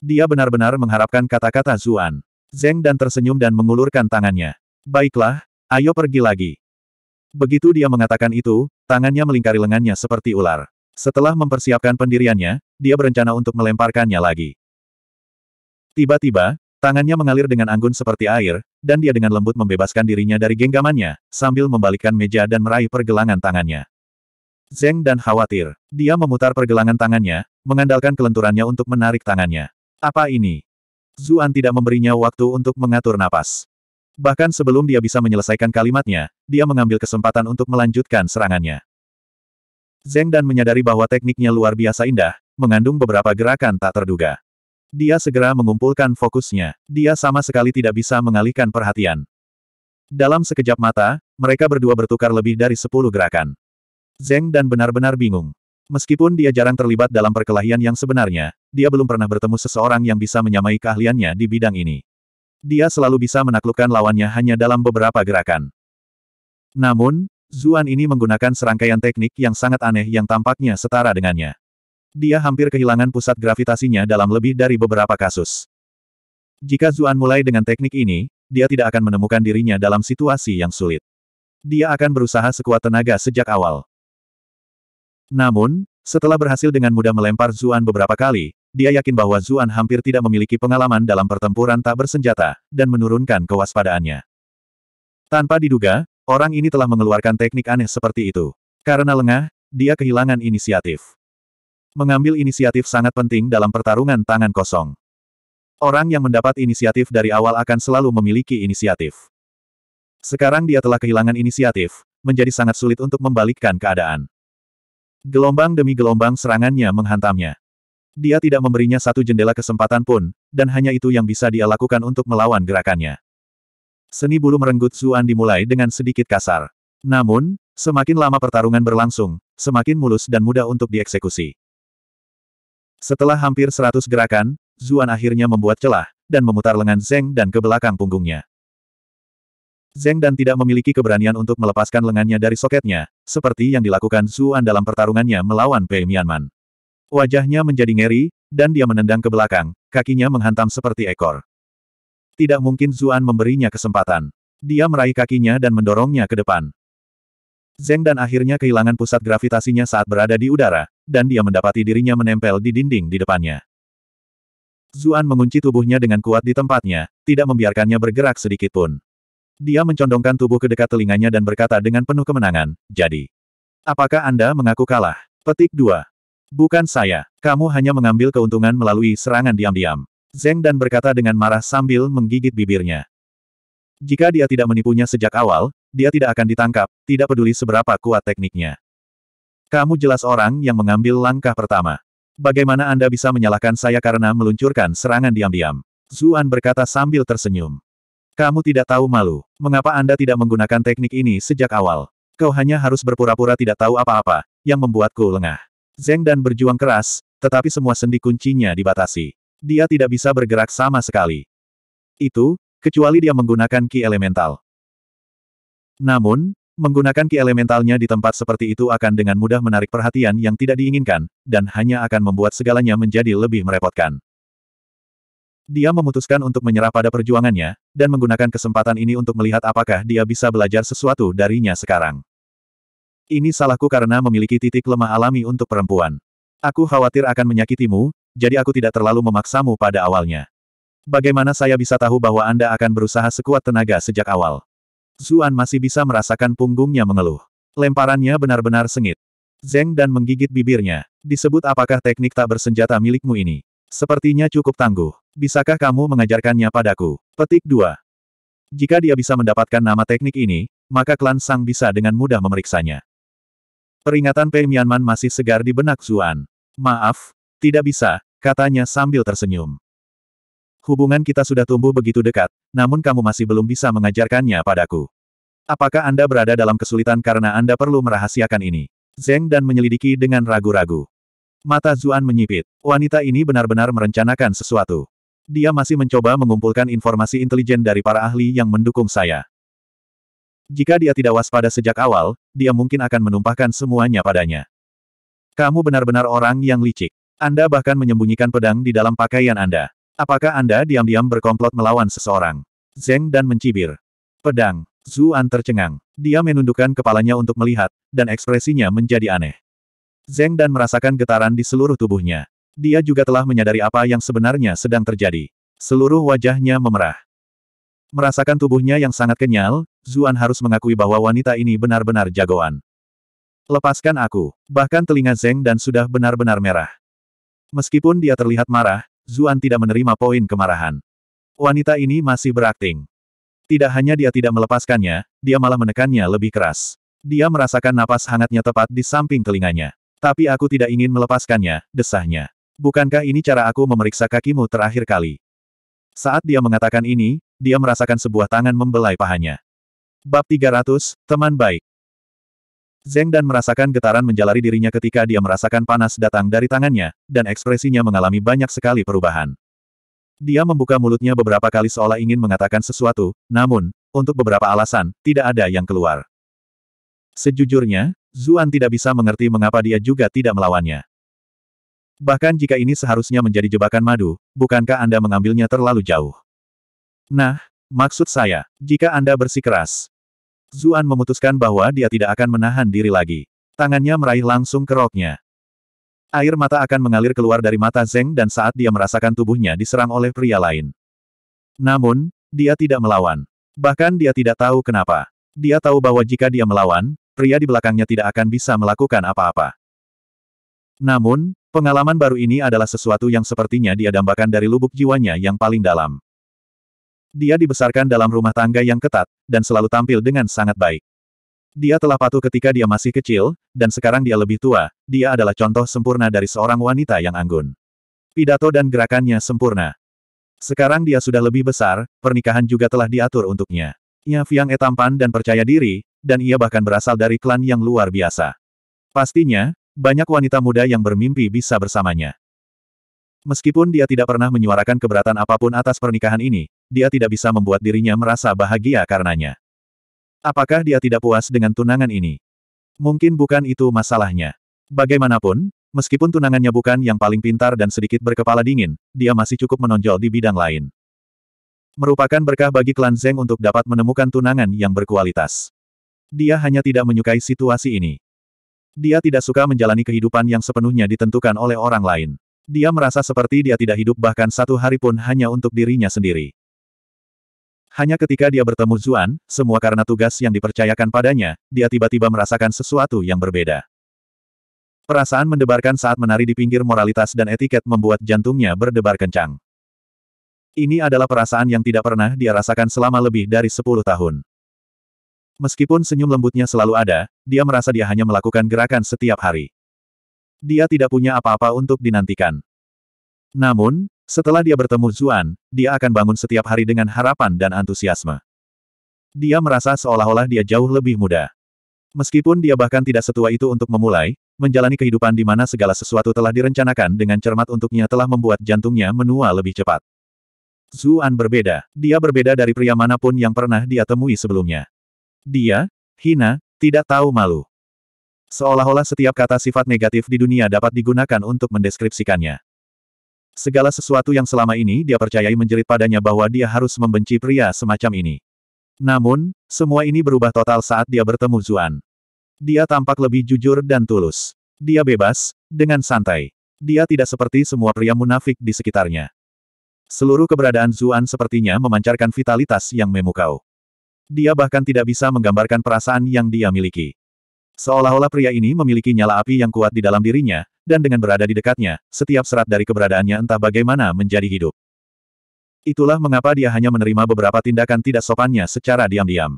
Dia benar-benar mengharapkan kata-kata Zuan. Zeng dan tersenyum dan mengulurkan tangannya. Baiklah, ayo pergi lagi. Begitu dia mengatakan itu, tangannya melingkari lengannya seperti ular. Setelah mempersiapkan pendiriannya, dia berencana untuk melemparkannya lagi. Tiba-tiba, tangannya mengalir dengan anggun seperti air, dan dia dengan lembut membebaskan dirinya dari genggamannya, sambil membalikkan meja dan meraih pergelangan tangannya. Zeng dan khawatir. Dia memutar pergelangan tangannya, mengandalkan kelenturannya untuk menarik tangannya. Apa ini? Zuan tidak memberinya waktu untuk mengatur napas. Bahkan sebelum dia bisa menyelesaikan kalimatnya, dia mengambil kesempatan untuk melanjutkan serangannya. Zeng dan menyadari bahwa tekniknya luar biasa indah, mengandung beberapa gerakan tak terduga. Dia segera mengumpulkan fokusnya. Dia sama sekali tidak bisa mengalihkan perhatian. Dalam sekejap mata, mereka berdua bertukar lebih dari sepuluh gerakan. Zeng dan benar-benar bingung. Meskipun dia jarang terlibat dalam perkelahian yang sebenarnya, dia belum pernah bertemu seseorang yang bisa menyamai keahliannya di bidang ini. Dia selalu bisa menaklukkan lawannya hanya dalam beberapa gerakan. Namun, Zuan ini menggunakan serangkaian teknik yang sangat aneh yang tampaknya setara dengannya. Dia hampir kehilangan pusat gravitasinya dalam lebih dari beberapa kasus. Jika Zuan mulai dengan teknik ini, dia tidak akan menemukan dirinya dalam situasi yang sulit. Dia akan berusaha sekuat tenaga sejak awal. Namun, setelah berhasil dengan mudah melempar Zuan beberapa kali, dia yakin bahwa Zuan hampir tidak memiliki pengalaman dalam pertempuran tak bersenjata, dan menurunkan kewaspadaannya. Tanpa diduga, orang ini telah mengeluarkan teknik aneh seperti itu. Karena lengah, dia kehilangan inisiatif. Mengambil inisiatif sangat penting dalam pertarungan tangan kosong. Orang yang mendapat inisiatif dari awal akan selalu memiliki inisiatif. Sekarang dia telah kehilangan inisiatif, menjadi sangat sulit untuk membalikkan keadaan. Gelombang demi gelombang serangannya menghantamnya. Dia tidak memberinya satu jendela kesempatan pun, dan hanya itu yang bisa dia lakukan untuk melawan gerakannya. Seni bulu merenggut Zuan dimulai dengan sedikit kasar. Namun, semakin lama pertarungan berlangsung, semakin mulus dan mudah untuk dieksekusi. Setelah hampir seratus gerakan, Zuan akhirnya membuat celah, dan memutar lengan Zeng dan ke belakang punggungnya. Zeng dan tidak memiliki keberanian untuk melepaskan lengannya dari soketnya, seperti yang dilakukan Zuan dalam pertarungannya melawan Pei Mianman. Wajahnya menjadi ngeri, dan dia menendang ke belakang, kakinya menghantam seperti ekor. Tidak mungkin Zuan memberinya kesempatan. Dia meraih kakinya dan mendorongnya ke depan. Zeng dan akhirnya kehilangan pusat gravitasinya saat berada di udara, dan dia mendapati dirinya menempel di dinding di depannya. Zuan mengunci tubuhnya dengan kuat di tempatnya, tidak membiarkannya bergerak sedikitpun. Dia mencondongkan tubuh ke dekat telinganya dan berkata dengan penuh kemenangan, jadi. Apakah Anda mengaku kalah? Petik 2. Bukan saya. Kamu hanya mengambil keuntungan melalui serangan diam-diam. Zeng dan berkata dengan marah sambil menggigit bibirnya. Jika dia tidak menipunya sejak awal, dia tidak akan ditangkap, tidak peduli seberapa kuat tekniknya. Kamu jelas orang yang mengambil langkah pertama. Bagaimana Anda bisa menyalahkan saya karena meluncurkan serangan diam-diam? Zuan berkata sambil tersenyum. Kamu tidak tahu malu. Mengapa Anda tidak menggunakan teknik ini sejak awal? Kau hanya harus berpura-pura tidak tahu apa-apa, yang membuatku lengah. Zeng dan berjuang keras, tetapi semua sendi kuncinya dibatasi. Dia tidak bisa bergerak sama sekali. Itu, kecuali dia menggunakan ki elemental. Namun, menggunakan ki elementalnya di tempat seperti itu akan dengan mudah menarik perhatian yang tidak diinginkan, dan hanya akan membuat segalanya menjadi lebih merepotkan. Dia memutuskan untuk menyerah pada perjuangannya, dan menggunakan kesempatan ini untuk melihat apakah dia bisa belajar sesuatu darinya sekarang. Ini salahku karena memiliki titik lemah alami untuk perempuan. Aku khawatir akan menyakitimu, jadi aku tidak terlalu memaksamu pada awalnya. Bagaimana saya bisa tahu bahwa Anda akan berusaha sekuat tenaga sejak awal? Zuan masih bisa merasakan punggungnya mengeluh. Lemparannya benar-benar sengit. Zeng dan menggigit bibirnya. Disebut apakah teknik tak bersenjata milikmu ini? Sepertinya cukup tangguh. Bisakah kamu mengajarkannya padaku? Petik 2. Jika dia bisa mendapatkan nama teknik ini, maka klan Sang bisa dengan mudah memeriksanya. Peringatan Pei Mianman masih segar di benak Zuan. Maaf, tidak bisa, katanya sambil tersenyum. Hubungan kita sudah tumbuh begitu dekat, namun kamu masih belum bisa mengajarkannya padaku. Apakah Anda berada dalam kesulitan karena Anda perlu merahasiakan ini? Zeng dan menyelidiki dengan ragu-ragu. Mata Zuan menyipit. Wanita ini benar-benar merencanakan sesuatu. Dia masih mencoba mengumpulkan informasi intelijen dari para ahli yang mendukung saya. Jika dia tidak waspada sejak awal, dia mungkin akan menumpahkan semuanya padanya. Kamu benar-benar orang yang licik. Anda bahkan menyembunyikan pedang di dalam pakaian Anda. Apakah Anda diam-diam berkomplot melawan seseorang? Zeng dan mencibir. Pedang. Zuan tercengang. Dia menundukkan kepalanya untuk melihat, dan ekspresinya menjadi aneh. Zeng dan merasakan getaran di seluruh tubuhnya. Dia juga telah menyadari apa yang sebenarnya sedang terjadi. Seluruh wajahnya memerah. Merasakan tubuhnya yang sangat kenyal, Zuan harus mengakui bahwa wanita ini benar-benar jagoan. Lepaskan aku. Bahkan telinga Zeng dan sudah benar-benar merah. Meskipun dia terlihat marah, Zuan tidak menerima poin kemarahan. Wanita ini masih berakting. Tidak hanya dia tidak melepaskannya, dia malah menekannya lebih keras. Dia merasakan napas hangatnya tepat di samping telinganya. Tapi aku tidak ingin melepaskannya, desahnya. Bukankah ini cara aku memeriksa kakimu terakhir kali? Saat dia mengatakan ini, dia merasakan sebuah tangan membelai pahanya. Bab 300, Teman Baik Zeng dan merasakan getaran menjalari dirinya ketika dia merasakan panas datang dari tangannya, dan ekspresinya mengalami banyak sekali perubahan. Dia membuka mulutnya beberapa kali seolah ingin mengatakan sesuatu, namun, untuk beberapa alasan, tidak ada yang keluar. Sejujurnya, Zuan tidak bisa mengerti mengapa dia juga tidak melawannya. Bahkan jika ini seharusnya menjadi jebakan madu, bukankah Anda mengambilnya terlalu jauh? Nah, maksud saya, jika Anda bersikeras. Zuan memutuskan bahwa dia tidak akan menahan diri lagi. Tangannya meraih langsung ke roknya. Air mata akan mengalir keluar dari mata Zeng dan saat dia merasakan tubuhnya diserang oleh pria lain. Namun, dia tidak melawan. Bahkan dia tidak tahu kenapa. Dia tahu bahwa jika dia melawan, pria di belakangnya tidak akan bisa melakukan apa-apa. Namun, pengalaman baru ini adalah sesuatu yang sepertinya dia dambakan dari lubuk jiwanya yang paling dalam. Dia dibesarkan dalam rumah tangga yang ketat, dan selalu tampil dengan sangat baik. Dia telah patuh ketika dia masih kecil, dan sekarang dia lebih tua, dia adalah contoh sempurna dari seorang wanita yang anggun. Pidato dan gerakannya sempurna. Sekarang dia sudah lebih besar, pernikahan juga telah diatur untuknya. Nya Fiang E tampan dan percaya diri, dan ia bahkan berasal dari klan yang luar biasa. Pastinya, banyak wanita muda yang bermimpi bisa bersamanya. Meskipun dia tidak pernah menyuarakan keberatan apapun atas pernikahan ini, dia tidak bisa membuat dirinya merasa bahagia karenanya. Apakah dia tidak puas dengan tunangan ini? Mungkin bukan itu masalahnya. Bagaimanapun, meskipun tunangannya bukan yang paling pintar dan sedikit berkepala dingin, dia masih cukup menonjol di bidang lain. Merupakan berkah bagi klan Zeng untuk dapat menemukan tunangan yang berkualitas. Dia hanya tidak menyukai situasi ini. Dia tidak suka menjalani kehidupan yang sepenuhnya ditentukan oleh orang lain. Dia merasa seperti dia tidak hidup bahkan satu hari pun hanya untuk dirinya sendiri. Hanya ketika dia bertemu Zuan, semua karena tugas yang dipercayakan padanya, dia tiba-tiba merasakan sesuatu yang berbeda. Perasaan mendebarkan saat menari di pinggir moralitas dan etiket membuat jantungnya berdebar kencang. Ini adalah perasaan yang tidak pernah dia rasakan selama lebih dari sepuluh tahun. Meskipun senyum lembutnya selalu ada, dia merasa dia hanya melakukan gerakan setiap hari. Dia tidak punya apa-apa untuk dinantikan. Namun, setelah dia bertemu Zuan, dia akan bangun setiap hari dengan harapan dan antusiasme. Dia merasa seolah-olah dia jauh lebih muda. Meskipun dia bahkan tidak setua itu untuk memulai, menjalani kehidupan di mana segala sesuatu telah direncanakan dengan cermat untuknya telah membuat jantungnya menua lebih cepat. Zuan berbeda. Dia berbeda dari pria manapun yang pernah dia temui sebelumnya. Dia, hina, tidak tahu malu. Seolah-olah setiap kata sifat negatif di dunia dapat digunakan untuk mendeskripsikannya. Segala sesuatu yang selama ini dia percayai menjerit padanya bahwa dia harus membenci pria semacam ini. Namun, semua ini berubah total saat dia bertemu Zuan. Dia tampak lebih jujur dan tulus. Dia bebas, dengan santai. Dia tidak seperti semua pria munafik di sekitarnya. Seluruh keberadaan Zuan sepertinya memancarkan vitalitas yang memukau. Dia bahkan tidak bisa menggambarkan perasaan yang dia miliki. Seolah-olah pria ini memiliki nyala api yang kuat di dalam dirinya, dan dengan berada di dekatnya, setiap serat dari keberadaannya entah bagaimana menjadi hidup. Itulah mengapa dia hanya menerima beberapa tindakan tidak sopannya secara diam-diam.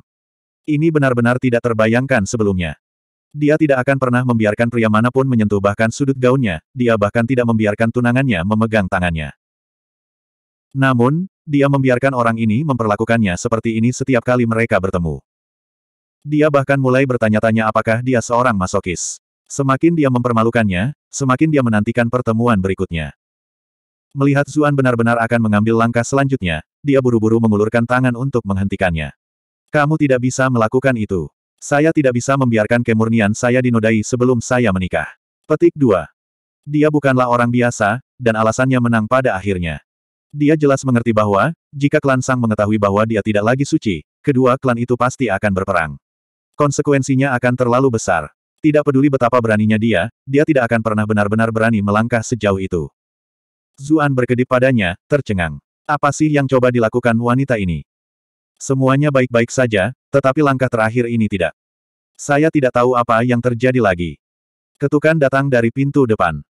Ini benar-benar tidak terbayangkan sebelumnya. Dia tidak akan pernah membiarkan pria manapun menyentuh bahkan sudut gaunnya, dia bahkan tidak membiarkan tunangannya memegang tangannya. Namun, dia membiarkan orang ini memperlakukannya seperti ini setiap kali mereka bertemu. Dia bahkan mulai bertanya-tanya apakah dia seorang masokis. Semakin dia mempermalukannya, semakin dia menantikan pertemuan berikutnya. Melihat Zuan benar-benar akan mengambil langkah selanjutnya, dia buru-buru mengulurkan tangan untuk menghentikannya. Kamu tidak bisa melakukan itu. Saya tidak bisa membiarkan kemurnian saya dinodai sebelum saya menikah. Petik 2. Dia bukanlah orang biasa, dan alasannya menang pada akhirnya. Dia jelas mengerti bahwa, jika klan Sang mengetahui bahwa dia tidak lagi suci, kedua klan itu pasti akan berperang. Konsekuensinya akan terlalu besar. Tidak peduli betapa beraninya dia, dia tidak akan pernah benar-benar berani melangkah sejauh itu. Zuan berkedip padanya, tercengang. Apa sih yang coba dilakukan wanita ini? Semuanya baik-baik saja, tetapi langkah terakhir ini tidak. Saya tidak tahu apa yang terjadi lagi. Ketukan datang dari pintu depan.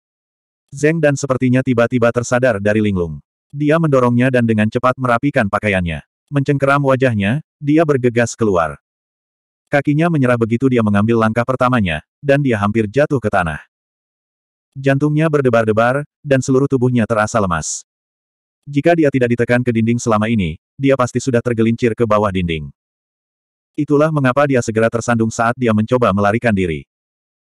Zeng dan sepertinya tiba-tiba tersadar dari linglung. Dia mendorongnya dan dengan cepat merapikan pakaiannya. Mencengkeram wajahnya, dia bergegas keluar. Kakinya menyerah begitu dia mengambil langkah pertamanya, dan dia hampir jatuh ke tanah. Jantungnya berdebar-debar, dan seluruh tubuhnya terasa lemas. Jika dia tidak ditekan ke dinding selama ini, dia pasti sudah tergelincir ke bawah dinding. Itulah mengapa dia segera tersandung saat dia mencoba melarikan diri.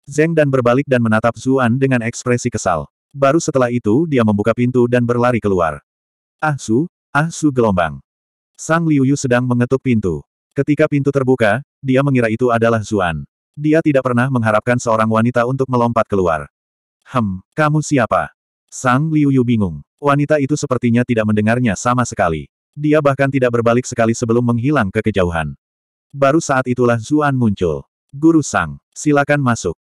Zeng dan berbalik dan menatap Zuan dengan ekspresi kesal. Baru setelah itu dia membuka pintu dan berlari keluar. Ah Su, Ah Su gelombang. Sang Liuyu sedang mengetuk pintu. Ketika pintu terbuka, dia mengira itu adalah Zuan. Dia tidak pernah mengharapkan seorang wanita untuk melompat keluar. Hem, kamu siapa? Sang Liuyu bingung. Wanita itu sepertinya tidak mendengarnya sama sekali. Dia bahkan tidak berbalik sekali sebelum menghilang ke kejauhan. Baru saat itulah Zuan muncul. Guru Sang, silakan masuk.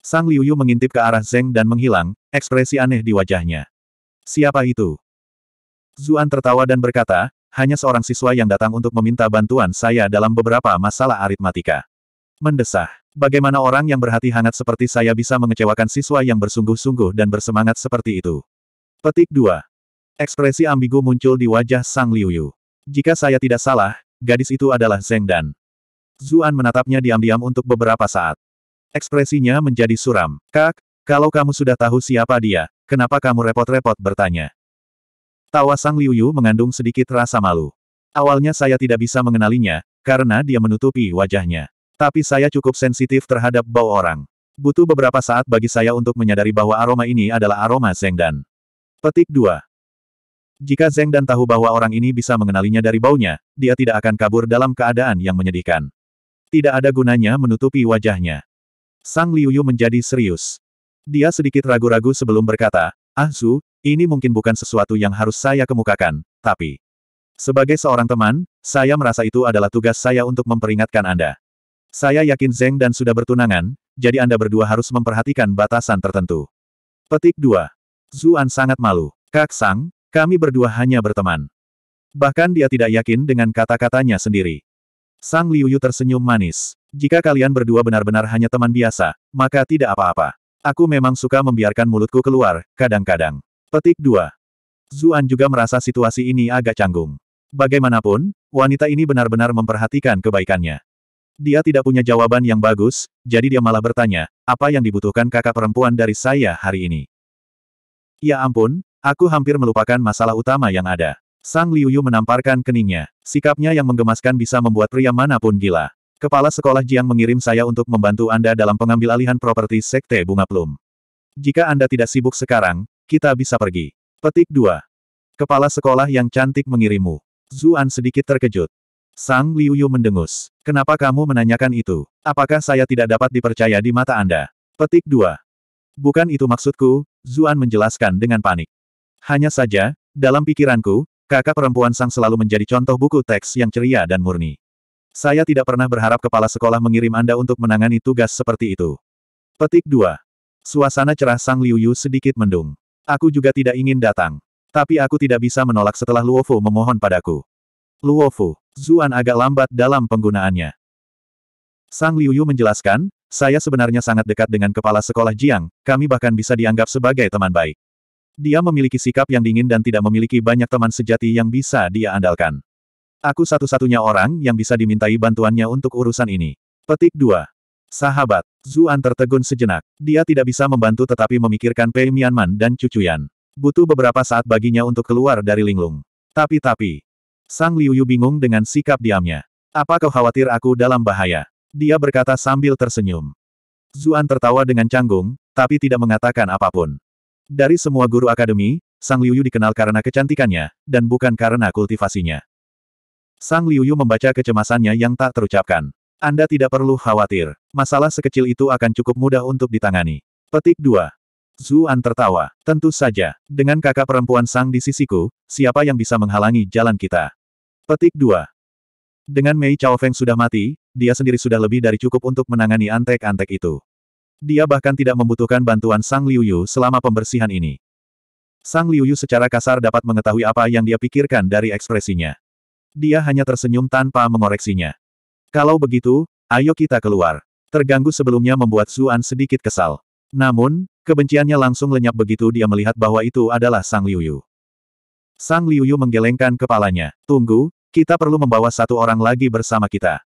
Sang Liuyu mengintip ke arah Zeng dan menghilang, ekspresi aneh di wajahnya. Siapa itu? Zuan tertawa dan berkata, hanya seorang siswa yang datang untuk meminta bantuan saya dalam beberapa masalah aritmatika. Mendesah. Bagaimana orang yang berhati hangat seperti saya bisa mengecewakan siswa yang bersungguh-sungguh dan bersemangat seperti itu? Petik 2. Ekspresi ambigu muncul di wajah Sang Liuyu. Jika saya tidak salah, gadis itu adalah Zeng Dan. Zuan menatapnya diam-diam untuk beberapa saat. Ekspresinya menjadi suram. Kak, kalau kamu sudah tahu siapa dia, kenapa kamu repot-repot bertanya? Tawa Sang Liu Yu mengandung sedikit rasa malu. Awalnya saya tidak bisa mengenalinya, karena dia menutupi wajahnya. Tapi saya cukup sensitif terhadap bau orang. Butuh beberapa saat bagi saya untuk menyadari bahwa aroma ini adalah aroma Zeng Dan. Petik 2. Jika Dan tahu bahwa orang ini bisa mengenalinya dari baunya, dia tidak akan kabur dalam keadaan yang menyedihkan. Tidak ada gunanya menutupi wajahnya. Sang Liu Yu menjadi serius. Dia sedikit ragu-ragu sebelum berkata, Ah Zhu. Ini mungkin bukan sesuatu yang harus saya kemukakan, tapi... Sebagai seorang teman, saya merasa itu adalah tugas saya untuk memperingatkan Anda. Saya yakin Zeng dan sudah bertunangan, jadi Anda berdua harus memperhatikan batasan tertentu. Petik 2. Zuan sangat malu. Kak Sang, kami berdua hanya berteman. Bahkan dia tidak yakin dengan kata-katanya sendiri. Sang Liuyu tersenyum manis. Jika kalian berdua benar-benar hanya teman biasa, maka tidak apa-apa. Aku memang suka membiarkan mulutku keluar, kadang-kadang. Petik 2. Zuan juga merasa situasi ini agak canggung. Bagaimanapun, wanita ini benar-benar memperhatikan kebaikannya. Dia tidak punya jawaban yang bagus, jadi dia malah bertanya, apa yang dibutuhkan kakak perempuan dari saya hari ini? Ya ampun, aku hampir melupakan masalah utama yang ada. Sang Liuyu menamparkan keningnya. Sikapnya yang menggemaskan bisa membuat pria manapun gila. Kepala sekolah Jiang mengirim saya untuk membantu Anda dalam pengambil alihan properti Sekte Bunga Plum. Jika Anda tidak sibuk sekarang, kita bisa pergi. Petik 2. Kepala sekolah yang cantik mengirimu. Zuan sedikit terkejut. Sang Liuyu mendengus. Kenapa kamu menanyakan itu? Apakah saya tidak dapat dipercaya di mata Anda? Petik 2. Bukan itu maksudku, Zuan menjelaskan dengan panik. Hanya saja, dalam pikiranku, kakak perempuan Sang selalu menjadi contoh buku teks yang ceria dan murni. Saya tidak pernah berharap kepala sekolah mengirim Anda untuk menangani tugas seperti itu. Petik 2. Suasana cerah Sang Liuyu sedikit mendung. Aku juga tidak ingin datang. Tapi aku tidak bisa menolak setelah Luofu memohon padaku. Luofu, Zuan agak lambat dalam penggunaannya. Sang Liuyu menjelaskan, saya sebenarnya sangat dekat dengan kepala sekolah Jiang, kami bahkan bisa dianggap sebagai teman baik. Dia memiliki sikap yang dingin dan tidak memiliki banyak teman sejati yang bisa dia andalkan. Aku satu-satunya orang yang bisa dimintai bantuannya untuk urusan ini. Petik 2. Sahabat, Zuan tertegun sejenak. Dia tidak bisa membantu tetapi memikirkan Pei Mianman dan Cucu Yan. Butuh beberapa saat baginya untuk keluar dari linglung. Tapi-tapi. Sang Liu Yu bingung dengan sikap diamnya. Apa kau khawatir aku dalam bahaya? Dia berkata sambil tersenyum. Zuan tertawa dengan canggung, tapi tidak mengatakan apapun. Dari semua guru akademi, Sang Liu Yu dikenal karena kecantikannya, dan bukan karena kultivasinya. Sang Liu Yu membaca kecemasannya yang tak terucapkan. Anda tidak perlu khawatir. Masalah sekecil itu akan cukup mudah untuk ditangani. Petik 2. Zuan tertawa. Tentu saja. Dengan kakak perempuan Sang di sisiku, siapa yang bisa menghalangi jalan kita? Petik 2. Dengan Mei Chao Feng sudah mati, dia sendiri sudah lebih dari cukup untuk menangani antek-antek itu. Dia bahkan tidak membutuhkan bantuan Sang Liu Yu selama pembersihan ini. Sang Liu Yu secara kasar dapat mengetahui apa yang dia pikirkan dari ekspresinya. Dia hanya tersenyum tanpa mengoreksinya. Kalau begitu, ayo kita keluar. Terganggu sebelumnya membuat Zuan sedikit kesal. Namun, kebenciannya langsung lenyap begitu dia melihat bahwa itu adalah Sang Liuyu. Sang Liuyu menggelengkan kepalanya. Tunggu, kita perlu membawa satu orang lagi bersama kita.